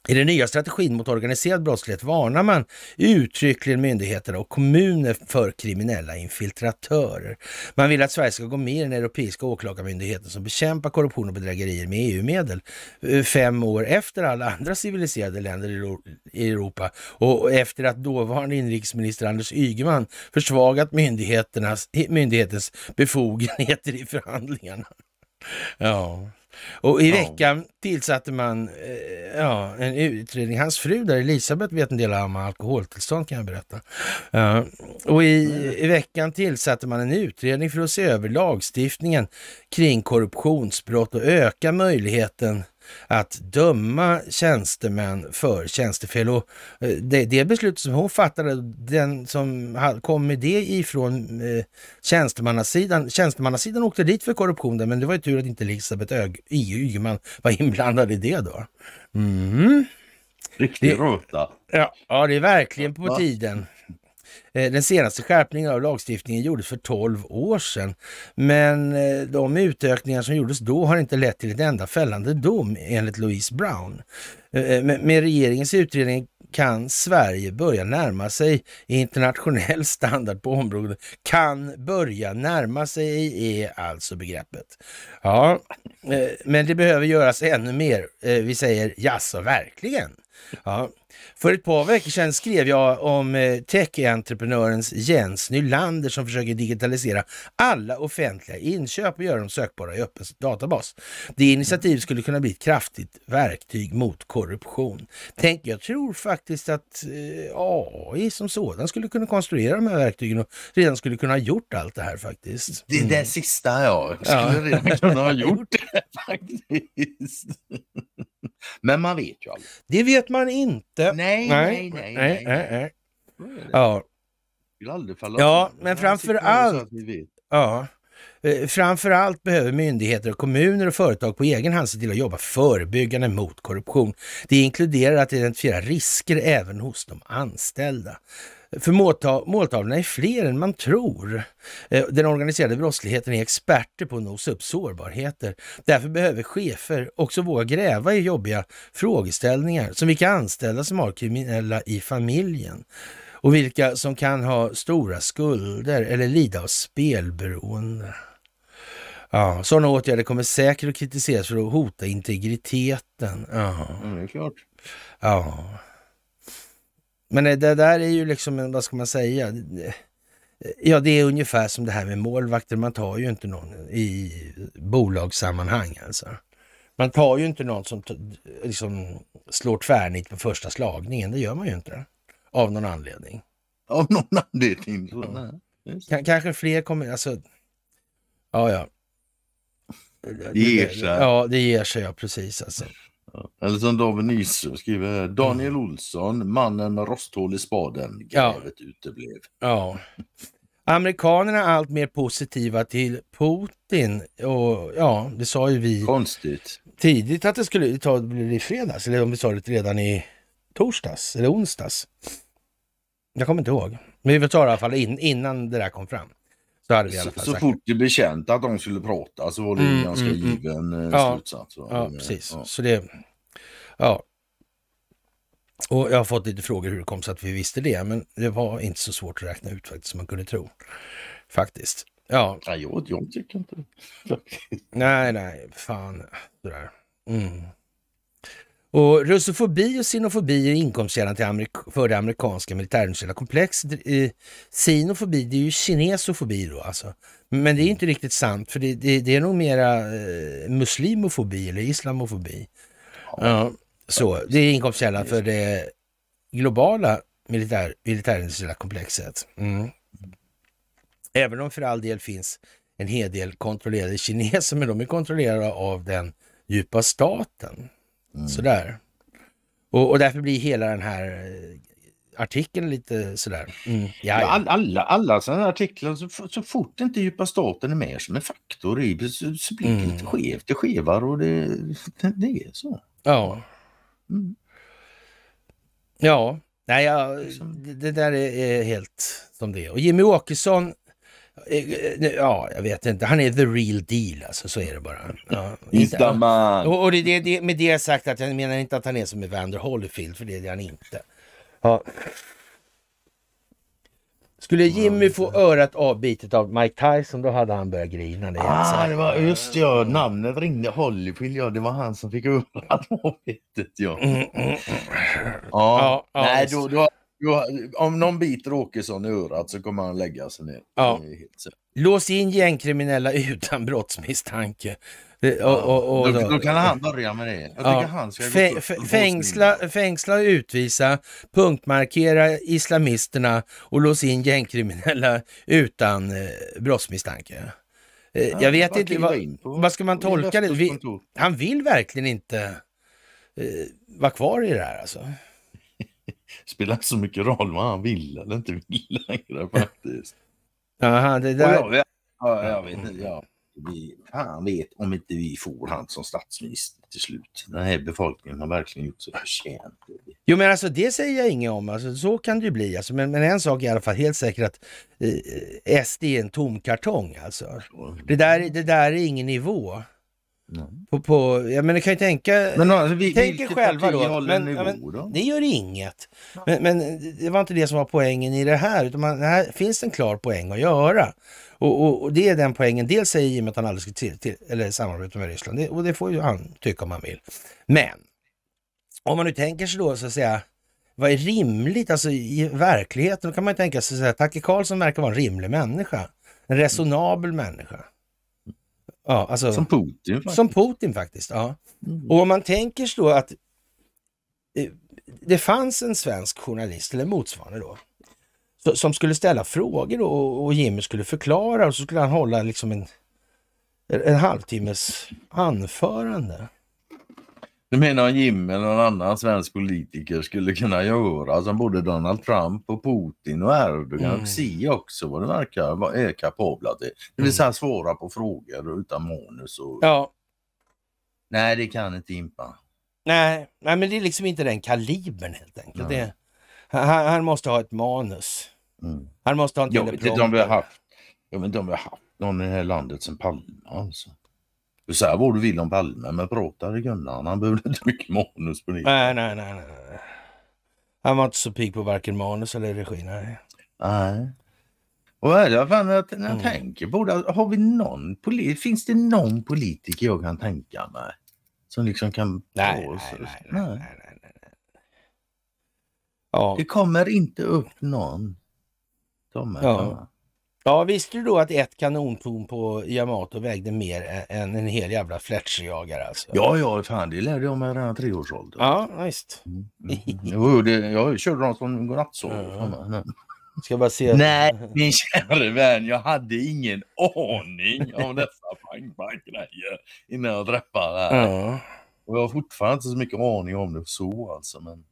I den nya strategin mot organiserad brottslighet varnar man uttryckligen myndigheter och kommuner för kriminella infiltratörer. Man vill att Sverige ska gå med i den europeiska åklagarmyndigheten som bekämpar korruption och bedrägerier med EU-medel eh, fem år efter alla andra civiliserade länder i Europa och efter att dåvarande inrikesminister Anders Ygeman försvagat myndigheternas, myndighetens befogenheter i förhandlingarna. Ja. Och i veckan tillsatte man eh, ja, en utredning. Hans fru där, Elisabeth, vet en del om alkoholtillstånd kan jag berätta. Ja. Eh, och i, i veckan tillsatte man en utredning för att se över lagstiftningen kring korruptionsbrott och öka möjligheten att döma tjänstemän för tjänstefel. Och eh, det, det beslutet som hon fattade, den som kom med det ifrån eh, tjänstemannasidan, tjänstemannasidan åkte dit för korruption, men det var ju tur att inte Elisabeth Ygeman var inblandad i det då. Mm. Riktig röta. Ja, ja, det är verkligen på tiden. Eh, den senaste skärpningen av lagstiftningen gjordes för 12 år sedan, men eh, de utökningar som gjordes då har inte lett till ett enda fällande dom enligt Louise Brown. Eh, Med regeringens utredning kan Sverige börja närma sig internationell standard på området. Kan börja närma sig är alltså begreppet. Ja, men det behöver göras ännu mer. Vi säger jaså, verkligen? Ja, för ett par veckor sedan skrev jag om eh, tech-entreprenörens Jens Nylander som försöker digitalisera alla offentliga inköp och göra dem sökbara i öppen databas. Det initiativet skulle kunna bli ett kraftigt verktyg mot korruption. Tänk, jag tror faktiskt att eh, AI som sådan skulle kunna konstruera de här verktygen och redan skulle kunna ha gjort allt det här faktiskt. Mm. Det, det sista ja, skulle ja. redan kunna ha gjort det faktiskt. Men man vet ju aldrig. Det vet man inte. Nej, nej, nej. nej, nej, nej. Ja. Vill aldrig falla Ja, men framför allt. Ja. Eh, framför behöver myndigheter, kommuner och företag på egen hand se till att jobba förebyggande mot korruption. Det inkluderar att identifiera risker även hos de anställda. För måltavlorna är fler än man tror. Eh, den organiserade brottsligheten är experter på att nosa upp sårbarheter. Därför behöver chefer också våga gräva i jobbiga frågeställningar som vilka anställda som har kriminella i familjen och vilka som kan ha stora skulder eller lida av spelberoende. Ja, sådana åtgärder kommer säkert att kritiseras för att hota integriteten. Ja, ja det är klart. Ja. Men eh, det där är ju liksom, vad ska man säga? Ja, det är ungefär som det här med målvakter. Man tar ju inte någon i bolagssammanhang alltså. Man tar ju inte någon som liksom slår tvärnit på första slagningen. Det gör man ju inte. Av någon anledning. Av någon anledning? Ja. K kanske fler kommer... Alltså, ja, ja. Det ger sig. Ja, det ger sig, ja precis. Alltså. Eller som David Nyström skriver, Daniel mm. Olsson, mannen med rosthål i spaden, grävet ja. uteblev. Ja. Amerikanerna är allt mer positiva till Putin och ja, det sa ju vi Konstigt. tidigt att det skulle ta, bli i fredags, eller om vi sa det redan i torsdags eller onsdags. Jag kommer inte ihåg, men vi sa det i alla fall in, innan det där kom fram. Så, hade så, så fort det blev känt att de skulle prata så var det mm, en ganska mm, mm. given mm. slutsats. Ja, ja precis. Ja. Så det, ja. Och jag har fått lite frågor hur det kom sig att vi visste det, men det var inte så svårt att räkna ut faktiskt som man kunde tro. Faktiskt. Ja. ja jag, jag tycker inte det. nej, nej, fan. Sådär. Mm. Och russofobi och sinofobi är inkomstkällan amerik för det amerikanska militärindustriella komplexet. Sinofobi, det är ju kinesofobi då alltså. Men det är inte riktigt sant, för det, det, det är nog mera eh, muslimofobi eller islamofobi. ja. så, det är inkomstkällan för det globala militär, militärindustriella komplexet. Mm. Även om för all del finns en hel del kontrollerade kineser, men de är kontrollerade av den djupa staten. Mm. Sådär. Och, och därför blir hela den här eh, artikeln lite sådär. Mm. Ja, All, alla, alla sådana artiklar, så, så fort inte djupa staten är med som en faktor i så, så blir det mm. lite skevt. Det skevar och det, det är så. Ja. Mm. Ja, nej, ja, det, det där är, är helt som det är. Och Jimmy Åkesson Eh, eh, ja, jag vet inte. Han är the real deal alltså, så är det bara. Ja. He's the man. Och, och det, det, med det sagt att jag menar inte att han är som Evander Holyfield, för det är han inte. Ja. Skulle Jimmy få örat avbitet av Mike Tyson då hade han börjat grina. Det ah, det var, just ja, namnet ringde Holyfield. Ja, det var han som fick örat avbitet. Ja. Mm, mm, mm. Ja. ja. ja, nej, då, då om någon biter Åkesson i örat så kommer han lägga sig ner. Ja. Lås in gängkriminella utan brottsmisstanke. och, och, och, då, då, kan han börja med det. Ja. Han fängsla, fängsla och utvisa, punktmarkera islamisterna och lås in gängkriminella utan eh, brottsmisstanke. Eh, jag vet inte, vad, vad, ska man tolka det? Vi, han vill verkligen inte eh, vara kvar i det här alltså spelar så mycket roll vad han vill eller inte vill längre faktiskt. Aha, det där... Och jag, ja, jag vet inte. Ja. Vi, fan vet om inte vi får han som statsminister till slut. Den här befolkningen har verkligen gjort sig förtjänt. Jo men alltså det säger jag inget om, alltså, så kan det ju bli. Alltså, men, men en sak är i alla fall helt säkert att eh, eh SD är en tom kartong alltså. Det där, det där är ingen nivå. På, på, ja, men du kan ju tänka, men, alltså, vi, tänk er själva då. Men, nivå, ja, men, då? Det gör inget. Men, men, det var inte det som var poängen i det här, utan man, här finns en klar poäng att göra. Och, och, och det är den poängen. Dels säger Jim att han aldrig ska till, till, eller samarbeta med Ryssland det, och det får ju han tycka om han vill. Men om man nu tänker sig då så att säga, vad är rimligt? Alltså i verkligheten Då kan man tänka sig att här, Tacke Karlsson verkar vara en rimlig människa. En resonabel människa. Ja, alltså, som Putin faktiskt. Som Putin faktiskt, ja. Mm. Och om man tänker så att eh, det fanns en svensk journalist, eller motsvarande då, som skulle ställa frågor och, och Jimmy skulle förklara och så skulle han hålla liksom en, en halvtimmes anförande. Du menar om Jim eller någon annan svensk politiker skulle kunna göra som både Donald Trump och Putin och Erdogan mm. Xi också vad det verkar är kapabla till. Det vill säga svara på frågor utan manus. Och... Ja. Nej, det kan inte Impa. Nej, nej, men det är liksom inte den kalibern helt enkelt. Det, han, han, måste ha ett manus. Mm. Han måste ha en teleprompter. Jag vet inte om vi har haft någon i det här landet som Palme alltså. Du säger vad du vill om Palme, men prata det kunde han. behövde inte mycket manus på det. Nej, nej, nej. nej. Han var inte så pigg på varken manus eller regi. Nej. nej. Och jag fan, när jag mm. tänker på det, har vi någon finns det någon politiker jag kan tänka mig? Som liksom kan... Nej, nej, nej, nej, nej, Ja. Det kommer inte upp någon. Tomme, ja. Ja, visste du då att ett kanontorn på Yamato vägde mer än en hel jävla Fletcherjagare? Alltså? Ja, ja, fan det lärde jag mig redan i treårsåldern. Ja, visst. Mm, mm. Jo, det, jag körde dem som godnattsov. Ja. Ska bara se. Nej, min käre vän, jag hade ingen aning om dessa pang-pang-grejer innan jag drappade. Ja. Och jag har fortfarande inte så mycket aning om det så alltså. Men...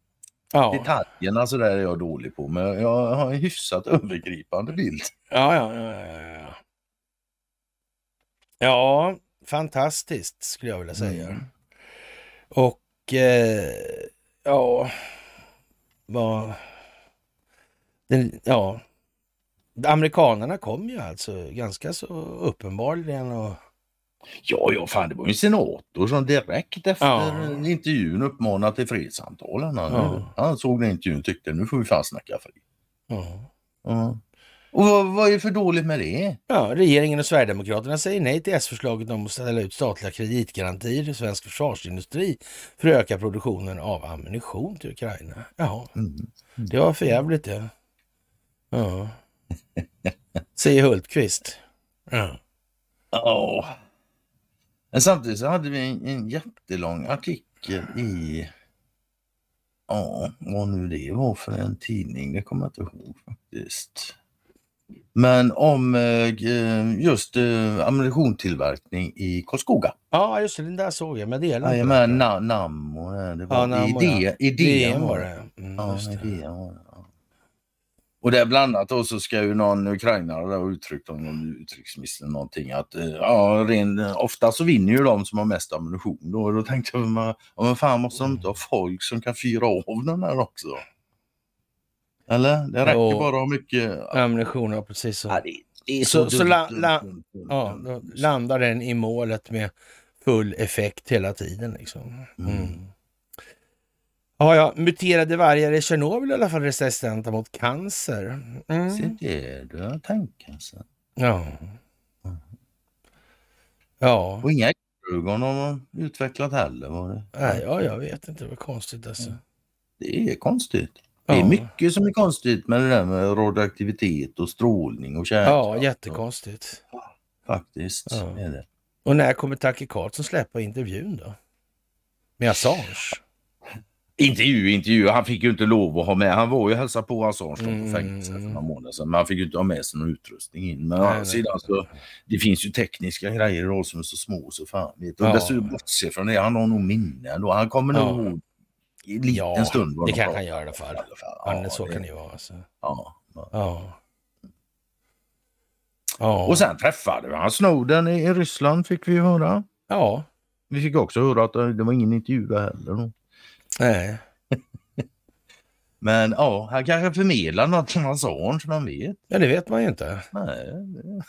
Ja. Detaljerna så där är jag dålig på, men jag har en hyfsat övergripande bild. Ja, ja, ja. Ja, ja fantastiskt skulle jag vilja säga. Mm. Och eh, ja, vad... Den, ja, amerikanerna kom ju alltså ganska så uppenbarligen och Ja, ja, fan det var ju en senator som direkt efter ja. intervjun uppmanade till fredssamtalen. Ja. Han såg den intervjun och tyckte nu får vi fan snacka fred. Ja. ja. Och vad, vad, är för dåligt med det? Ja, regeringen och Sverigedemokraterna säger nej till S-förslaget om att ställa ut statliga kreditgarantier till svensk försvarsindustri för att öka produktionen av ammunition till Ukraina. Ja, mm. Mm. det var för jävligt det. Ja. ja. Säger Hultqvist. Ja. Oh. Men samtidigt så hade vi en, en jättelång artikel i, ja, vad nu det var för en tidning, det kommer jag inte ihåg faktiskt. Men om eh, just eh, ammunitionstillverkning i Karlskoga. Ja, just det, den där såg jag, men det är inte. Namn och det var ja, det var det. Mm, ja, idén var det. Och där bland annat då så ska ju någon ukrainare ha uttryckt, om någon utrikesminister någonting, att eh, ja, ren, ofta så vinner ju de som har mest ammunition. Då, då tänkte jag, men, men fan måste de inte ha folk som kan fyra av den här också? Eller? Det räcker jo. bara att ha mycket... Ammunition, ja precis. Så, ja, det, det så, så, så la, la, ja, landar den i målet med full effekt hela tiden. Liksom. Mm. mm. Ja, ja, muterade vargar i Tjernobyl i alla fall resistenta mot cancer. Mm. Se det, du har tanken sen. Ja. Ja. Och inga djurgården har man utvecklat heller. Var det? Nej, ja, jag vet inte. Det var konstigt alltså. Mm. Det är konstigt. Det är ja. mycket som är konstigt med det där med radioaktivitet och strålning och kärnkraft. Ja, jättekonstigt. Och... Faktiskt. Ja. Är det. Och när kommer Tucker Carlson släppa intervjun då? Med Assange? Intervju, intervju. Han fick ju inte lov att ha med. Han var ju hälsa på Assange mm. på fängelset för några månader sedan. Men han fick ju inte ha med sig någon utrustning in. Men å andra sidan så det finns ju tekniska grejer idag som är så små så fan vet. Och ja. dessutom bortse från det, han har nog minnen då. Han kommer nog ihåg ja. en liten ja, stund. Det kanske han gör i alla fall. Ja, ja, så det... kan det ju vara. Alltså. Ja. ja. Ja. Och sen träffade vi han Snowden i Ryssland fick vi höra. Ja. Vi fick också höra att det var ingen intervju heller. Nej. Men ja, han kanske förmedlar något till hans son som man vet. Ja, det vet man ju inte. Nej, det...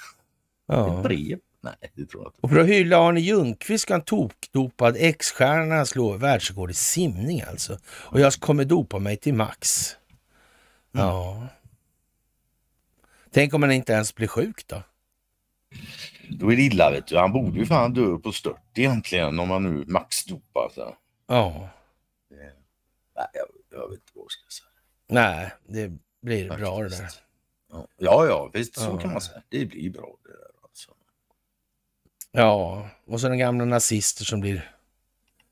ja. ett brev. Nej, det tror jag inte. Och för att hylla Arne Ljungqvist ska en tokdopad ex-stjärna slå världsrekord i simning alltså. Och jag kommer dopa mig till max. Mm. Ja. Mm. Tänk om han inte ens blir sjuk då? Då är det illa vet du. Han borde ju fan dö på stört egentligen om han nu maxdopar. Ja jag, jag vet inte vad jag ska säga. Nej, det blir Faktiskt. bra det där. Ja, ja, visst, så ja. kan man säga. Det blir bra det där alltså. Ja, och så den gamla nazister som blir...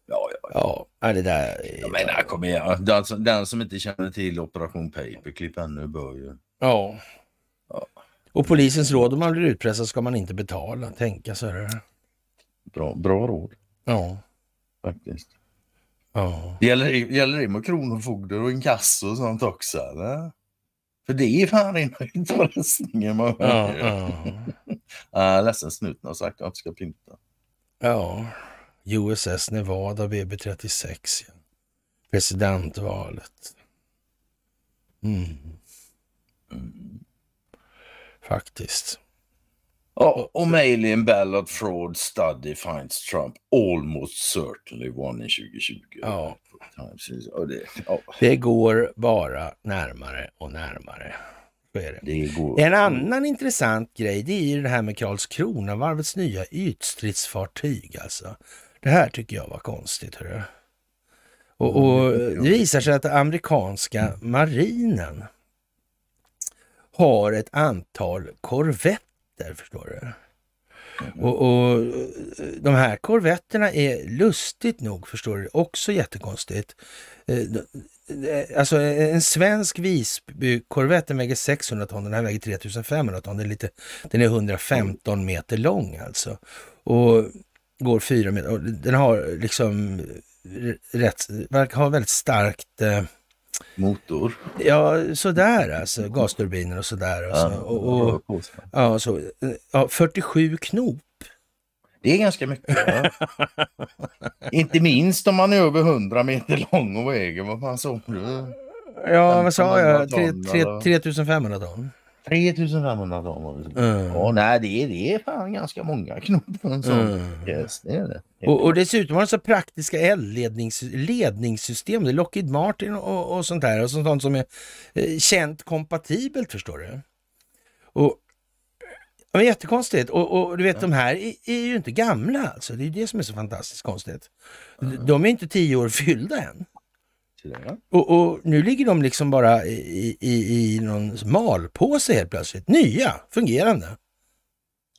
Ja, ja, ja. ja det där... Är... Jag menar, kom igen. Den som, inte känner till Operation Paperclip ännu bör ju... Ja. ja. Och polisens råd om man blir utpressad ska man inte betala. Tänka så här. Bra, bra råd. Ja. Faktiskt. Ja. Gäller, gäller det med kronofogder och inkasso och sånt också? Eller? För det är fan inte på lösningen man ja, ja. Ledsen snuten har sagt att jag inte ska pynta. Ja, USS Nevada BB36. Presidentvalet. Mm. Mm. Faktiskt. Ja, O'Malley en ballot fraud study finds Trump almost certainly won in 2020. Ja. det, går bara närmare och närmare. Det. Det går... En annan mm. intressant grej det är ju det här med Karlskronavarvets nya ytstridsfartyg. Alltså. Det här tycker jag var konstigt. Hörru. Och, och det visar sig att amerikanska marinen har ett antal korvetter korvetter, förstår du. Och, och, de här korvetterna är lustigt nog, förstår du, också jättekonstigt. Eh, alltså en svensk Visby-korvett, den väger 600 ton, den här väger 3500 ton. Den är, lite, den är 115 meter lång alltså. Och går 4 meter. den har liksom rätt, verkar ha väldigt starkt eh, motor? Ja, sådär alltså. Gasturbiner och sådär. Och, så. ja, och, och, ja, så, ja, 47 knop. Det är ganska mycket. Inte minst om man är över 100 meter lång och väger, vad fan sa du? Ja, vad sa jag? 3500 ton? 3500 damer. Mm. Ja, nej, det det är fan ganska många knop på en sån mm. yes, det är det. och, och, dessutom har de så praktiska eldledningssystem. Det är Lockheed Martin och, och sånt där. Och sånt som är eh, känt kompatibelt, förstår du. Och, men jättekonstigt. Och, och du vet, mm. de här är, är, ju inte gamla. Alltså. Det är ju det som är så fantastiskt konstigt. Mm. De är inte tio år fyllda än tiden. Ja. Och, och, nu ligger de liksom bara i, i, i någon malpåse helt plötsligt. Nya, fungerande.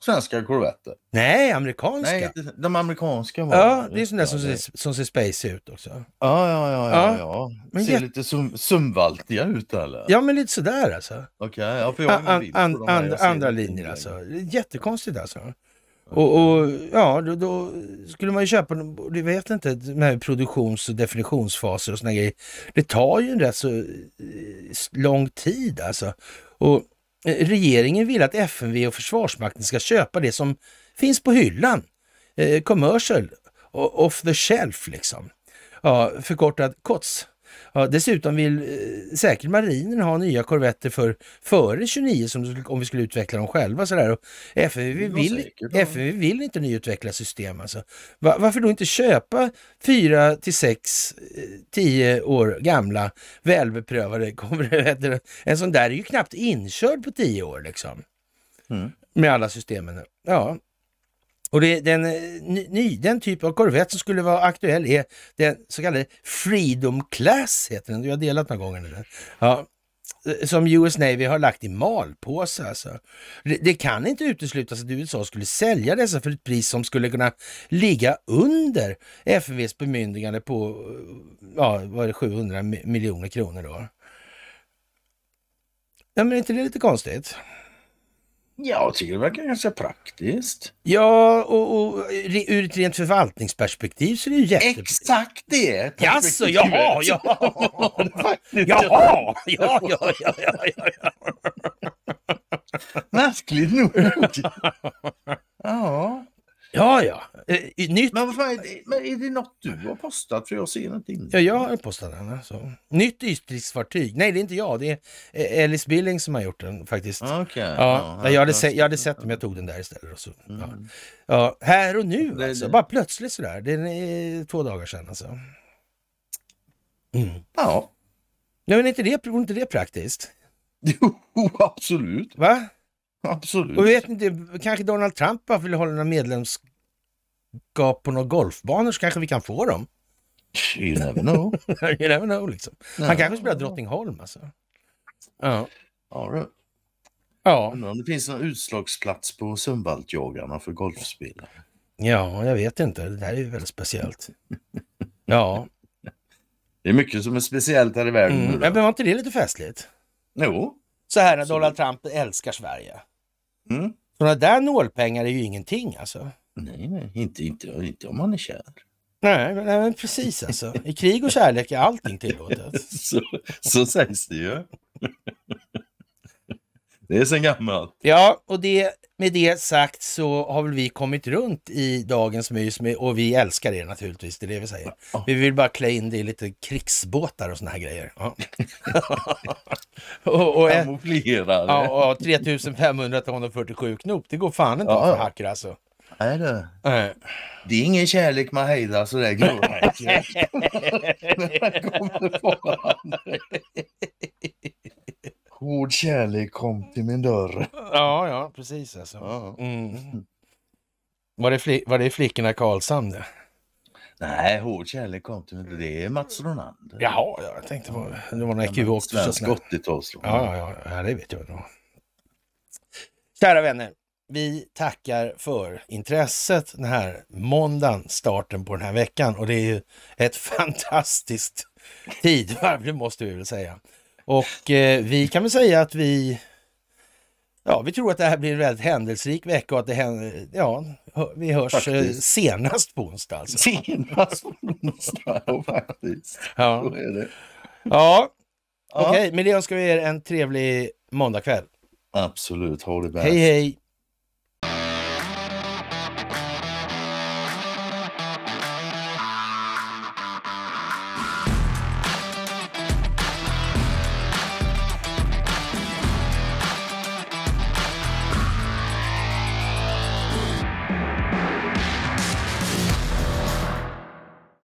Svenska korvetter? Nej, amerikanska. Nej, de amerikanska var Ja, det är sådana som, ser, som ser space ut också. Ja, ja, ja. ja, ja. Men ser jag... lite sumvaltiga ut eller? Ja, men lite sådär alltså. Okej, okay, ja, för jag har an, an, an, andra linjer alltså. Jättekonstigt alltså. Och, och, ja, då, då, skulle man ju köpa, du vet inte, med produktions och definitionsfaser och såna grejer. Det tar ju en rätt så eh, lång tid alltså. Och eh, regeringen vill att FMV och Försvarsmakten ska köpa det som finns på hyllan. Eh, commercial, off the shelf liksom. Ja, förkortat KOTS. Ja, dessutom vill eh, säkert marinen ha nya korvetter för före 29 som, om vi skulle utveckla dem själva. Sådär. Och FFV, vill, FFV vill inte nyutveckla system. Alltså. Va, varför då inte köpa 4 till 6, 10 eh, år gamla välbeprövade korvetter? En sån där är ju knappt inkörd på 10 år liksom. Mm. Med alla systemen. Ja, och det, den, eh, ny, den typ av korvett som skulle vara aktuell är den så kallade Freedom Class, heter den. Du har delat några gånger nu. Ja, eh, som US Navy har lagt i malpåse. Alltså. Det, kan inte uteslutas att USA skulle sälja dessa för ett pris som skulle kunna ligga under FNVs bemyndigande på eh, ja, var det 700 miljoner kronor. då. Ja, men är inte det lite konstigt? Jag tycker det verkar ganska praktiskt. Ja, och, och ur ett rent förvaltningsperspektiv så är det ju jättebra. Exakt det! Jaså, jaha, jaha, jaha, ja, ja, ja, ja, ja. Märkligt nog. ja. Ja, ja. Eh, nytt... Men vad fan, är det, men är det något du har postat? För jag ser ingenting. Ja, jag har postat den. Alltså. Nytt ytstridsfartyg. Nej, det är inte jag. Det är Ellis Billing som har gjort den faktiskt. Ah, okay. Ja, ja jag, hade se, jag hade sett om jag tog den där istället. Och så, mm. ja. ja. här och nu det, alltså. Det... Bara plötsligt sådär. Det är eh, två dagar sedan alltså. Mm. Ja. Nej, men inte det, inte det praktiskt? Jo, absolut. Va? Absolut. Och vet inte, kanske Donald Trump bara vill hålla några medlems på några golfbanor så kanske vi kan få dem. You never know. you never know liksom. Han kanske spelar Drottningholm alltså. Ja. Ja, ja. Undrar om det finns någon utslagsplats på Sundvaltjågarna för golfspelare. Ja, jag vet inte. Det där är ju väldigt speciellt. ja. Det är mycket som är speciellt här i världen mm. Men var inte det lite festligt? Jo. Så här när Donald Trump älskar Sverige. Mm. Sådana där nålpengar är ju ingenting alltså. Nej, nej, inte, inte, inte om man är kär. Nej, nej men precis alltså. I krig och kärlek är allting tillåtet. så, så sägs det ju. Det är sen gammalt. Ja, och det, med det sagt så har väl vi kommit runt i dagens mys med, och vi älskar er naturligtvis, det är det vi säger. Vi vill bara klä in det i lite krigsbåtar och såna här grejer. Ja. och, och, ja, och, 3500 ton och 47 knop, det går fan inte ja, hacka alltså. Nej du. Det är ingen kärlek man hejdar sådär gråmärken. Hård kärlek kom till min dörr. Ja, ja, precis alltså. Mm. Var, det fli- var det flickorna Karlshamn? Det? Nej, hård kärlek kom till min dörr. Det är Mats Ronander. Jaha, ja, jag tänkte på det. Det var något ekivokt. också. Svensk 80-talsrock. Ja, ja, ja, det vet jag. Kära vänner, vi tackar för intresset den här måndagen, starten på den här veckan och det är ju ett fantastiskt tidvarv, det måste vi väl säga. Och eh, vi kan väl säga att vi Ja, vi tror att det här blir en väldigt händelserik vecka och att det händer, ja, vi hörs eh, faktiskt. senast på onsdag. Alltså. Senast på onsdag, ja, faktiskt. Ja, ja. ja. okej, okay, med det önskar vi er en trevlig måndagkväll. Absolut, ha det bäst. Hej, hej.